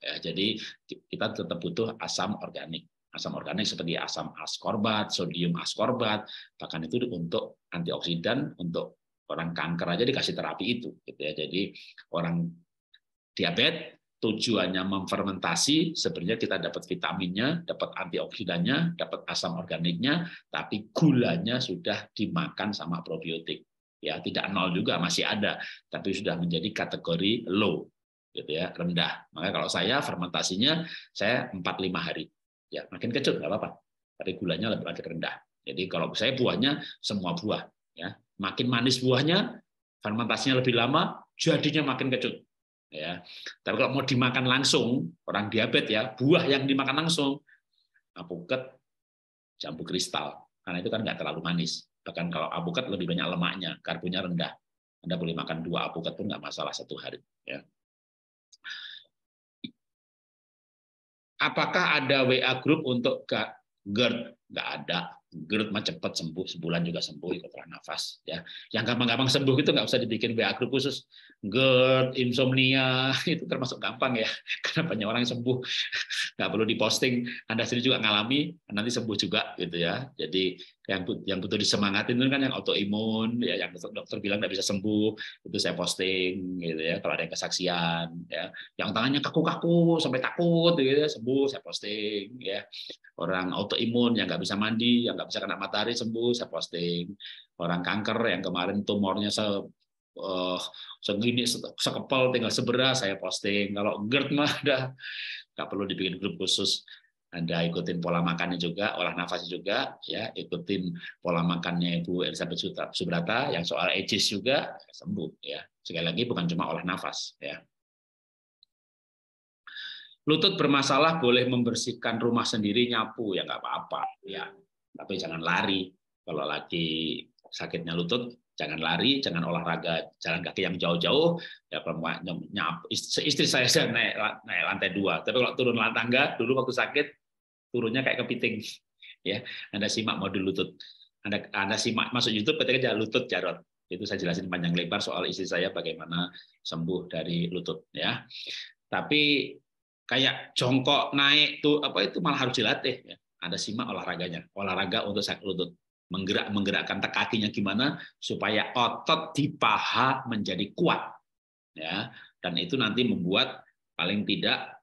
Ya, jadi kita tetap butuh asam organik. Asam organik seperti asam askorbat, sodium askorbat, bahkan itu untuk antioksidan untuk orang kanker aja dikasih terapi itu gitu ya. Jadi orang diabetes tujuannya memfermentasi, sebenarnya kita dapat vitaminnya, dapat antioksidannya, dapat asam organiknya, tapi gulanya sudah dimakan sama probiotik ya tidak nol juga masih ada tapi sudah menjadi kategori low gitu ya rendah maka kalau saya fermentasinya saya empat lima hari ya makin kecut nggak apa-apa tapi gulanya lebih lagi rendah jadi kalau saya buahnya semua buah ya makin manis buahnya fermentasinya lebih lama jadinya makin kecut ya tapi kalau mau dimakan langsung orang diabetes ya buah yang dimakan langsung apuket jambu kristal karena itu kan nggak terlalu manis Bahkan kalau alpukat lebih banyak lemaknya, karbonnya rendah. Anda boleh makan dua alpukat pun nggak masalah satu hari. Ya. Apakah ada WA group untuk GERD? nggak ada gerut mah cepet sembuh sebulan juga sembuh ikut olah nafas ya yang gampang-gampang sembuh itu nggak usah dibikin BA grup khusus GERD, insomnia itu termasuk gampang ya karena banyak orang yang sembuh nggak perlu diposting anda sendiri juga ngalami nanti sembuh juga gitu ya jadi yang yang butuh disemangatin itu kan yang autoimun ya yang dokter bilang nggak bisa sembuh itu saya posting gitu ya kalau ada yang kesaksian ya yang tangannya kaku-kaku sampai takut gitu ya sembuh saya posting ya orang autoimun yang nggak bisa mandi, yang nggak bisa kena matahari sembuh, saya posting. Orang kanker yang kemarin tumornya se uh, segini, sekepal, tinggal seberas, saya posting. Kalau GERD mah ada, nggak perlu dibikin grup khusus. Anda ikutin pola makannya juga, olah nafas juga, ya ikutin pola makannya Ibu Elizabeth Subrata yang soal edges juga sembuh ya. Sekali lagi bukan cuma olah nafas ya lutut bermasalah boleh membersihkan rumah sendiri nyapu ya nggak apa-apa ya tapi jangan lari kalau lagi sakitnya lutut jangan lari jangan olahraga jalan kaki yang jauh-jauh ya nyapu istri saya saya naik naik lantai dua tapi kalau turun lantai tangga dulu waktu sakit turunnya kayak kepiting ya anda simak modul lutut anda anda simak masuk YouTube ketika jalan lutut jarot itu saya jelasin panjang lebar soal istri saya bagaimana sembuh dari lutut ya tapi kayak jongkok naik tuh apa itu malah harus dilatih ya. Ada simak olahraganya, olahraga untuk sakit lutut, menggerak menggerakkan kakinya gimana supaya otot di paha menjadi kuat, ya. Dan itu nanti membuat paling tidak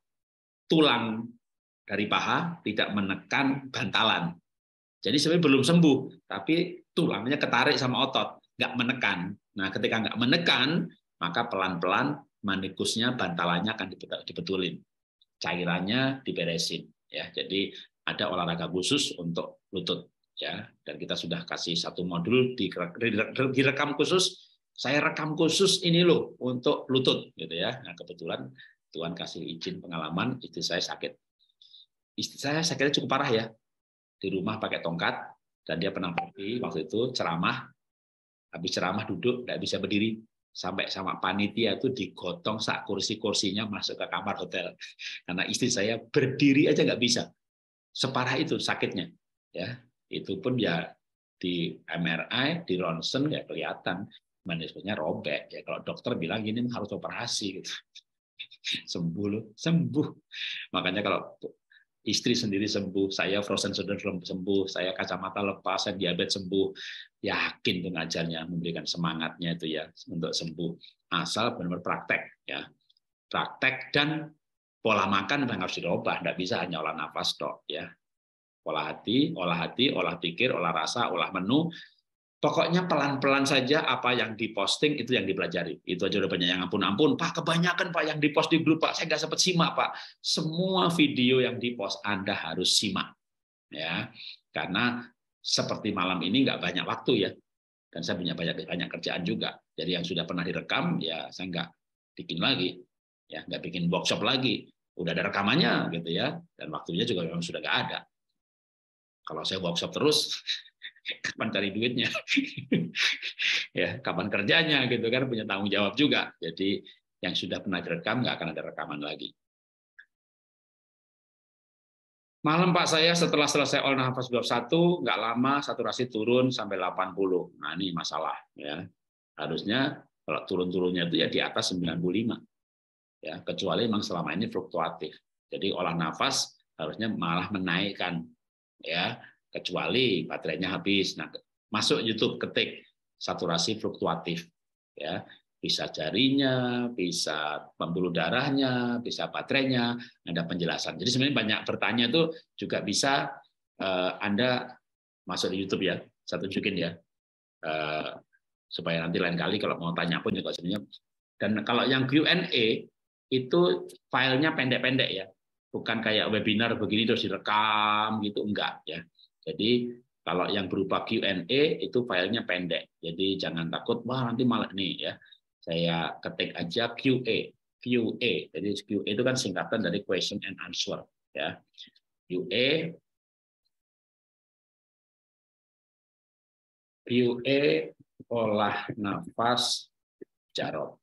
tulang dari paha tidak menekan bantalan. Jadi sebenarnya belum sembuh, tapi tulangnya ketarik sama otot, nggak menekan. Nah, ketika nggak menekan, maka pelan-pelan manikusnya bantalannya akan dibetulin cairannya diberesin ya. Jadi ada olahraga khusus untuk lutut ya dan kita sudah kasih satu modul di direkam khusus saya rekam khusus ini loh untuk lutut gitu ya nah kebetulan Tuhan kasih izin pengalaman istri saya sakit istri saya sakitnya cukup parah ya di rumah pakai tongkat dan dia pernah pergi waktu itu ceramah habis ceramah duduk tidak bisa berdiri sampai sama panitia itu digotong sak kursi-kursinya masuk ke kamar hotel karena istri saya berdiri aja nggak bisa separah itu sakitnya ya itu pun ya di MRI di ronsen nggak kelihatan manisnya robek ya kalau dokter bilang ini harus operasi gitu sembuh loh, sembuh. Makanya kalau istri sendiri sembuh, saya frozen syndrome sembuh, saya kacamata lepas, saya diabetes sembuh. Yakin tuh ngajarnya, memberikan semangatnya itu ya untuk sembuh. Asal benar-benar praktek ya. Praktek dan pola makan memang harus diubah. tidak bisa hanya olah nafas dok ya. Olah hati, olah hati, olah pikir, olah rasa, olah menu, Pokoknya pelan-pelan saja apa yang diposting itu yang dipelajari. Itu aja udah banyak yang ampun-ampun. Pak, kebanyakan Pak yang dipost di grup Pak. Saya nggak sempat simak Pak. Semua video yang dipost Anda harus simak. ya Karena seperti malam ini nggak banyak waktu ya. Dan saya punya banyak banyak kerjaan juga. Jadi yang sudah pernah direkam ya saya nggak bikin lagi. Ya, nggak bikin workshop lagi. Udah ada rekamannya gitu ya. Dan waktunya juga memang sudah nggak ada. Kalau saya workshop terus, kapan cari duitnya, ya kapan kerjanya gitu kan punya tanggung jawab juga. Jadi yang sudah pernah direkam nggak akan ada rekaman lagi. Malam Pak saya setelah selesai olah nafas bab satu nggak lama saturasi turun sampai 80. Nah ini masalah. ya Harusnya kalau turun-turunnya itu ya di atas 95. ya Kecuali memang selama ini fluktuatif. Jadi olah nafas harusnya malah menaikkan ya kecuali baterainya habis. Nah, masuk YouTube ketik saturasi fluktuatif ya bisa jarinya, bisa pembuluh darahnya, bisa baterainya, ada penjelasan. Jadi sebenarnya banyak bertanya itu juga bisa uh, Anda masuk di YouTube ya, satu tunjukin ya, uh, supaya nanti lain kali kalau mau tanya pun juga sebenarnya. Dan kalau yang Q&A itu filenya pendek-pendek ya, bukan kayak webinar begini terus direkam gitu enggak ya. Jadi kalau yang berupa Q&A itu filenya pendek. Jadi jangan takut wah nanti malah nih ya. Saya ketik aja QA, QA. Jadi QA itu kan singkatan dari question and answer ya. QA QA olah nafas jarot.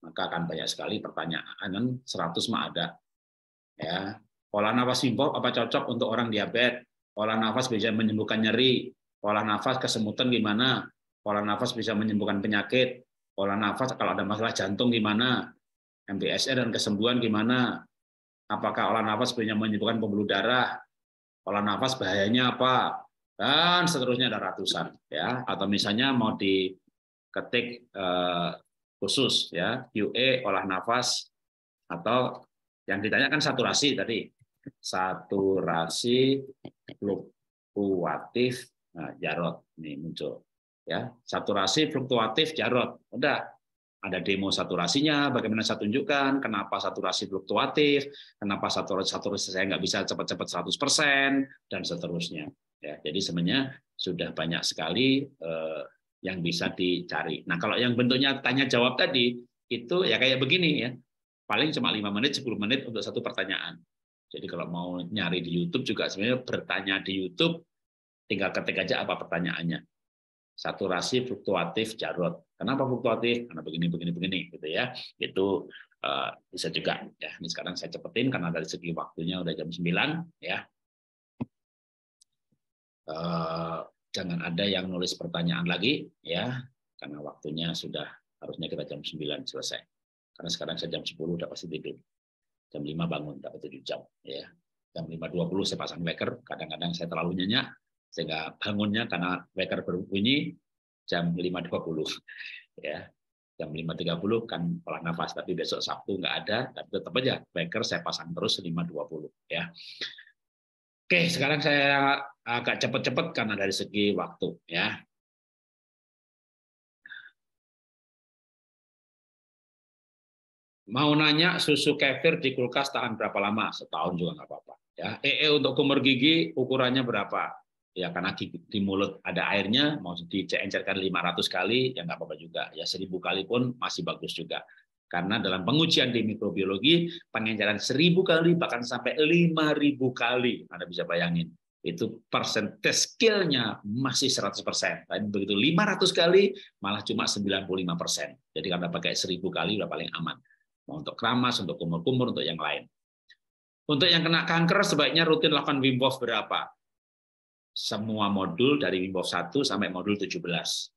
Maka akan banyak sekali pertanyaan, 100 mah ada. Ya, Pola nafas simbol apa cocok untuk orang diabetes? Pola nafas bisa menyembuhkan nyeri, pola nafas kesemutan gimana? Pola nafas bisa menyembuhkan penyakit, pola nafas kalau ada masalah jantung gimana? MBSR dan kesembuhan gimana? Apakah olah nafas punya menyembuhkan pembuluh darah? Olah nafas bahayanya apa? Dan seterusnya ada ratusan ya. Atau misalnya mau diketik eh, khusus ya UE, olah nafas atau yang ditanyakan saturasi tadi saturasi fluktuatif nah, jarot nih muncul ya saturasi fluktuatif Jarod. udah ada demo saturasinya, bagaimana saya tunjukkan, kenapa saturasi fluktuatif, kenapa saturasi, saturasi saya nggak bisa cepat-cepat 100%, dan seterusnya. Ya, jadi sebenarnya sudah banyak sekali eh, yang bisa dicari. Nah, kalau yang bentuknya tanya-jawab tadi, itu ya kayak begini ya, paling cuma lima menit, 10 menit untuk satu pertanyaan. Jadi kalau mau nyari di YouTube juga sebenarnya bertanya di YouTube, tinggal ketik aja apa pertanyaannya. Saturasi fluktuatif jarot. Kenapa fluktuatif? Karena begini, begini, begini, gitu ya. Itu uh, bisa juga. Ya, ini sekarang saya cepetin karena dari segi waktunya udah jam 9 ya. Uh, jangan ada yang nulis pertanyaan lagi ya, karena waktunya sudah harusnya kita jam 9 selesai. Karena sekarang saya jam 10 udah pasti tidur jam 5 bangun dapat 7 jam ya jam 5.20 saya pasang waker kadang-kadang saya terlalu nyenyak sehingga bangunnya karena waker berbunyi jam 5.20 ya jam 5.30 kan pola nafas tapi besok Sabtu nggak ada tapi tetap aja waker saya pasang terus 5.20 ya oke sekarang saya agak cepat-cepat karena dari segi waktu ya Mau nanya susu kefir di kulkas tahan berapa lama? Setahun juga nggak apa-apa. Ya, EE untuk kumur gigi ukurannya berapa? Ya karena di mulut ada airnya, mau diencerkan 500 kali, ya nggak apa-apa juga. Ya 1000 kali pun masih bagus juga. Karena dalam pengujian di mikrobiologi, pengenceran 1000 kali, bahkan sampai 5000 kali. Anda bisa bayangin itu persentase skillnya masih 100 persen. Tapi begitu 500 kali malah cuma 95 persen. Jadi kalau pakai 1000 kali udah paling aman untuk keramas, untuk kumur-kumur, untuk yang lain. Untuk yang kena kanker sebaiknya rutin lakukan Wim Hof berapa? Semua modul dari Wim Hof 1 sampai modul 17.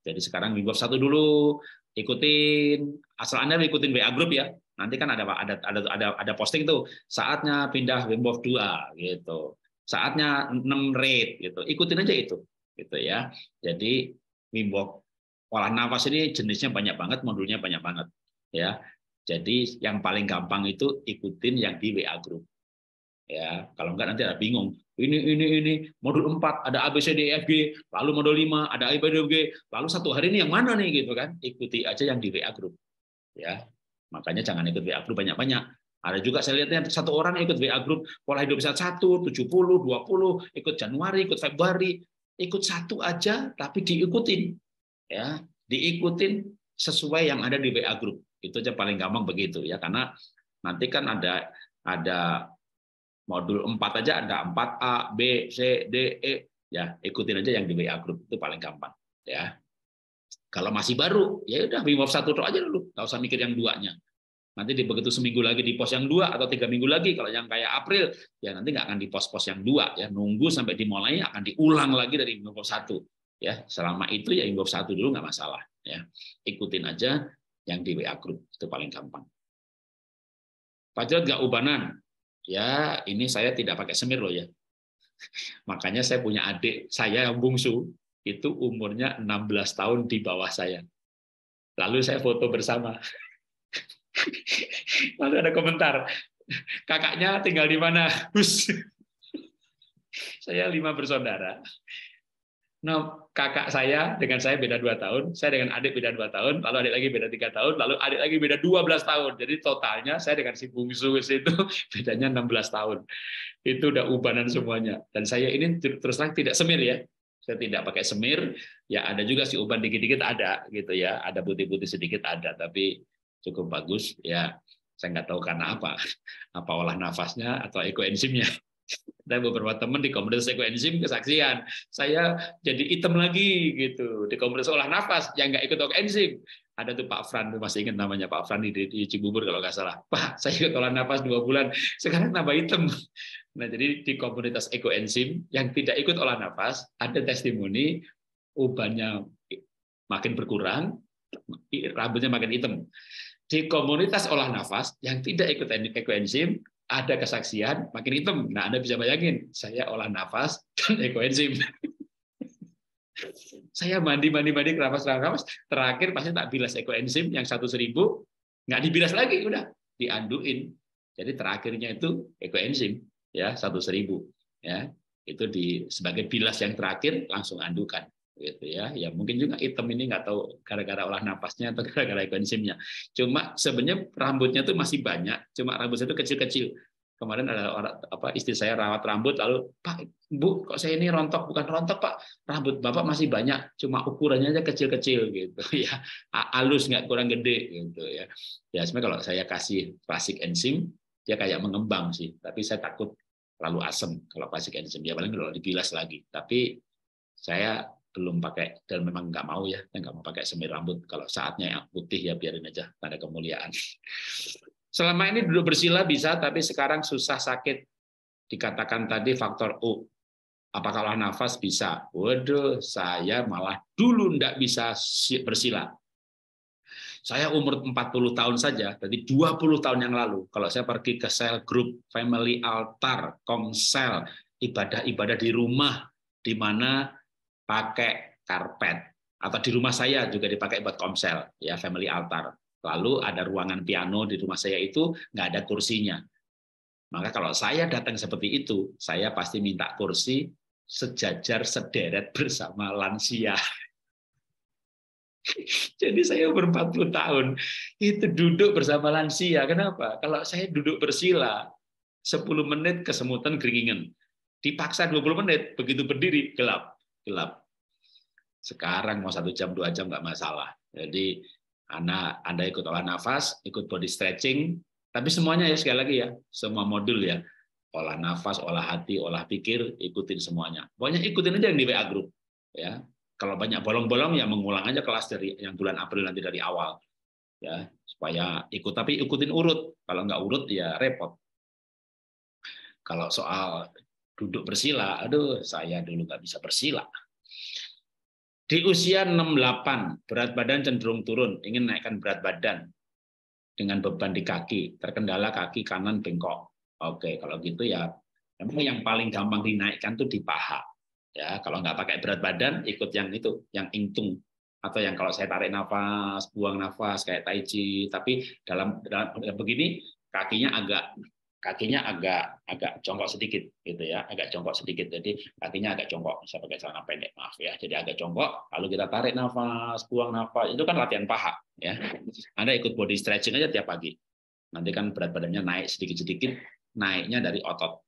Jadi sekarang Wim Hof 1 dulu, ikutin asal Anda ikutin WA grup ya. Nanti kan ada ada ada ada, posting tuh saatnya pindah Wim Hof 2 gitu. Saatnya 6 rate gitu. Ikutin aja itu. Gitu ya. Jadi Wim Hof olah nafas ini jenisnya banyak banget, modulnya banyak banget ya. Jadi yang paling gampang itu ikutin yang di WA group. Ya, kalau enggak nanti ada bingung. Ini ini ini modul 4 ada ABCDEFG, lalu modul 5 ada ABCDEFG, lalu satu hari ini yang mana nih gitu kan? Ikuti aja yang di WA group. Ya. Makanya jangan ikut WA group banyak-banyak. Ada juga saya lihatnya satu orang ikut WA group pola hidup sehat 1, 70, 20, ikut Januari, ikut Februari, ikut satu aja tapi diikutin. Ya, diikutin sesuai yang ada di WA group itu aja paling gampang begitu ya karena nanti kan ada ada modul 4 aja ada 4A, B, C, D, E ya ikutin aja yang di WA group itu paling gampang ya. Kalau masih baru ya udah Wim satu satu aja dulu, nggak usah mikir yang duanya. Nanti di begitu seminggu lagi di pos yang dua atau tiga minggu lagi kalau yang kayak April ya nanti nggak akan di pos-pos yang dua ya nunggu sampai dimulai akan diulang lagi dari Wim satu ya selama itu ya Wim satu dulu nggak masalah ya ikutin aja yang di WA group itu paling gampang. Pak gak nggak ubanan, ya ini saya tidak pakai semir loh ya. Makanya saya punya adik saya yang bungsu itu umurnya 16 tahun di bawah saya. Lalu saya foto bersama. Lalu ada komentar, kakaknya tinggal di mana? Saya lima bersaudara, Nah, kakak saya dengan saya beda dua tahun, saya dengan adik beda dua tahun, lalu adik lagi beda tiga tahun, lalu adik lagi beda dua belas tahun. Jadi totalnya saya dengan si bungsu itu bedanya enam belas tahun. Itu udah ubanan semuanya. Dan saya ini terus terang tidak semir ya. Saya tidak pakai semir, ya ada juga si uban dikit-dikit ada gitu ya, ada putih-putih sedikit ada, tapi cukup bagus ya. Saya nggak tahu karena apa, apa olah nafasnya atau ekoenzimnya. Ada beberapa teman di komunitas ekoenzim kesaksian, saya jadi item lagi gitu di komunitas olah nafas yang nggak ikut ekoenzim Ada tuh Pak Fran, masih ingat namanya Pak Fran di, di Cibubur kalau nggak salah. Pak, saya ikut olah nafas dua bulan, sekarang tambah item. Nah, jadi di komunitas ekoenzim yang tidak ikut olah nafas, ada testimoni ubannya makin berkurang, rambutnya makin hitam. Di komunitas olah nafas yang tidak ikut ekoenzim, ada kesaksian makin hitam. Nah, Anda bisa bayangin, saya olah nafas dan ekoenzim. saya mandi mandi mandi keramas keramas terakhir pasti tak bilas ekoenzim yang satu seribu nggak dibilas lagi udah dianduin jadi terakhirnya itu ekoenzim ya satu seribu ya itu di sebagai bilas yang terakhir langsung andukan gitu ya ya mungkin juga hitam ini nggak tahu gara-gara olah napasnya atau gara-gara enzimnya cuma sebenarnya rambutnya tuh masih banyak cuma rambutnya itu kecil-kecil kemarin ada orang apa istri saya rawat rambut lalu pak bu kok saya ini rontok bukan rontok pak rambut bapak masih banyak cuma ukurannya aja kecil-kecil gitu ya halus nggak kurang gede gitu ya ya sebenarnya kalau saya kasih klasik enzim dia kayak mengembang sih tapi saya takut terlalu asem kalau klasik enzim ya paling kalau digilas lagi tapi saya belum pakai dan memang nggak mau ya nggak mau pakai semir rambut kalau saatnya yang putih ya biarin aja tanda kemuliaan selama ini duduk bersila bisa tapi sekarang susah sakit dikatakan tadi faktor U apakah olah nafas bisa waduh saya malah dulu ndak bisa bersila saya umur 40 tahun saja, tadi 20 tahun yang lalu, kalau saya pergi ke sel grup, family altar, komsel, ibadah-ibadah di rumah, di mana pakai karpet atau di rumah saya juga dipakai buat komsel ya family altar lalu ada ruangan piano di rumah saya itu nggak ada kursinya maka kalau saya datang seperti itu saya pasti minta kursi sejajar sederet bersama lansia jadi saya umur 40 tahun itu duduk bersama lansia kenapa kalau saya duduk bersila 10 menit kesemutan geringingan dipaksa 20 menit begitu berdiri gelap gelap. Sekarang mau satu jam, dua jam nggak masalah. Jadi Anda, Anda ikut olah nafas, ikut body stretching, tapi semuanya ya sekali lagi ya, semua modul ya. Olah nafas, olah hati, olah pikir, ikutin semuanya. Pokoknya ikutin aja yang di WA group. Ya, kalau banyak bolong-bolong ya mengulang aja kelas dari yang bulan April nanti dari awal ya supaya ikut tapi ikutin urut kalau nggak urut ya repot kalau soal duduk bersila. Aduh, saya dulu nggak bisa bersila. Di usia 68, berat badan cenderung turun, ingin naikkan berat badan dengan beban di kaki, terkendala kaki kanan bengkok. Oke, kalau gitu ya memang yang paling gampang dinaikkan tuh di paha. Ya, kalau nggak pakai berat badan, ikut yang itu, yang intung atau yang kalau saya tarik nafas, buang nafas kayak tai chi, tapi dalam, dalam begini kakinya agak kakinya agak agak jongkok sedikit gitu ya agak jongkok sedikit jadi kakinya agak jongkok saya pakai celana pendek maaf ya jadi agak jongkok lalu kita tarik nafas buang nafas itu kan latihan paha ya anda ikut body stretching aja tiap pagi nanti kan berat badannya naik sedikit sedikit naiknya dari otot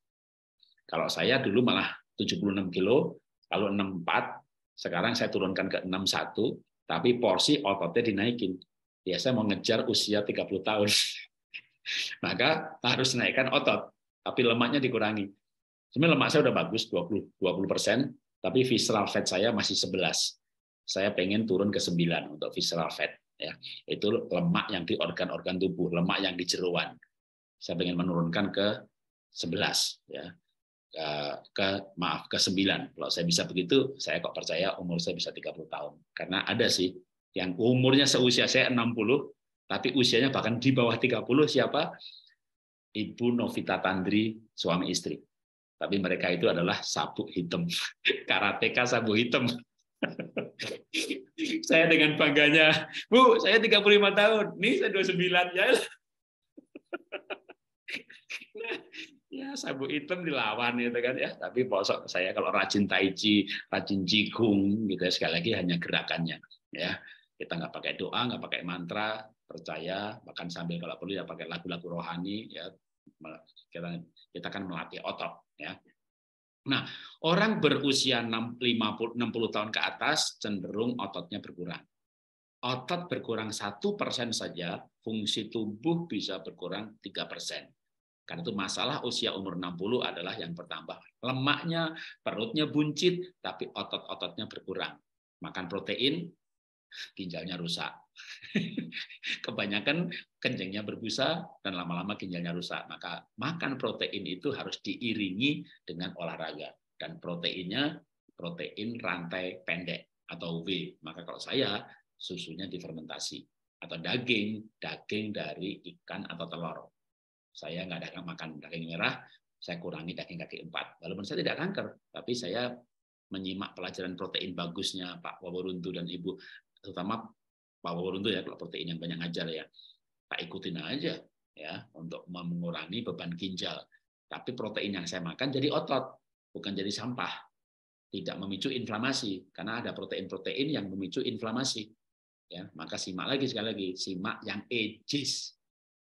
kalau saya dulu malah 76 kilo lalu 64 sekarang saya turunkan ke 61 tapi porsi ototnya dinaikin ya saya mau ngejar usia 30 tahun maka harus naikkan otot, tapi lemaknya dikurangi. Sebenarnya lemak saya udah bagus 20 20%, tapi visceral fat saya masih 11. Saya pengen turun ke 9 untuk visceral fat ya. Itu lemak yang di organ-organ tubuh, lemak yang di jeruan. Saya pengen menurunkan ke 11 ya. Ke, ke maaf ke 9. Kalau saya bisa begitu, saya kok percaya umur saya bisa 30 tahun. Karena ada sih yang umurnya seusia saya 60 tapi usianya bahkan di bawah 30 siapa? Ibu Novita Tandri, suami istri. Tapi mereka itu adalah sabuk hitam. Karateka sabuk hitam. saya dengan bangganya, Bu, saya 35 tahun, nih saya 29. Ya. nah, ya sabuk hitam dilawan gitu kan ya. Tapi bosok saya kalau rajin tai chi, rajin jikung gitu ya, sekali lagi hanya gerakannya ya. Kita nggak pakai doa, nggak pakai mantra, percaya bahkan sambil kalau perlu ya pakai lagu-lagu rohani ya kita, kita kan melatih otot ya Nah, orang berusia 50 60 tahun ke atas cenderung ototnya berkurang. Otot berkurang satu persen saja, fungsi tubuh bisa berkurang tiga persen. Karena itu masalah usia umur 60 adalah yang bertambah. Lemaknya, perutnya buncit, tapi otot-ototnya berkurang. Makan protein, ginjalnya rusak. Kebanyakan kencingnya berbusa dan lama-lama ginjalnya rusak. Maka makan protein itu harus diiringi dengan olahraga. Dan proteinnya protein rantai pendek atau W. Maka kalau saya susunya difermentasi atau daging, daging dari ikan atau telur. Saya nggak ada makan daging merah, saya kurangi daging kaki empat. Walaupun saya tidak kanker, tapi saya menyimak pelajaran protein bagusnya Pak Waburuntu dan Ibu, terutama Pak untuk ya kalau protein yang banyak ngajar ya tak ikutin aja ya untuk mengurangi beban ginjal. Tapi protein yang saya makan jadi otot bukan jadi sampah. Tidak memicu inflamasi karena ada protein-protein yang memicu inflamasi. Ya, maka simak lagi sekali lagi simak yang ages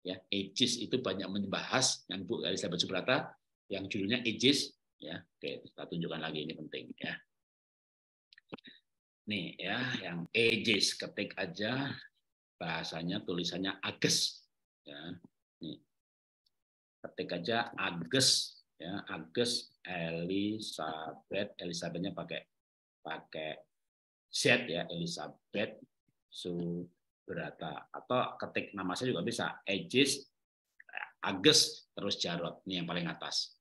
ya ages itu banyak membahas yang Bu Elizabeth Subrata yang judulnya ages ya oke kita tunjukkan lagi ini penting ya Nih ya, yang ages ketik aja bahasanya tulisannya ages ya. Nih. Ketik aja ages ya, ages Elizabeth, Elizabethnya pakai pakai Z ya, Elizabeth Subrata atau ketik nama saya juga bisa ages ages terus Jarot nih yang paling atas.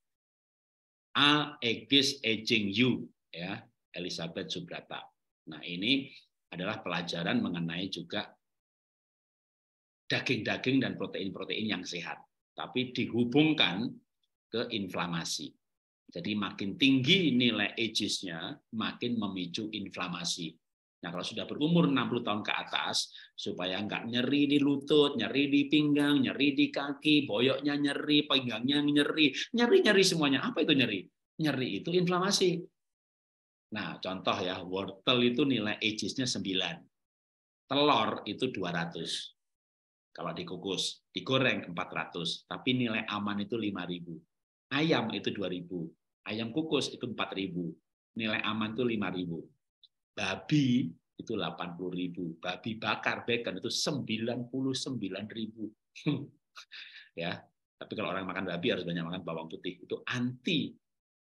A ages Aging You ya, Elizabeth Subrata. Nah, ini adalah pelajaran mengenai juga daging-daging dan protein-protein yang sehat, tapi dihubungkan ke inflamasi. Jadi makin tinggi nilai ages nya makin memicu inflamasi. Nah, kalau sudah berumur 60 tahun ke atas, supaya nggak nyeri di lutut, nyeri di pinggang, nyeri di kaki, boyoknya nyeri, pinggangnya nyeri, nyeri-nyeri semuanya. Apa itu nyeri? Nyeri itu inflamasi Nah, contoh ya, wortel itu nilai ages nya 9. Telur itu 200. Kalau dikukus, digoreng 400, tapi nilai aman itu 5000. Ayam itu 2000. Ayam kukus itu 4000. Nilai aman itu 5000. Babi itu 80.000. Babi bakar bacon itu 99.000. ya. Tapi kalau orang makan babi harus banyak makan bawang putih. Itu anti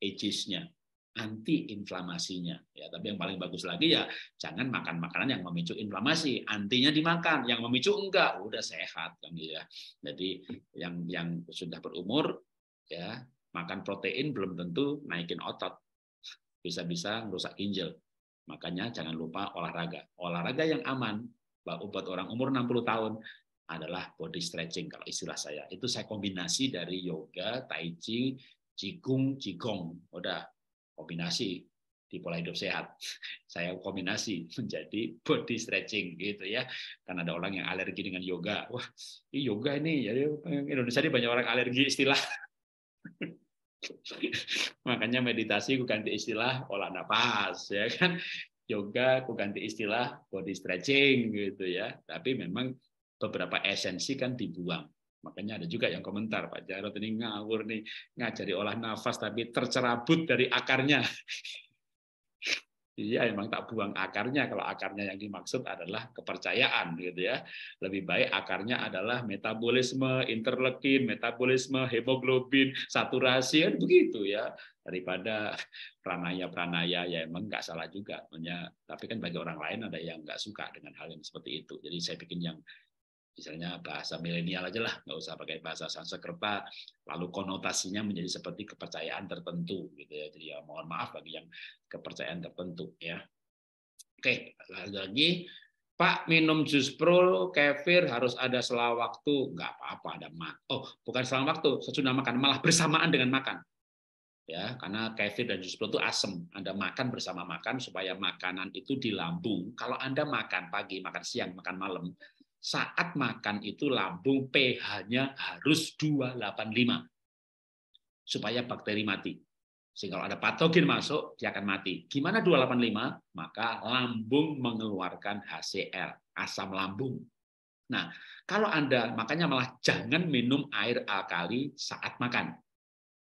ages-nya anti inflamasinya ya tapi yang paling bagus lagi ya jangan makan makanan yang memicu inflamasi antinya dimakan yang memicu enggak udah sehat kan ya jadi yang yang sudah berumur ya makan protein belum tentu naikin otot bisa-bisa merusak ginjal makanya jangan lupa olahraga olahraga yang aman buat orang umur 60 tahun adalah body stretching kalau istilah saya itu saya kombinasi dari yoga tai chi jigong cikong udah kombinasi di pola hidup sehat. Saya kombinasi menjadi body stretching gitu ya. Karena ada orang yang alergi dengan yoga. Wah, ini yoga ini jadi ya, ya, Indonesia ini banyak orang alergi istilah. Makanya meditasi ku ganti istilah olah nafas ya kan. Yoga ku ganti istilah body stretching gitu ya. Tapi memang beberapa esensi kan dibuang. Makanya ada juga yang komentar, Pak Jarod ini ngawur nih, ngajari olah nafas tapi tercerabut dari akarnya. Iya, emang tak buang akarnya. Kalau akarnya yang dimaksud adalah kepercayaan, gitu ya. Lebih baik akarnya adalah metabolisme, interleukin, metabolisme, hemoglobin, saturasi, kan begitu ya. Daripada pranaya-pranaya, ya emang nggak salah juga. Tapi kan bagi orang lain ada yang nggak suka dengan hal yang seperti itu. Jadi saya bikin yang misalnya bahasa milenial aja lah, nggak usah pakai bahasa Sanskerta, lalu konotasinya menjadi seperti kepercayaan tertentu gitu ya. Jadi ya mohon maaf bagi yang kepercayaan tertentu ya. Oke, lagi Pak minum jus pro kefir harus ada selang waktu, nggak apa-apa ada mak. Oh, bukan selang waktu, sesudah makan malah bersamaan dengan makan. Ya, karena kefir dan jus pro itu asem. Anda makan bersama makan supaya makanan itu di lambung. Kalau Anda makan pagi, makan siang, makan malam, saat makan itu lambung pH-nya harus 285 supaya bakteri mati. Sehingga kalau ada patogen masuk, dia akan mati. Gimana 285? Maka lambung mengeluarkan HCl, asam lambung. Nah, kalau Anda, makanya malah jangan minum air alkali saat makan.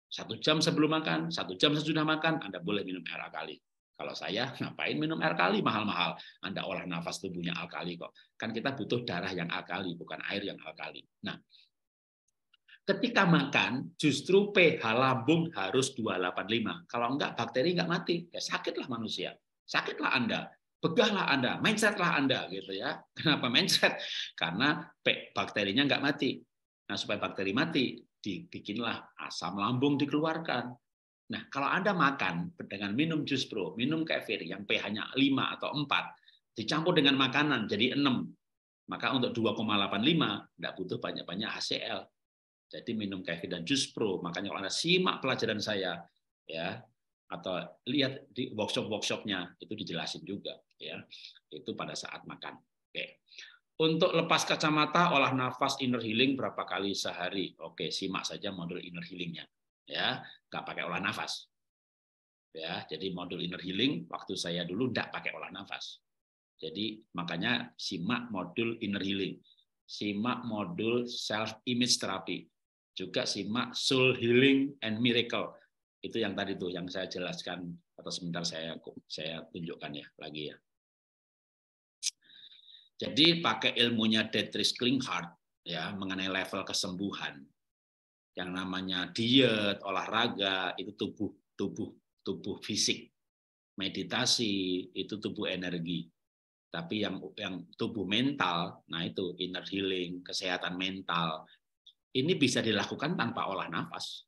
Satu jam sebelum makan, satu jam sesudah makan, Anda boleh minum air alkali. Kalau saya ngapain minum air kali mahal-mahal? Anda olah nafas tubuhnya alkali kok. Kan kita butuh darah yang alkali, bukan air yang alkali. Nah, ketika makan justru pH lambung harus 285. Kalau enggak bakteri enggak mati. Ya sakitlah manusia. Sakitlah Anda. Begahlah Anda, mindsetlah Anda gitu ya. Kenapa mindset? Karena bakterinya enggak mati. Nah, supaya bakteri mati, dibikinlah asam lambung dikeluarkan Nah, kalau Anda makan dengan minum jus pro, minum kefir yang pH-nya 5 atau 4, dicampur dengan makanan jadi 6, maka untuk 2,85 tidak butuh banyak-banyak HCl. Jadi minum kefir dan jus pro. Makanya kalau Anda simak pelajaran saya, ya atau lihat di workshop-workshopnya itu dijelasin juga ya itu pada saat makan oke untuk lepas kacamata olah nafas inner healing berapa kali sehari oke simak saja modul inner healingnya ya nggak pakai olah nafas. Ya, jadi modul inner healing waktu saya dulu nggak pakai olah nafas. Jadi makanya simak modul inner healing, simak modul self image therapy, juga simak soul healing and miracle. Itu yang tadi tuh yang saya jelaskan atau sebentar saya saya tunjukkan ya lagi ya. Jadi pakai ilmunya Dietrich Klinghardt ya mengenai level kesembuhan yang namanya diet, olahraga itu tubuh tubuh tubuh fisik. Meditasi itu tubuh energi. Tapi yang yang tubuh mental, nah itu inner healing, kesehatan mental. Ini bisa dilakukan tanpa olah nafas.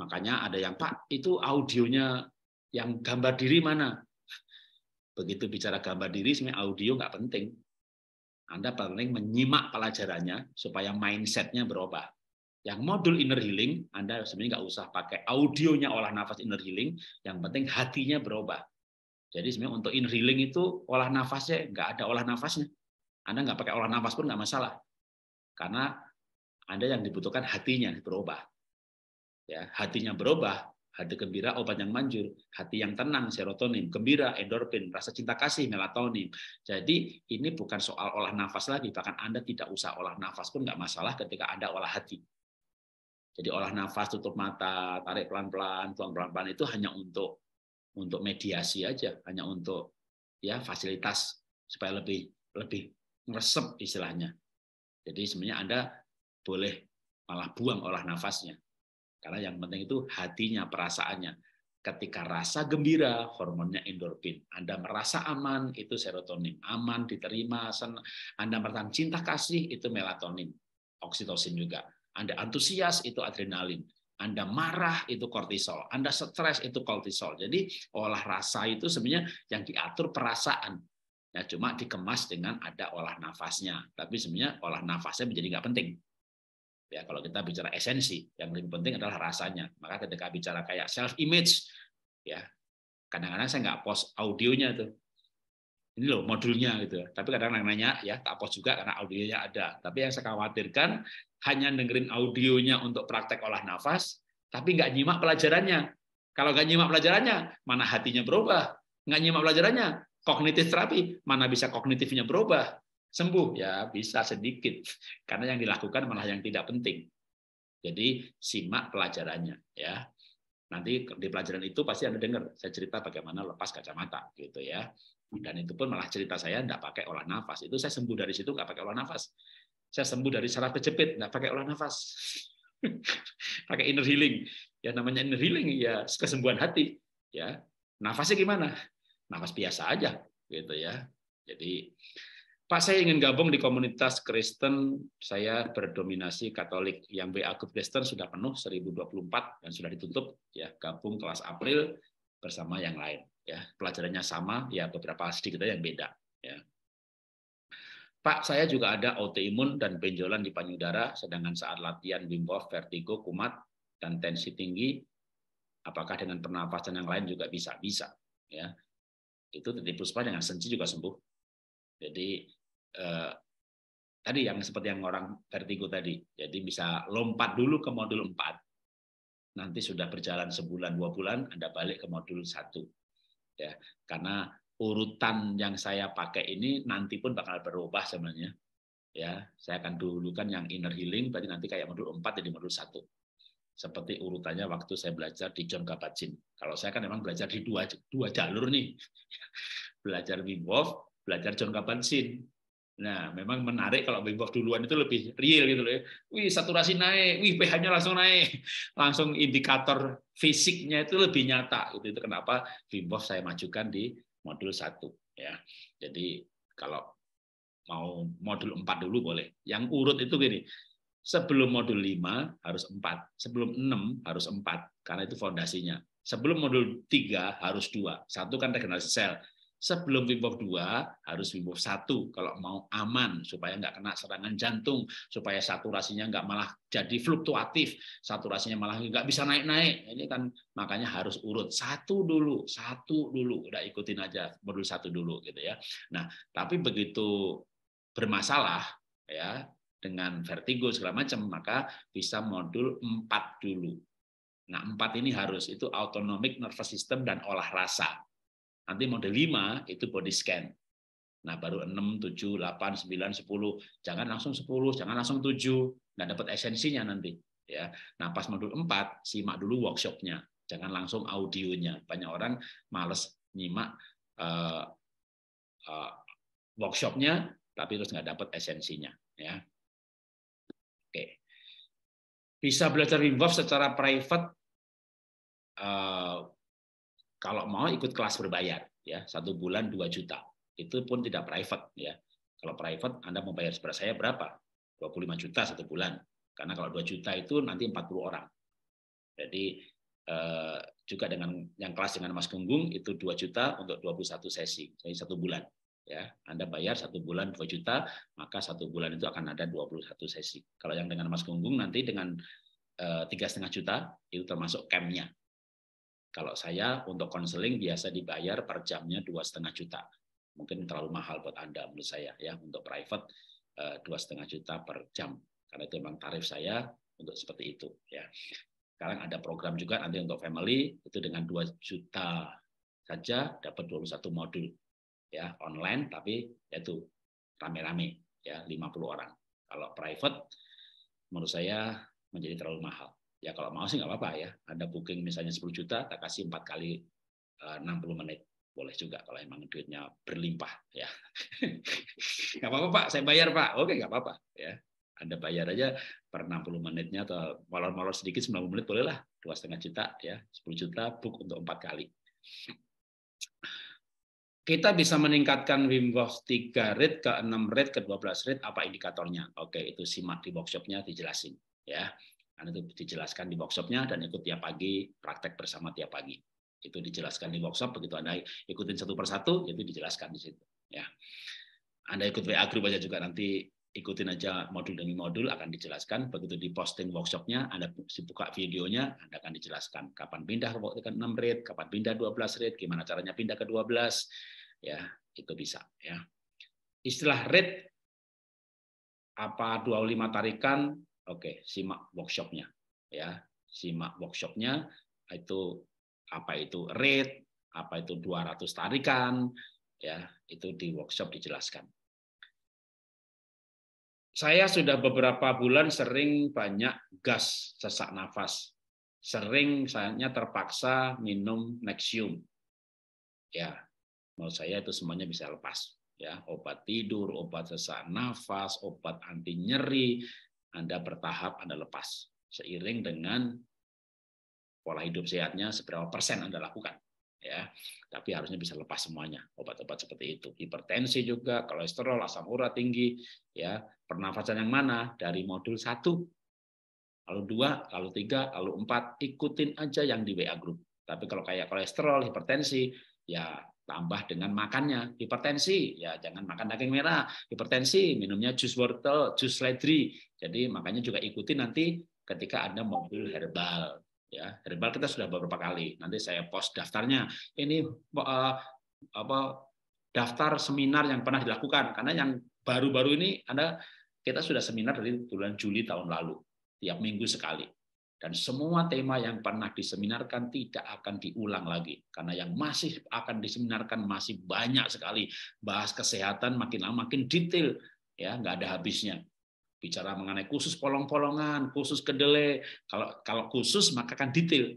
Makanya ada yang Pak, itu audionya yang gambar diri mana? Begitu bicara gambar diri, sebenarnya audio nggak penting. Anda paling menyimak pelajarannya supaya mindsetnya berubah. Yang modul inner healing, Anda sebenarnya nggak usah pakai audionya olah nafas inner healing, yang penting hatinya berubah. Jadi sebenarnya untuk inner healing itu olah nafasnya nggak ada olah nafasnya. Anda nggak pakai olah nafas pun nggak masalah, karena Anda yang dibutuhkan hatinya berubah. Ya, hatinya berubah, hati gembira obat yang manjur, hati yang tenang serotonin, gembira endorfin, rasa cinta kasih melatonin. Jadi ini bukan soal olah nafas lagi, bahkan Anda tidak usah olah nafas pun nggak masalah ketika Anda olah hati. Jadi olah nafas, tutup mata, tarik pelan-pelan, tuang pelan-pelan itu hanya untuk untuk mediasi aja, hanya untuk ya fasilitas supaya lebih lebih ngeresep istilahnya. Jadi sebenarnya Anda boleh malah buang olah nafasnya. Karena yang penting itu hatinya, perasaannya. Ketika rasa gembira, hormonnya endorfin. Anda merasa aman, itu serotonin. Aman, diterima, sen Anda merasa cinta kasih, itu melatonin. Oksitosin juga anda antusias itu adrenalin, Anda marah itu kortisol, Anda stres itu kortisol. Jadi olah rasa itu sebenarnya yang diatur perasaan. Ya cuma dikemas dengan ada olah nafasnya, tapi sebenarnya olah nafasnya menjadi nggak penting. Ya kalau kita bicara esensi, yang lebih penting adalah rasanya. Maka ketika bicara kayak self image, ya kadang-kadang saya nggak post audionya tuh, ini loh modulnya gitu. Tapi kadang nanya ya tak post juga karena audionya ada. Tapi yang saya khawatirkan hanya dengerin audionya untuk praktek olah nafas, tapi nggak nyimak pelajarannya. Kalau nggak nyimak pelajarannya, mana hatinya berubah? Nggak nyimak pelajarannya, kognitif terapi, mana bisa kognitifnya berubah? Sembuh ya bisa sedikit, karena yang dilakukan malah yang tidak penting. Jadi simak pelajarannya ya. Nanti di pelajaran itu pasti Anda dengar saya cerita bagaimana lepas kacamata gitu ya. Dan itu pun malah cerita saya tidak pakai olah nafas. Itu saya sembuh dari situ nggak pakai olah nafas saya sembuh dari saraf kejepit, nggak pakai olah nafas, pakai inner healing. Ya namanya inner healing ya kesembuhan hati. Ya nafasnya gimana? Nafas biasa aja, gitu ya. Jadi Pak saya ingin gabung di komunitas Kristen, saya berdominasi Katolik. Yang WA Group Kristen sudah penuh 1024 dan sudah ditutup ya, gabung kelas April bersama yang lain ya. Pelajarannya sama ya beberapa sedikit yang beda ya. Pak, saya juga ada autoimun dan benjolan di payudara, sedangkan saat latihan bimbo vertigo, kumat, dan tensi tinggi, apakah dengan pernapasan yang lain juga bisa? Bisa. Ya. Itu titik puspa dengan sensi juga sembuh. Jadi eh, tadi yang seperti yang orang vertigo tadi, jadi bisa lompat dulu ke modul 4, nanti sudah berjalan sebulan dua bulan, Anda balik ke modul satu Ya, karena urutan yang saya pakai ini nanti pun bakal berubah sebenarnya. Ya, saya akan dulukan yang inner healing, berarti nanti kayak modul 4 jadi modul 1. Seperti urutannya waktu saya belajar di John Kabat-Zinn. Kalau saya kan memang belajar di dua, dua jalur nih. belajar Wim Hof, belajar John Kabat-Zinn. Nah, memang menarik kalau Wim Hof duluan itu lebih real gitu loh ya. Wih, saturasi naik, wih pH-nya langsung naik. Langsung indikator fisiknya itu lebih nyata. itu Itu kenapa Wim Hof saya majukan di modul 1 ya. Jadi kalau mau modul 4 dulu boleh. Yang urut itu gini. Sebelum modul 5 harus 4, sebelum 6 harus 4 karena itu fondasinya. Sebelum modul 3 harus 2. Satu kan regenerasi sel, Sebelum Wim Hof 2 harus Wim Hof 1 kalau mau aman supaya nggak kena serangan jantung, supaya saturasinya nggak malah jadi fluktuatif, saturasinya malah nggak bisa naik-naik. Ini kan makanya harus urut satu dulu, satu dulu, udah ikutin aja modul satu dulu gitu ya. Nah, tapi begitu bermasalah ya dengan vertigo segala macam maka bisa modul 4 dulu. Nah, empat ini harus itu autonomic nervous system dan olah rasa. Nanti mode 5 itu body scan. Nah, baru 6, 7, 8, 9, 10. Jangan langsung 10, jangan langsung 7. Nggak dapat esensinya nanti. ya. Nah, pas modul 4, simak dulu workshopnya. Jangan langsung audionya. Banyak orang males nyimak uh, uh, workshopnya, tapi terus nggak dapat esensinya. Ya. Oke. okay. Bisa belajar Wim Hof secara private uh, kalau mau ikut kelas berbayar ya satu bulan 2 juta itu pun tidak private ya kalau private Anda mau bayar seberapa saya berapa 25 juta satu bulan karena kalau 2 juta itu nanti 40 orang jadi eh, juga dengan yang kelas dengan Mas Gunggung itu 2 juta untuk 21 sesi jadi satu bulan ya Anda bayar satu bulan 2 juta maka satu bulan itu akan ada 21 sesi kalau yang dengan Mas Gunggung nanti dengan eh, tiga setengah juta itu termasuk campnya kalau saya untuk konseling biasa dibayar per jamnya dua setengah juta. Mungkin terlalu mahal buat Anda menurut saya ya untuk private eh, dua setengah juta per jam karena itu memang tarif saya untuk seperti itu ya. Sekarang ada program juga nanti untuk family itu dengan dua juta saja dapat 21 modul ya online tapi yaitu rame-rame ya 50 orang. Kalau private menurut saya menjadi terlalu mahal ya kalau mau sih nggak apa-apa ya Anda booking misalnya 10 juta tak kasih empat kali 60 eh, menit boleh juga kalau emang duitnya berlimpah ya nggak apa-apa pak saya bayar pak oke nggak apa-apa ya anda bayar aja per 60 menitnya atau molor-molor sedikit 90 menit boleh lah dua setengah juta ya 10 juta book untuk empat kali kita bisa meningkatkan Wim Hof 3 rate ke 6 rate ke 12 rate apa indikatornya oke itu simak di workshopnya dijelasin ya karena itu dijelaskan di workshopnya dan ikut tiap pagi, praktek bersama tiap pagi. Itu dijelaskan di workshop, begitu Anda ikutin satu persatu, itu dijelaskan di situ. Ya. Anda ikut WA group aja juga nanti ikutin aja modul demi modul akan dijelaskan begitu di posting workshopnya Anda buka videonya Anda akan dijelaskan kapan pindah ke 6 rate kapan pindah 12 rate gimana caranya pindah ke 12 ya itu bisa ya istilah rate apa 25 tarikan Oke, simak workshopnya. Ya, simak workshopnya itu apa itu rate, apa itu 200 tarikan, ya itu di workshop dijelaskan. Saya sudah beberapa bulan sering banyak gas sesak nafas. Sering saya terpaksa minum Nexium. Ya, menurut saya itu semuanya bisa lepas ya obat tidur, obat sesak nafas, obat anti nyeri, anda bertahap Anda lepas seiring dengan pola hidup sehatnya seberapa persen Anda lakukan ya. Tapi harusnya bisa lepas semuanya obat-obat seperti itu. Hipertensi juga, kolesterol, asam urat tinggi, ya, pernafasan yang mana dari modul 1 lalu 2, lalu 3, lalu 4 ikutin aja yang di WA group. Tapi kalau kayak kolesterol, hipertensi, ya tambah dengan makannya hipertensi ya jangan makan daging merah hipertensi minumnya jus wortel jus ledri jadi makanya juga ikuti nanti ketika ada mobil herbal ya herbal kita sudah beberapa kali nanti saya post daftarnya ini eh, apa daftar seminar yang pernah dilakukan karena yang baru-baru ini ada kita sudah seminar dari bulan Juli tahun lalu tiap minggu sekali dan semua tema yang pernah diseminarkan tidak akan diulang lagi. Karena yang masih akan diseminarkan masih banyak sekali. Bahas kesehatan makin lama makin detail. ya Nggak ada habisnya. Bicara mengenai khusus polong-polongan, khusus kedelai. Kalau kalau khusus maka kan detail.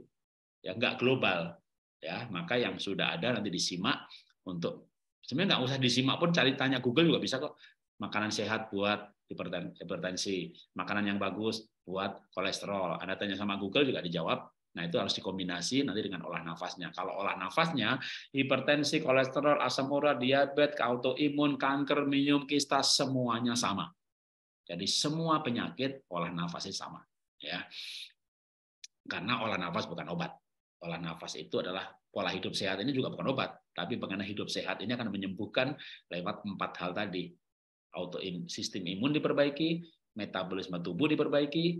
ya Nggak global. ya Maka yang sudah ada nanti disimak untuk Sebenarnya nggak usah disimak pun cari tanya Google juga bisa kok makanan sehat buat hipertensi, makanan yang bagus buat kolesterol. Anda tanya sama Google juga dijawab. Nah, itu harus dikombinasi nanti dengan olah nafasnya. Kalau olah nafasnya, hipertensi, kolesterol, asam urat, diabetes, autoimun, kanker, minum, kista, semuanya sama. Jadi semua penyakit olah nafasnya sama, ya. Karena olah nafas bukan obat. Olah nafas itu adalah pola hidup sehat ini juga bukan obat, tapi mengenai hidup sehat ini akan menyembuhkan lewat empat hal tadi auto sistem imun diperbaiki, metabolisme tubuh diperbaiki,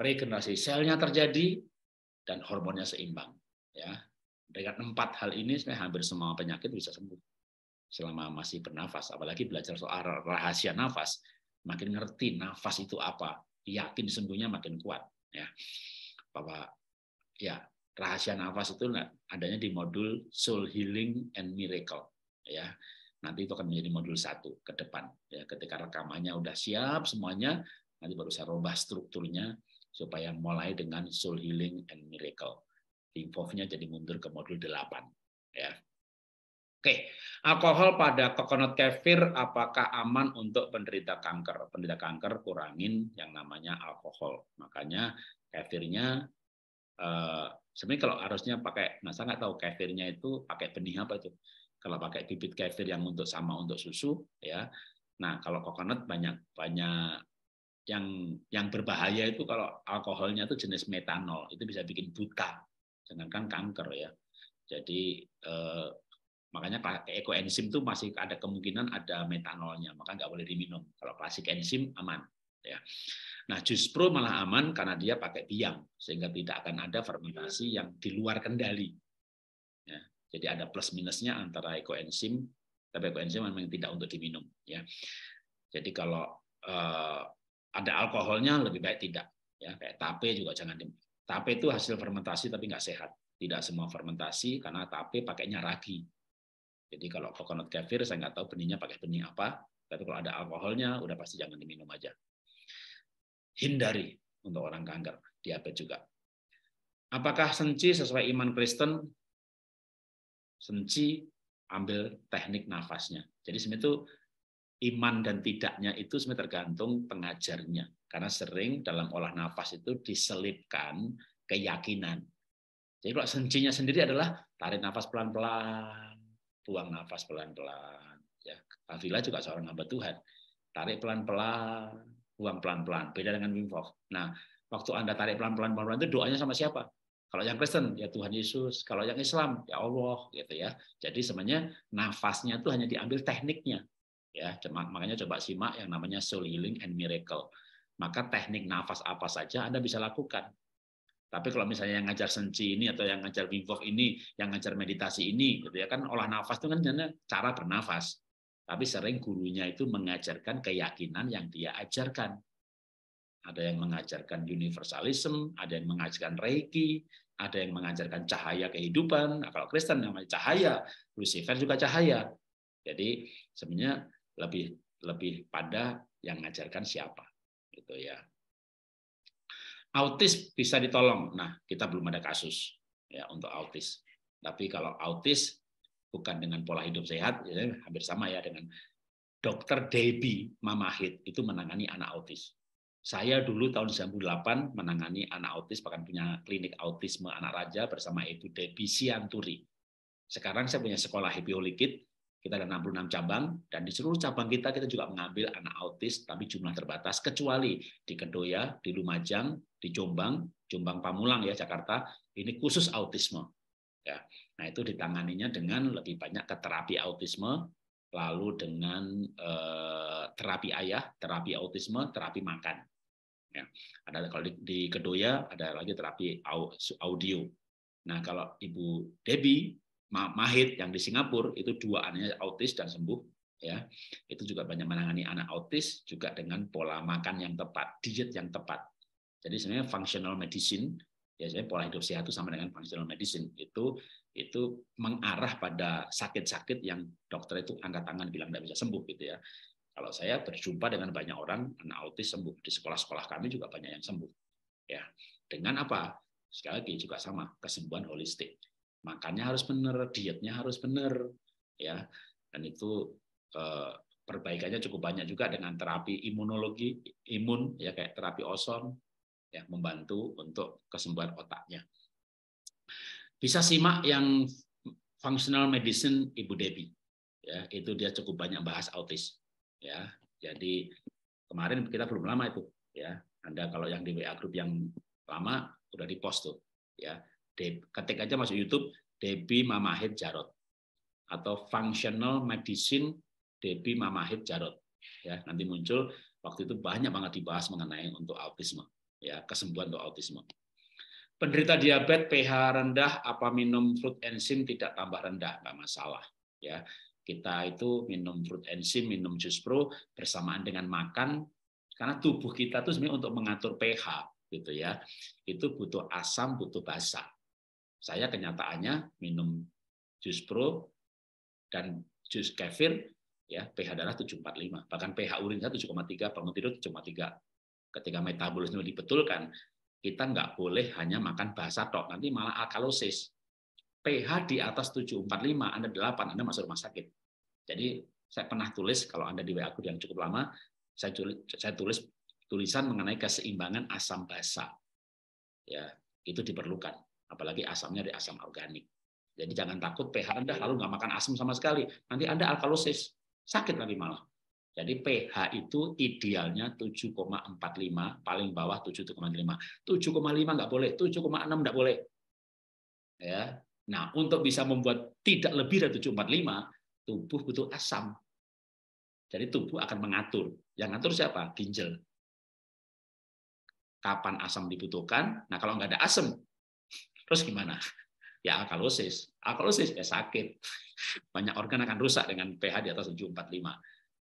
regenerasi selnya terjadi dan hormonnya seimbang ya dengan empat hal ini sebenarnya hampir semua penyakit bisa sembuh selama masih bernafas apalagi belajar soal rahasia nafas makin ngerti nafas itu apa yakin sembuhnya makin kuat ya bahwa ya rahasia nafas itu adanya di modul soul healing and miracle ya Nanti itu akan menjadi modul satu ke depan. Ya, ketika rekamannya udah siap semuanya, nanti baru saya rubah strukturnya supaya mulai dengan soul healing and miracle. involve nya jadi mundur ke modul 8. Ya. Oke, alkohol pada coconut kefir apakah aman untuk penderita kanker? Penderita kanker kurangin yang namanya alkohol. Makanya kefirnya eh, sebenarnya kalau harusnya pakai, nah saya nggak tahu kefirnya itu pakai benih apa itu kalau pakai bibit kefir yang untuk sama untuk susu ya nah kalau coconut banyak banyak yang yang berbahaya itu kalau alkoholnya itu jenis metanol itu bisa bikin buta sedangkan kanker ya jadi eh, makanya enzim itu masih ada kemungkinan ada metanolnya maka nggak boleh diminum kalau klasik enzim aman ya nah jus pro malah aman karena dia pakai biang sehingga tidak akan ada fermentasi yang di luar kendali jadi ada plus minusnya antara ekoenzim, tapi ekoenzim memang tidak untuk diminum. Ya. Jadi kalau eh, ada alkoholnya lebih baik tidak. Ya, kayak tape juga jangan diminum. Tape itu hasil fermentasi tapi nggak sehat. Tidak semua fermentasi karena tape pakainya ragi. Jadi kalau coconut kefir saya nggak tahu benihnya pakai benih apa, tapi kalau ada alkoholnya udah pasti jangan diminum aja. Hindari untuk orang kanker, diabetes juga. Apakah senci sesuai iman Kristen? senci, ambil teknik nafasnya. Jadi sebenarnya itu iman dan tidaknya itu sebenarnya tergantung pengajarnya. Karena sering dalam olah nafas itu diselipkan keyakinan. Jadi kalau sencinya sendiri adalah tarik nafas pelan-pelan, buang nafas pelan-pelan. Ya, Avila juga seorang hamba Tuhan. Tarik pelan-pelan, buang pelan-pelan. Beda dengan Wim Hof. Nah, waktu Anda tarik pelan-pelan pelan-pelan itu doanya sama siapa? Kalau yang Kristen ya Tuhan Yesus, kalau yang Islam ya Allah gitu ya. Jadi sebenarnya nafasnya itu hanya diambil tekniknya. Ya, makanya coba simak yang namanya soul healing and miracle. Maka teknik nafas apa saja Anda bisa lakukan. Tapi kalau misalnya yang ngajar senci ini atau yang ngajar bimbok ini, yang ngajar meditasi ini, gitu ya kan olah nafas itu kan cara bernafas. Tapi sering gurunya itu mengajarkan keyakinan yang dia ajarkan. Ada yang mengajarkan universalisme, ada yang mengajarkan reiki, ada yang mengajarkan cahaya kehidupan. Nah, kalau Kristen namanya cahaya, Lucifer juga cahaya. Jadi sebenarnya lebih lebih pada yang mengajarkan siapa, gitu ya. Autis bisa ditolong. Nah, kita belum ada kasus ya untuk autis. Tapi kalau autis bukan dengan pola hidup sehat, ya, hampir sama ya dengan Dokter Debbie Mamahit itu menangani anak autis. Saya dulu tahun 98 menangani anak autis, bahkan punya klinik autisme anak raja bersama Ibu Debi Sianturi. Sekarang saya punya sekolah Happy Holy Kid, kita ada 66 cabang, dan di seluruh cabang kita, kita juga mengambil anak autis, tapi jumlah terbatas, kecuali di Kedoya, di Lumajang, di Jombang, Jombang Pamulang ya Jakarta, ini khusus autisme. Ya. Nah itu ditanganinya dengan lebih banyak ke terapi autisme, lalu dengan eh, terapi ayah, terapi autisme, terapi makan. Ya. Ada kalau di, di Kedoya ada lagi terapi audio. Nah kalau Ibu Debbie Mahid yang di Singapura itu dua anaknya autis dan sembuh ya itu juga banyak menangani anak autis juga dengan pola makan yang tepat diet yang tepat jadi sebenarnya functional medicine ya sebenarnya pola hidup sehat itu sama dengan functional medicine itu itu mengarah pada sakit-sakit yang dokter itu angkat tangan bilang tidak bisa sembuh gitu ya kalau saya berjumpa dengan banyak orang anak autis sembuh di sekolah-sekolah kami juga banyak yang sembuh. Ya, dengan apa? Sekali lagi juga sama, kesembuhan holistik. Makannya harus benar, dietnya harus benar, ya. Dan itu eh, perbaikannya cukup banyak juga dengan terapi imunologi, imun ya kayak terapi ozon ya membantu untuk kesembuhan otaknya. Bisa simak yang functional medicine Ibu Devi, Ya, itu dia cukup banyak bahas autis ya. Jadi kemarin kita belum lama itu ya. Anda kalau yang di WA grup yang lama udah di post tuh ya. Ketik aja masuk YouTube Debi Mamahid Jarot atau Functional Medicine Debi Mamahid Jarot ya. Nanti muncul waktu itu banyak banget dibahas mengenai untuk autisme ya, kesembuhan untuk autisme. Penderita diabetes pH rendah apa minum fruit enzim tidak tambah rendah nggak masalah ya. Kita itu minum fruit enzim, minum jus pro bersamaan dengan makan karena tubuh kita tuh sebenarnya untuk mengatur pH gitu ya. Itu butuh asam, butuh basa. Saya kenyataannya minum jus pro dan jus kefir ya pH darah 745 bahkan pH urin saya 7,3 bangun tidur 7,3 ketika metabolisme dibetulkan kita nggak boleh hanya makan basa tok nanti malah alkalosis pH di atas 745, Anda 8, Anda masuk rumah sakit. Jadi saya pernah tulis kalau Anda di WA aku yang cukup lama, saya tulis, saya tulis tulisan mengenai keseimbangan asam basa. Ya, itu diperlukan, apalagi asamnya di asam organik. Jadi jangan takut pH anda, lalu nggak makan asam sama sekali. Nanti Anda alkalosis, sakit lagi malah. Jadi pH itu idealnya 7,45, paling bawah 7,5. 7,5 nggak boleh, 7,6 nggak boleh. Ya, Nah, untuk bisa membuat tidak lebih dari 745, tubuh butuh asam. Jadi tubuh akan mengatur. Yang ngatur siapa? Ginjal. Kapan asam dibutuhkan? Nah, kalau nggak ada asam, terus gimana? Ya alkalosis. Alkalosis ya sakit. Banyak organ akan rusak dengan pH di atas 745.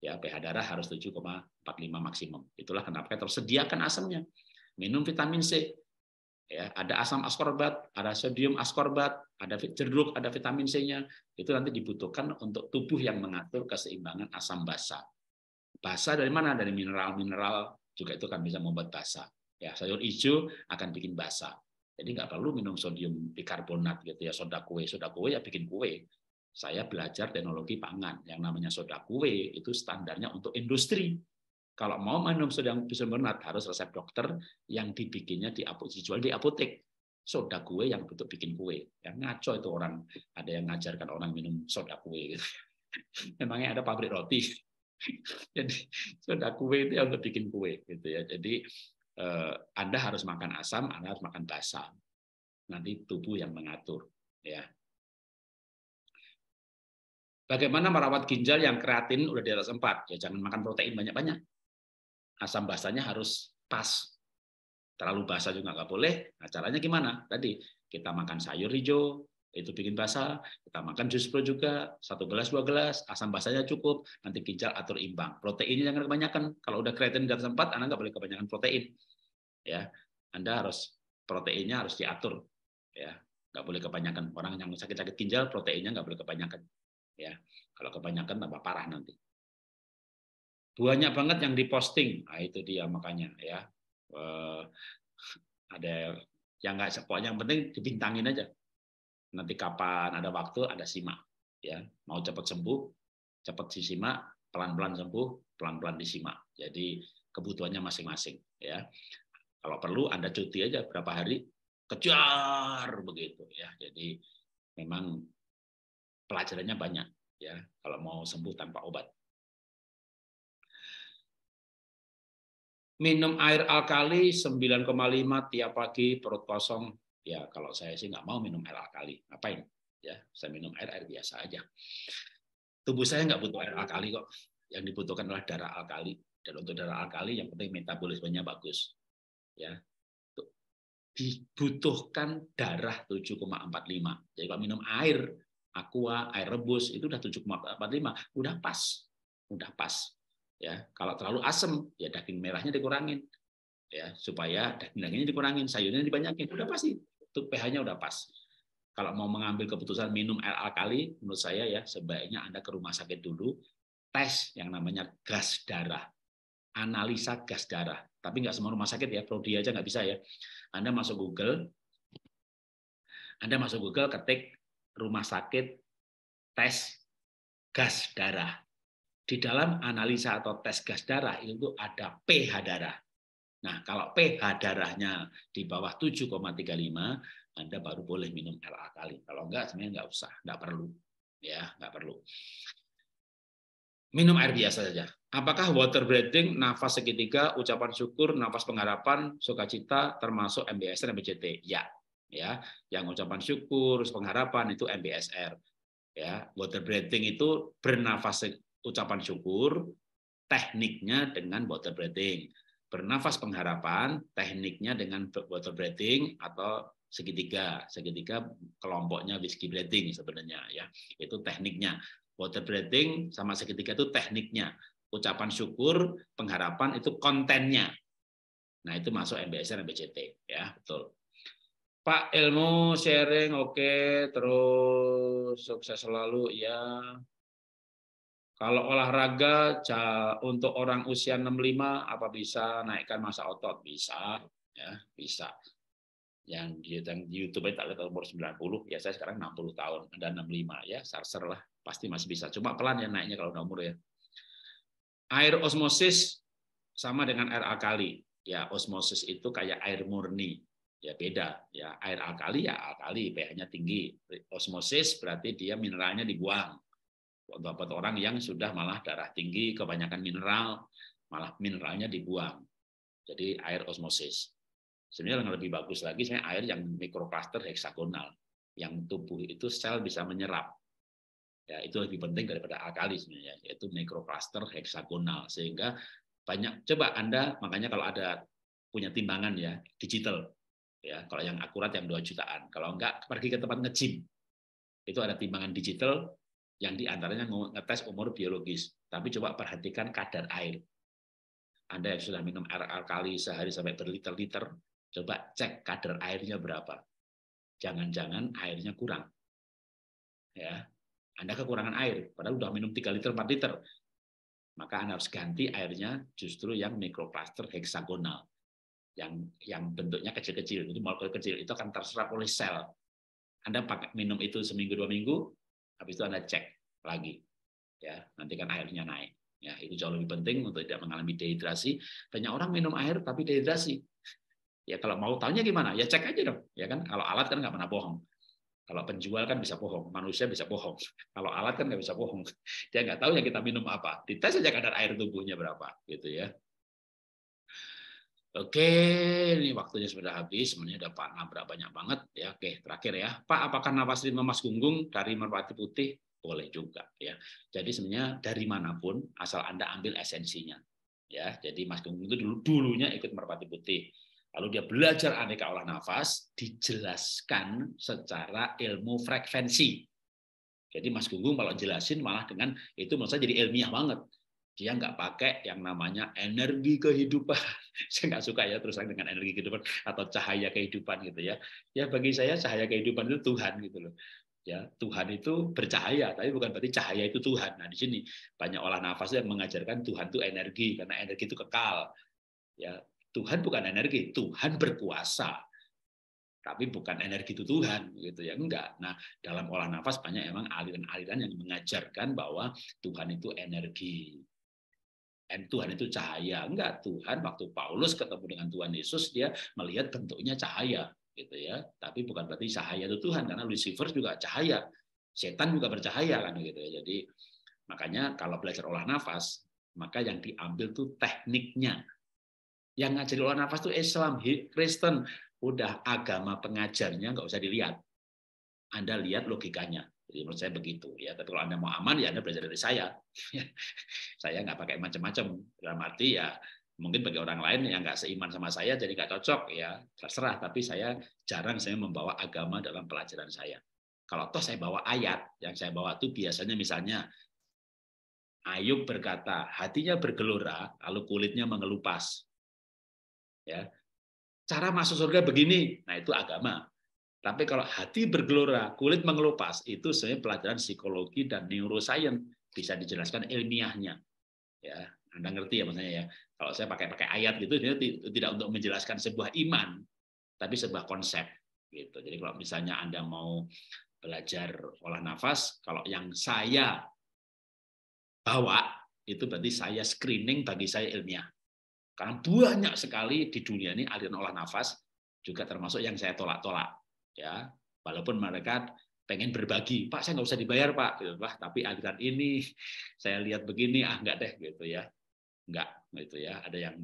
Ya, pH darah harus 7,45 maksimum. Itulah kenapa terus sediakan asamnya. Minum vitamin C, ya ada asam askorbat, ada sodium askorbat, ada jeruk, ada vitamin C-nya. Itu nanti dibutuhkan untuk tubuh yang mengatur keseimbangan asam basa. Basa dari mana? Dari mineral-mineral juga itu kan bisa membuat basa. Ya, sayur hijau akan bikin basa. Jadi nggak perlu minum sodium bikarbonat gitu ya, soda kue, soda kue ya bikin kue. Saya belajar teknologi pangan yang namanya soda kue itu standarnya untuk industri. Kalau mau minum sodium bicarbonat harus resep dokter yang dibikinnya di dijual di apotek. Soda kue yang bentuk bikin kue. Yang ngaco itu orang ada yang ngajarkan orang minum soda kue. Memangnya ada pabrik roti. Jadi soda kue itu yang untuk bikin kue gitu ya. Jadi eh, Anda harus makan asam, Anda harus makan basah. Nanti tubuh yang mengatur ya. Bagaimana merawat ginjal yang kreatin udah di atas 4? Ya jangan makan protein banyak-banyak asam basahnya harus pas. Terlalu basah juga nggak boleh. Nah, caranya gimana? Tadi kita makan sayur hijau, itu bikin basah. Kita makan jus pro juga, satu gelas dua gelas, asam basahnya cukup. Nanti ginjal atur imbang. Proteinnya jangan kebanyakan. Kalau udah kreatin di atas tempat, anda nggak boleh kebanyakan protein. Ya, anda harus proteinnya harus diatur. Ya, nggak boleh kebanyakan. Orang yang sakit-sakit ginjal proteinnya nggak boleh kebanyakan. Ya, kalau kebanyakan tambah parah nanti banyak banget yang diposting. Nah, itu dia makanya ya. Uh, ada yang nggak sepok yang penting dibintangin aja. Nanti kapan ada waktu ada simak ya. Mau cepat sembuh, cepat disimak, pelan-pelan sembuh, pelan-pelan disimak. Jadi kebutuhannya masing-masing ya. Kalau perlu Anda cuti aja berapa hari kejar begitu ya. Jadi memang pelajarannya banyak ya kalau mau sembuh tanpa obat minum air alkali 9,5 tiap pagi perut kosong. Ya kalau saya sih nggak mau minum air alkali, ngapain? Ya saya minum air air biasa aja. Tubuh saya nggak butuh air alkali kok. Yang dibutuhkan adalah darah alkali. Dan untuk darah alkali yang penting metabolismenya bagus. Ya, dibutuhkan darah 7,45. Jadi kalau minum air, aqua, air rebus itu udah 7,45, udah pas. Udah pas. Ya, kalau terlalu asem ya daging merahnya dikurangin. Ya, supaya daging dagingnya dikurangin, sayurnya dibanyakin. Udah pasti itu pH-nya udah pas. Kalau mau mengambil keputusan minum air alkali, menurut saya ya sebaiknya Anda ke rumah sakit dulu, tes yang namanya gas darah, analisa gas darah. Tapi nggak semua rumah sakit ya, prodi aja nggak bisa ya. Anda masuk Google, Anda masuk Google ketik rumah sakit tes gas darah di dalam analisa atau tes gas darah itu ada pH darah. Nah, kalau pH darahnya di bawah 7,35, Anda baru boleh minum L alkali. Kalau enggak, sebenarnya enggak usah, enggak perlu. Ya, enggak perlu. Minum air biasa saja. Apakah water breathing, nafas segitiga, ucapan syukur, nafas pengharapan, sukacita, termasuk MBSR, MBCT? Ya. ya. Yang ucapan syukur, pengharapan itu MBSR. Ya, water breathing itu bernafas ucapan syukur, tekniknya dengan water breathing. Bernafas pengharapan, tekniknya dengan water breathing atau segitiga. Segitiga kelompoknya whiskey breathing sebenarnya ya. Itu tekniknya. Water breathing sama segitiga itu tekniknya. Ucapan syukur, pengharapan itu kontennya. Nah, itu masuk MBSR MBCT ya, betul. Pak ilmu sharing oke okay. terus sukses selalu ya kalau olahraga untuk orang usia 65 apa bisa naikkan masa otot? Bisa, ya, bisa. Yang di, gitu, yang di YouTube itu lihat umur 90, ya saya sekarang 60 tahun, ada 65 ya, sarser lah, pasti masih bisa. Cuma pelan ya naiknya kalau udah umur ya. Air osmosis sama dengan air alkali. Ya, osmosis itu kayak air murni. Ya beda, ya air alkali ya alkali pH-nya tinggi. Osmosis berarti dia mineralnya dibuang obat orang yang sudah malah darah tinggi, kebanyakan mineral, malah mineralnya dibuang. Jadi air osmosis. Sebenarnya yang lebih bagus lagi saya air yang mikrokluster heksagonal, yang tubuh itu sel bisa menyerap. Ya, itu lebih penting daripada alkali sebenarnya, yaitu mikrokluster heksagonal. Sehingga banyak coba Anda makanya kalau ada punya timbangan ya digital ya kalau yang akurat yang 2 jutaan kalau enggak pergi ke tempat nge-gym itu ada timbangan digital yang diantaranya ngetes umur biologis. Tapi coba perhatikan kadar air. Anda yang sudah minum air alkali sehari sampai berliter-liter, coba cek kadar airnya berapa. Jangan-jangan airnya kurang. Ya, Anda kekurangan air, padahal sudah minum 3 liter, 4 liter. Maka Anda harus ganti airnya justru yang mikroplaster heksagonal yang yang bentuknya kecil-kecil, itu molekul kecil itu akan terserap oleh sel. Anda pakai minum itu seminggu dua minggu, habis itu Anda cek lagi. Ya, nanti kan airnya naik. Ya, itu jauh lebih penting untuk tidak mengalami dehidrasi. Banyak orang minum air tapi dehidrasi. Ya kalau mau tahunya gimana? Ya cek aja dong. Ya kan kalau alat kan nggak pernah bohong. Kalau penjual kan bisa bohong, manusia bisa bohong. Kalau alat kan nggak bisa bohong. Dia nggak tahu yang kita minum apa. Dites aja kadar air tubuhnya berapa, gitu ya. Oke, ini waktunya sudah habis. Sebenarnya ada Pak Nabrak banyak banget. Ya, oke, terakhir ya. Pak, apakah nafas lima Mas Gunggung dari Merpati Putih? Boleh juga. ya. Jadi sebenarnya dari manapun, asal Anda ambil esensinya. ya. Jadi Mas Gunggung itu dulu dulunya ikut Merpati Putih. Lalu dia belajar aneka olah nafas, dijelaskan secara ilmu frekuensi. Jadi Mas Gunggung kalau jelasin malah dengan itu menurut saya jadi ilmiah banget dia nggak pakai yang namanya energi kehidupan. saya nggak suka ya terus dengan energi kehidupan atau cahaya kehidupan gitu ya. Ya bagi saya cahaya kehidupan itu Tuhan gitu loh. Ya, Tuhan itu bercahaya, tapi bukan berarti cahaya itu Tuhan. Nah, di sini banyak olah nafas yang mengajarkan Tuhan itu energi karena energi itu kekal. Ya, Tuhan bukan energi, Tuhan berkuasa. Tapi bukan energi itu Tuhan gitu ya, enggak. Nah, dalam olah nafas banyak emang aliran-aliran yang mengajarkan bahwa Tuhan itu energi dan Tuhan itu cahaya. Enggak, Tuhan waktu Paulus ketemu dengan Tuhan Yesus dia melihat bentuknya cahaya gitu ya. Tapi bukan berarti cahaya itu Tuhan karena Lucifer juga cahaya. Setan juga bercahaya kan gitu ya. Jadi makanya kalau belajar olah nafas, maka yang diambil tuh tekniknya. Yang ngajari olah nafas tuh Islam, Kristen, udah agama pengajarnya nggak usah dilihat. Anda lihat logikanya. Jadi menurut saya begitu ya. Tapi kalau anda mau aman ya anda belajar dari saya. saya nggak pakai macam-macam dalam arti ya mungkin bagi orang lain yang nggak seiman sama saya jadi nggak cocok ya terserah. Tapi saya jarang saya membawa agama dalam pelajaran saya. Kalau toh saya bawa ayat yang saya bawa itu biasanya misalnya Ayub berkata hatinya bergelora lalu kulitnya mengelupas. Ya, cara masuk surga begini. Nah itu agama tapi kalau hati bergelora, kulit mengelupas, itu sebenarnya pelajaran psikologi dan neuroscience bisa dijelaskan ilmiahnya. Ya, Anda ngerti ya maksudnya ya. Kalau saya pakai pakai ayat gitu tidak untuk menjelaskan sebuah iman, tapi sebuah konsep gitu. Jadi kalau misalnya Anda mau belajar olah nafas, kalau yang saya bawa itu berarti saya screening bagi saya ilmiah. Karena banyak sekali di dunia ini aliran olah nafas juga termasuk yang saya tolak-tolak ya walaupun mereka pengen berbagi pak saya nggak usah dibayar pak gitu, wah tapi aliran ini saya lihat begini ah nggak deh gitu ya nggak gitu ya ada yang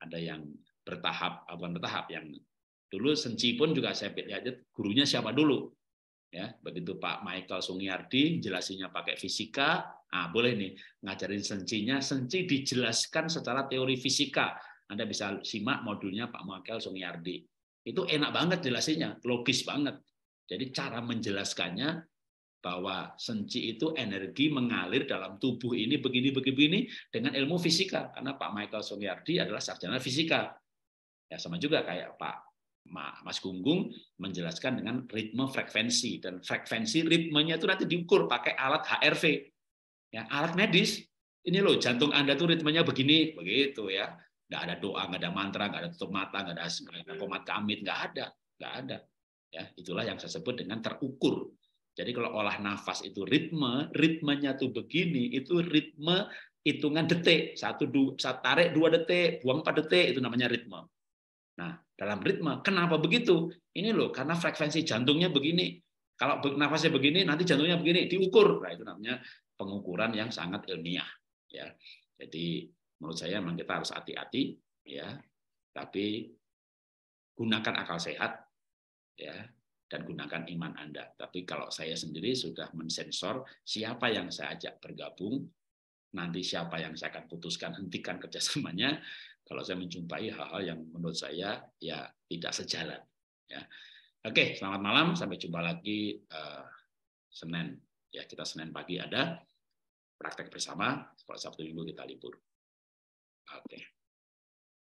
ada yang bertahap bukan bertahap yang dulu senci pun juga saya lihat ya, gurunya siapa dulu ya begitu Pak Michael Sungiardi Jelasinya pakai fisika ah boleh nih ngajarin sencinya senci dijelaskan secara teori fisika Anda bisa simak modulnya Pak Michael Sungiardi itu enak banget jelasinnya, logis banget. Jadi cara menjelaskannya bahwa senci itu energi mengalir dalam tubuh ini begini begini, begini dengan ilmu fisika karena Pak Michael Songyardi adalah sarjana fisika. Ya sama juga kayak Pak Mas Gunggung menjelaskan dengan ritme frekuensi dan frekuensi ritmenya itu nanti diukur pakai alat HRV. Ya, alat medis. Ini loh jantung Anda tuh ritmenya begini, begitu ya nggak ada doa, nggak ada mantra, nggak ada tutup mata, nggak ada, ada komat kamit, nggak ada, nggak ada. Ya, itulah yang saya sebut dengan terukur. Jadi kalau olah nafas itu ritme, ritmenya tuh begini, itu ritme hitungan detik, satu, dua, satu tarik dua detik, buang empat detik, itu namanya ritme. Nah, dalam ritme, kenapa begitu? Ini loh, karena frekuensi jantungnya begini. Kalau nafasnya begini, nanti jantungnya begini, diukur. Nah, itu namanya pengukuran yang sangat ilmiah. Ya, jadi menurut saya memang kita harus hati-hati ya tapi gunakan akal sehat ya dan gunakan iman Anda. Tapi kalau saya sendiri sudah mensensor siapa yang saya ajak bergabung, nanti siapa yang saya akan putuskan hentikan kerjasamanya. Kalau saya menjumpai hal-hal yang menurut saya ya tidak sejalan. Ya. Oke, selamat malam. Sampai jumpa lagi uh, Senin. Ya kita Senin pagi ada praktek bersama. Kalau Sabtu Minggu kita libur. out there.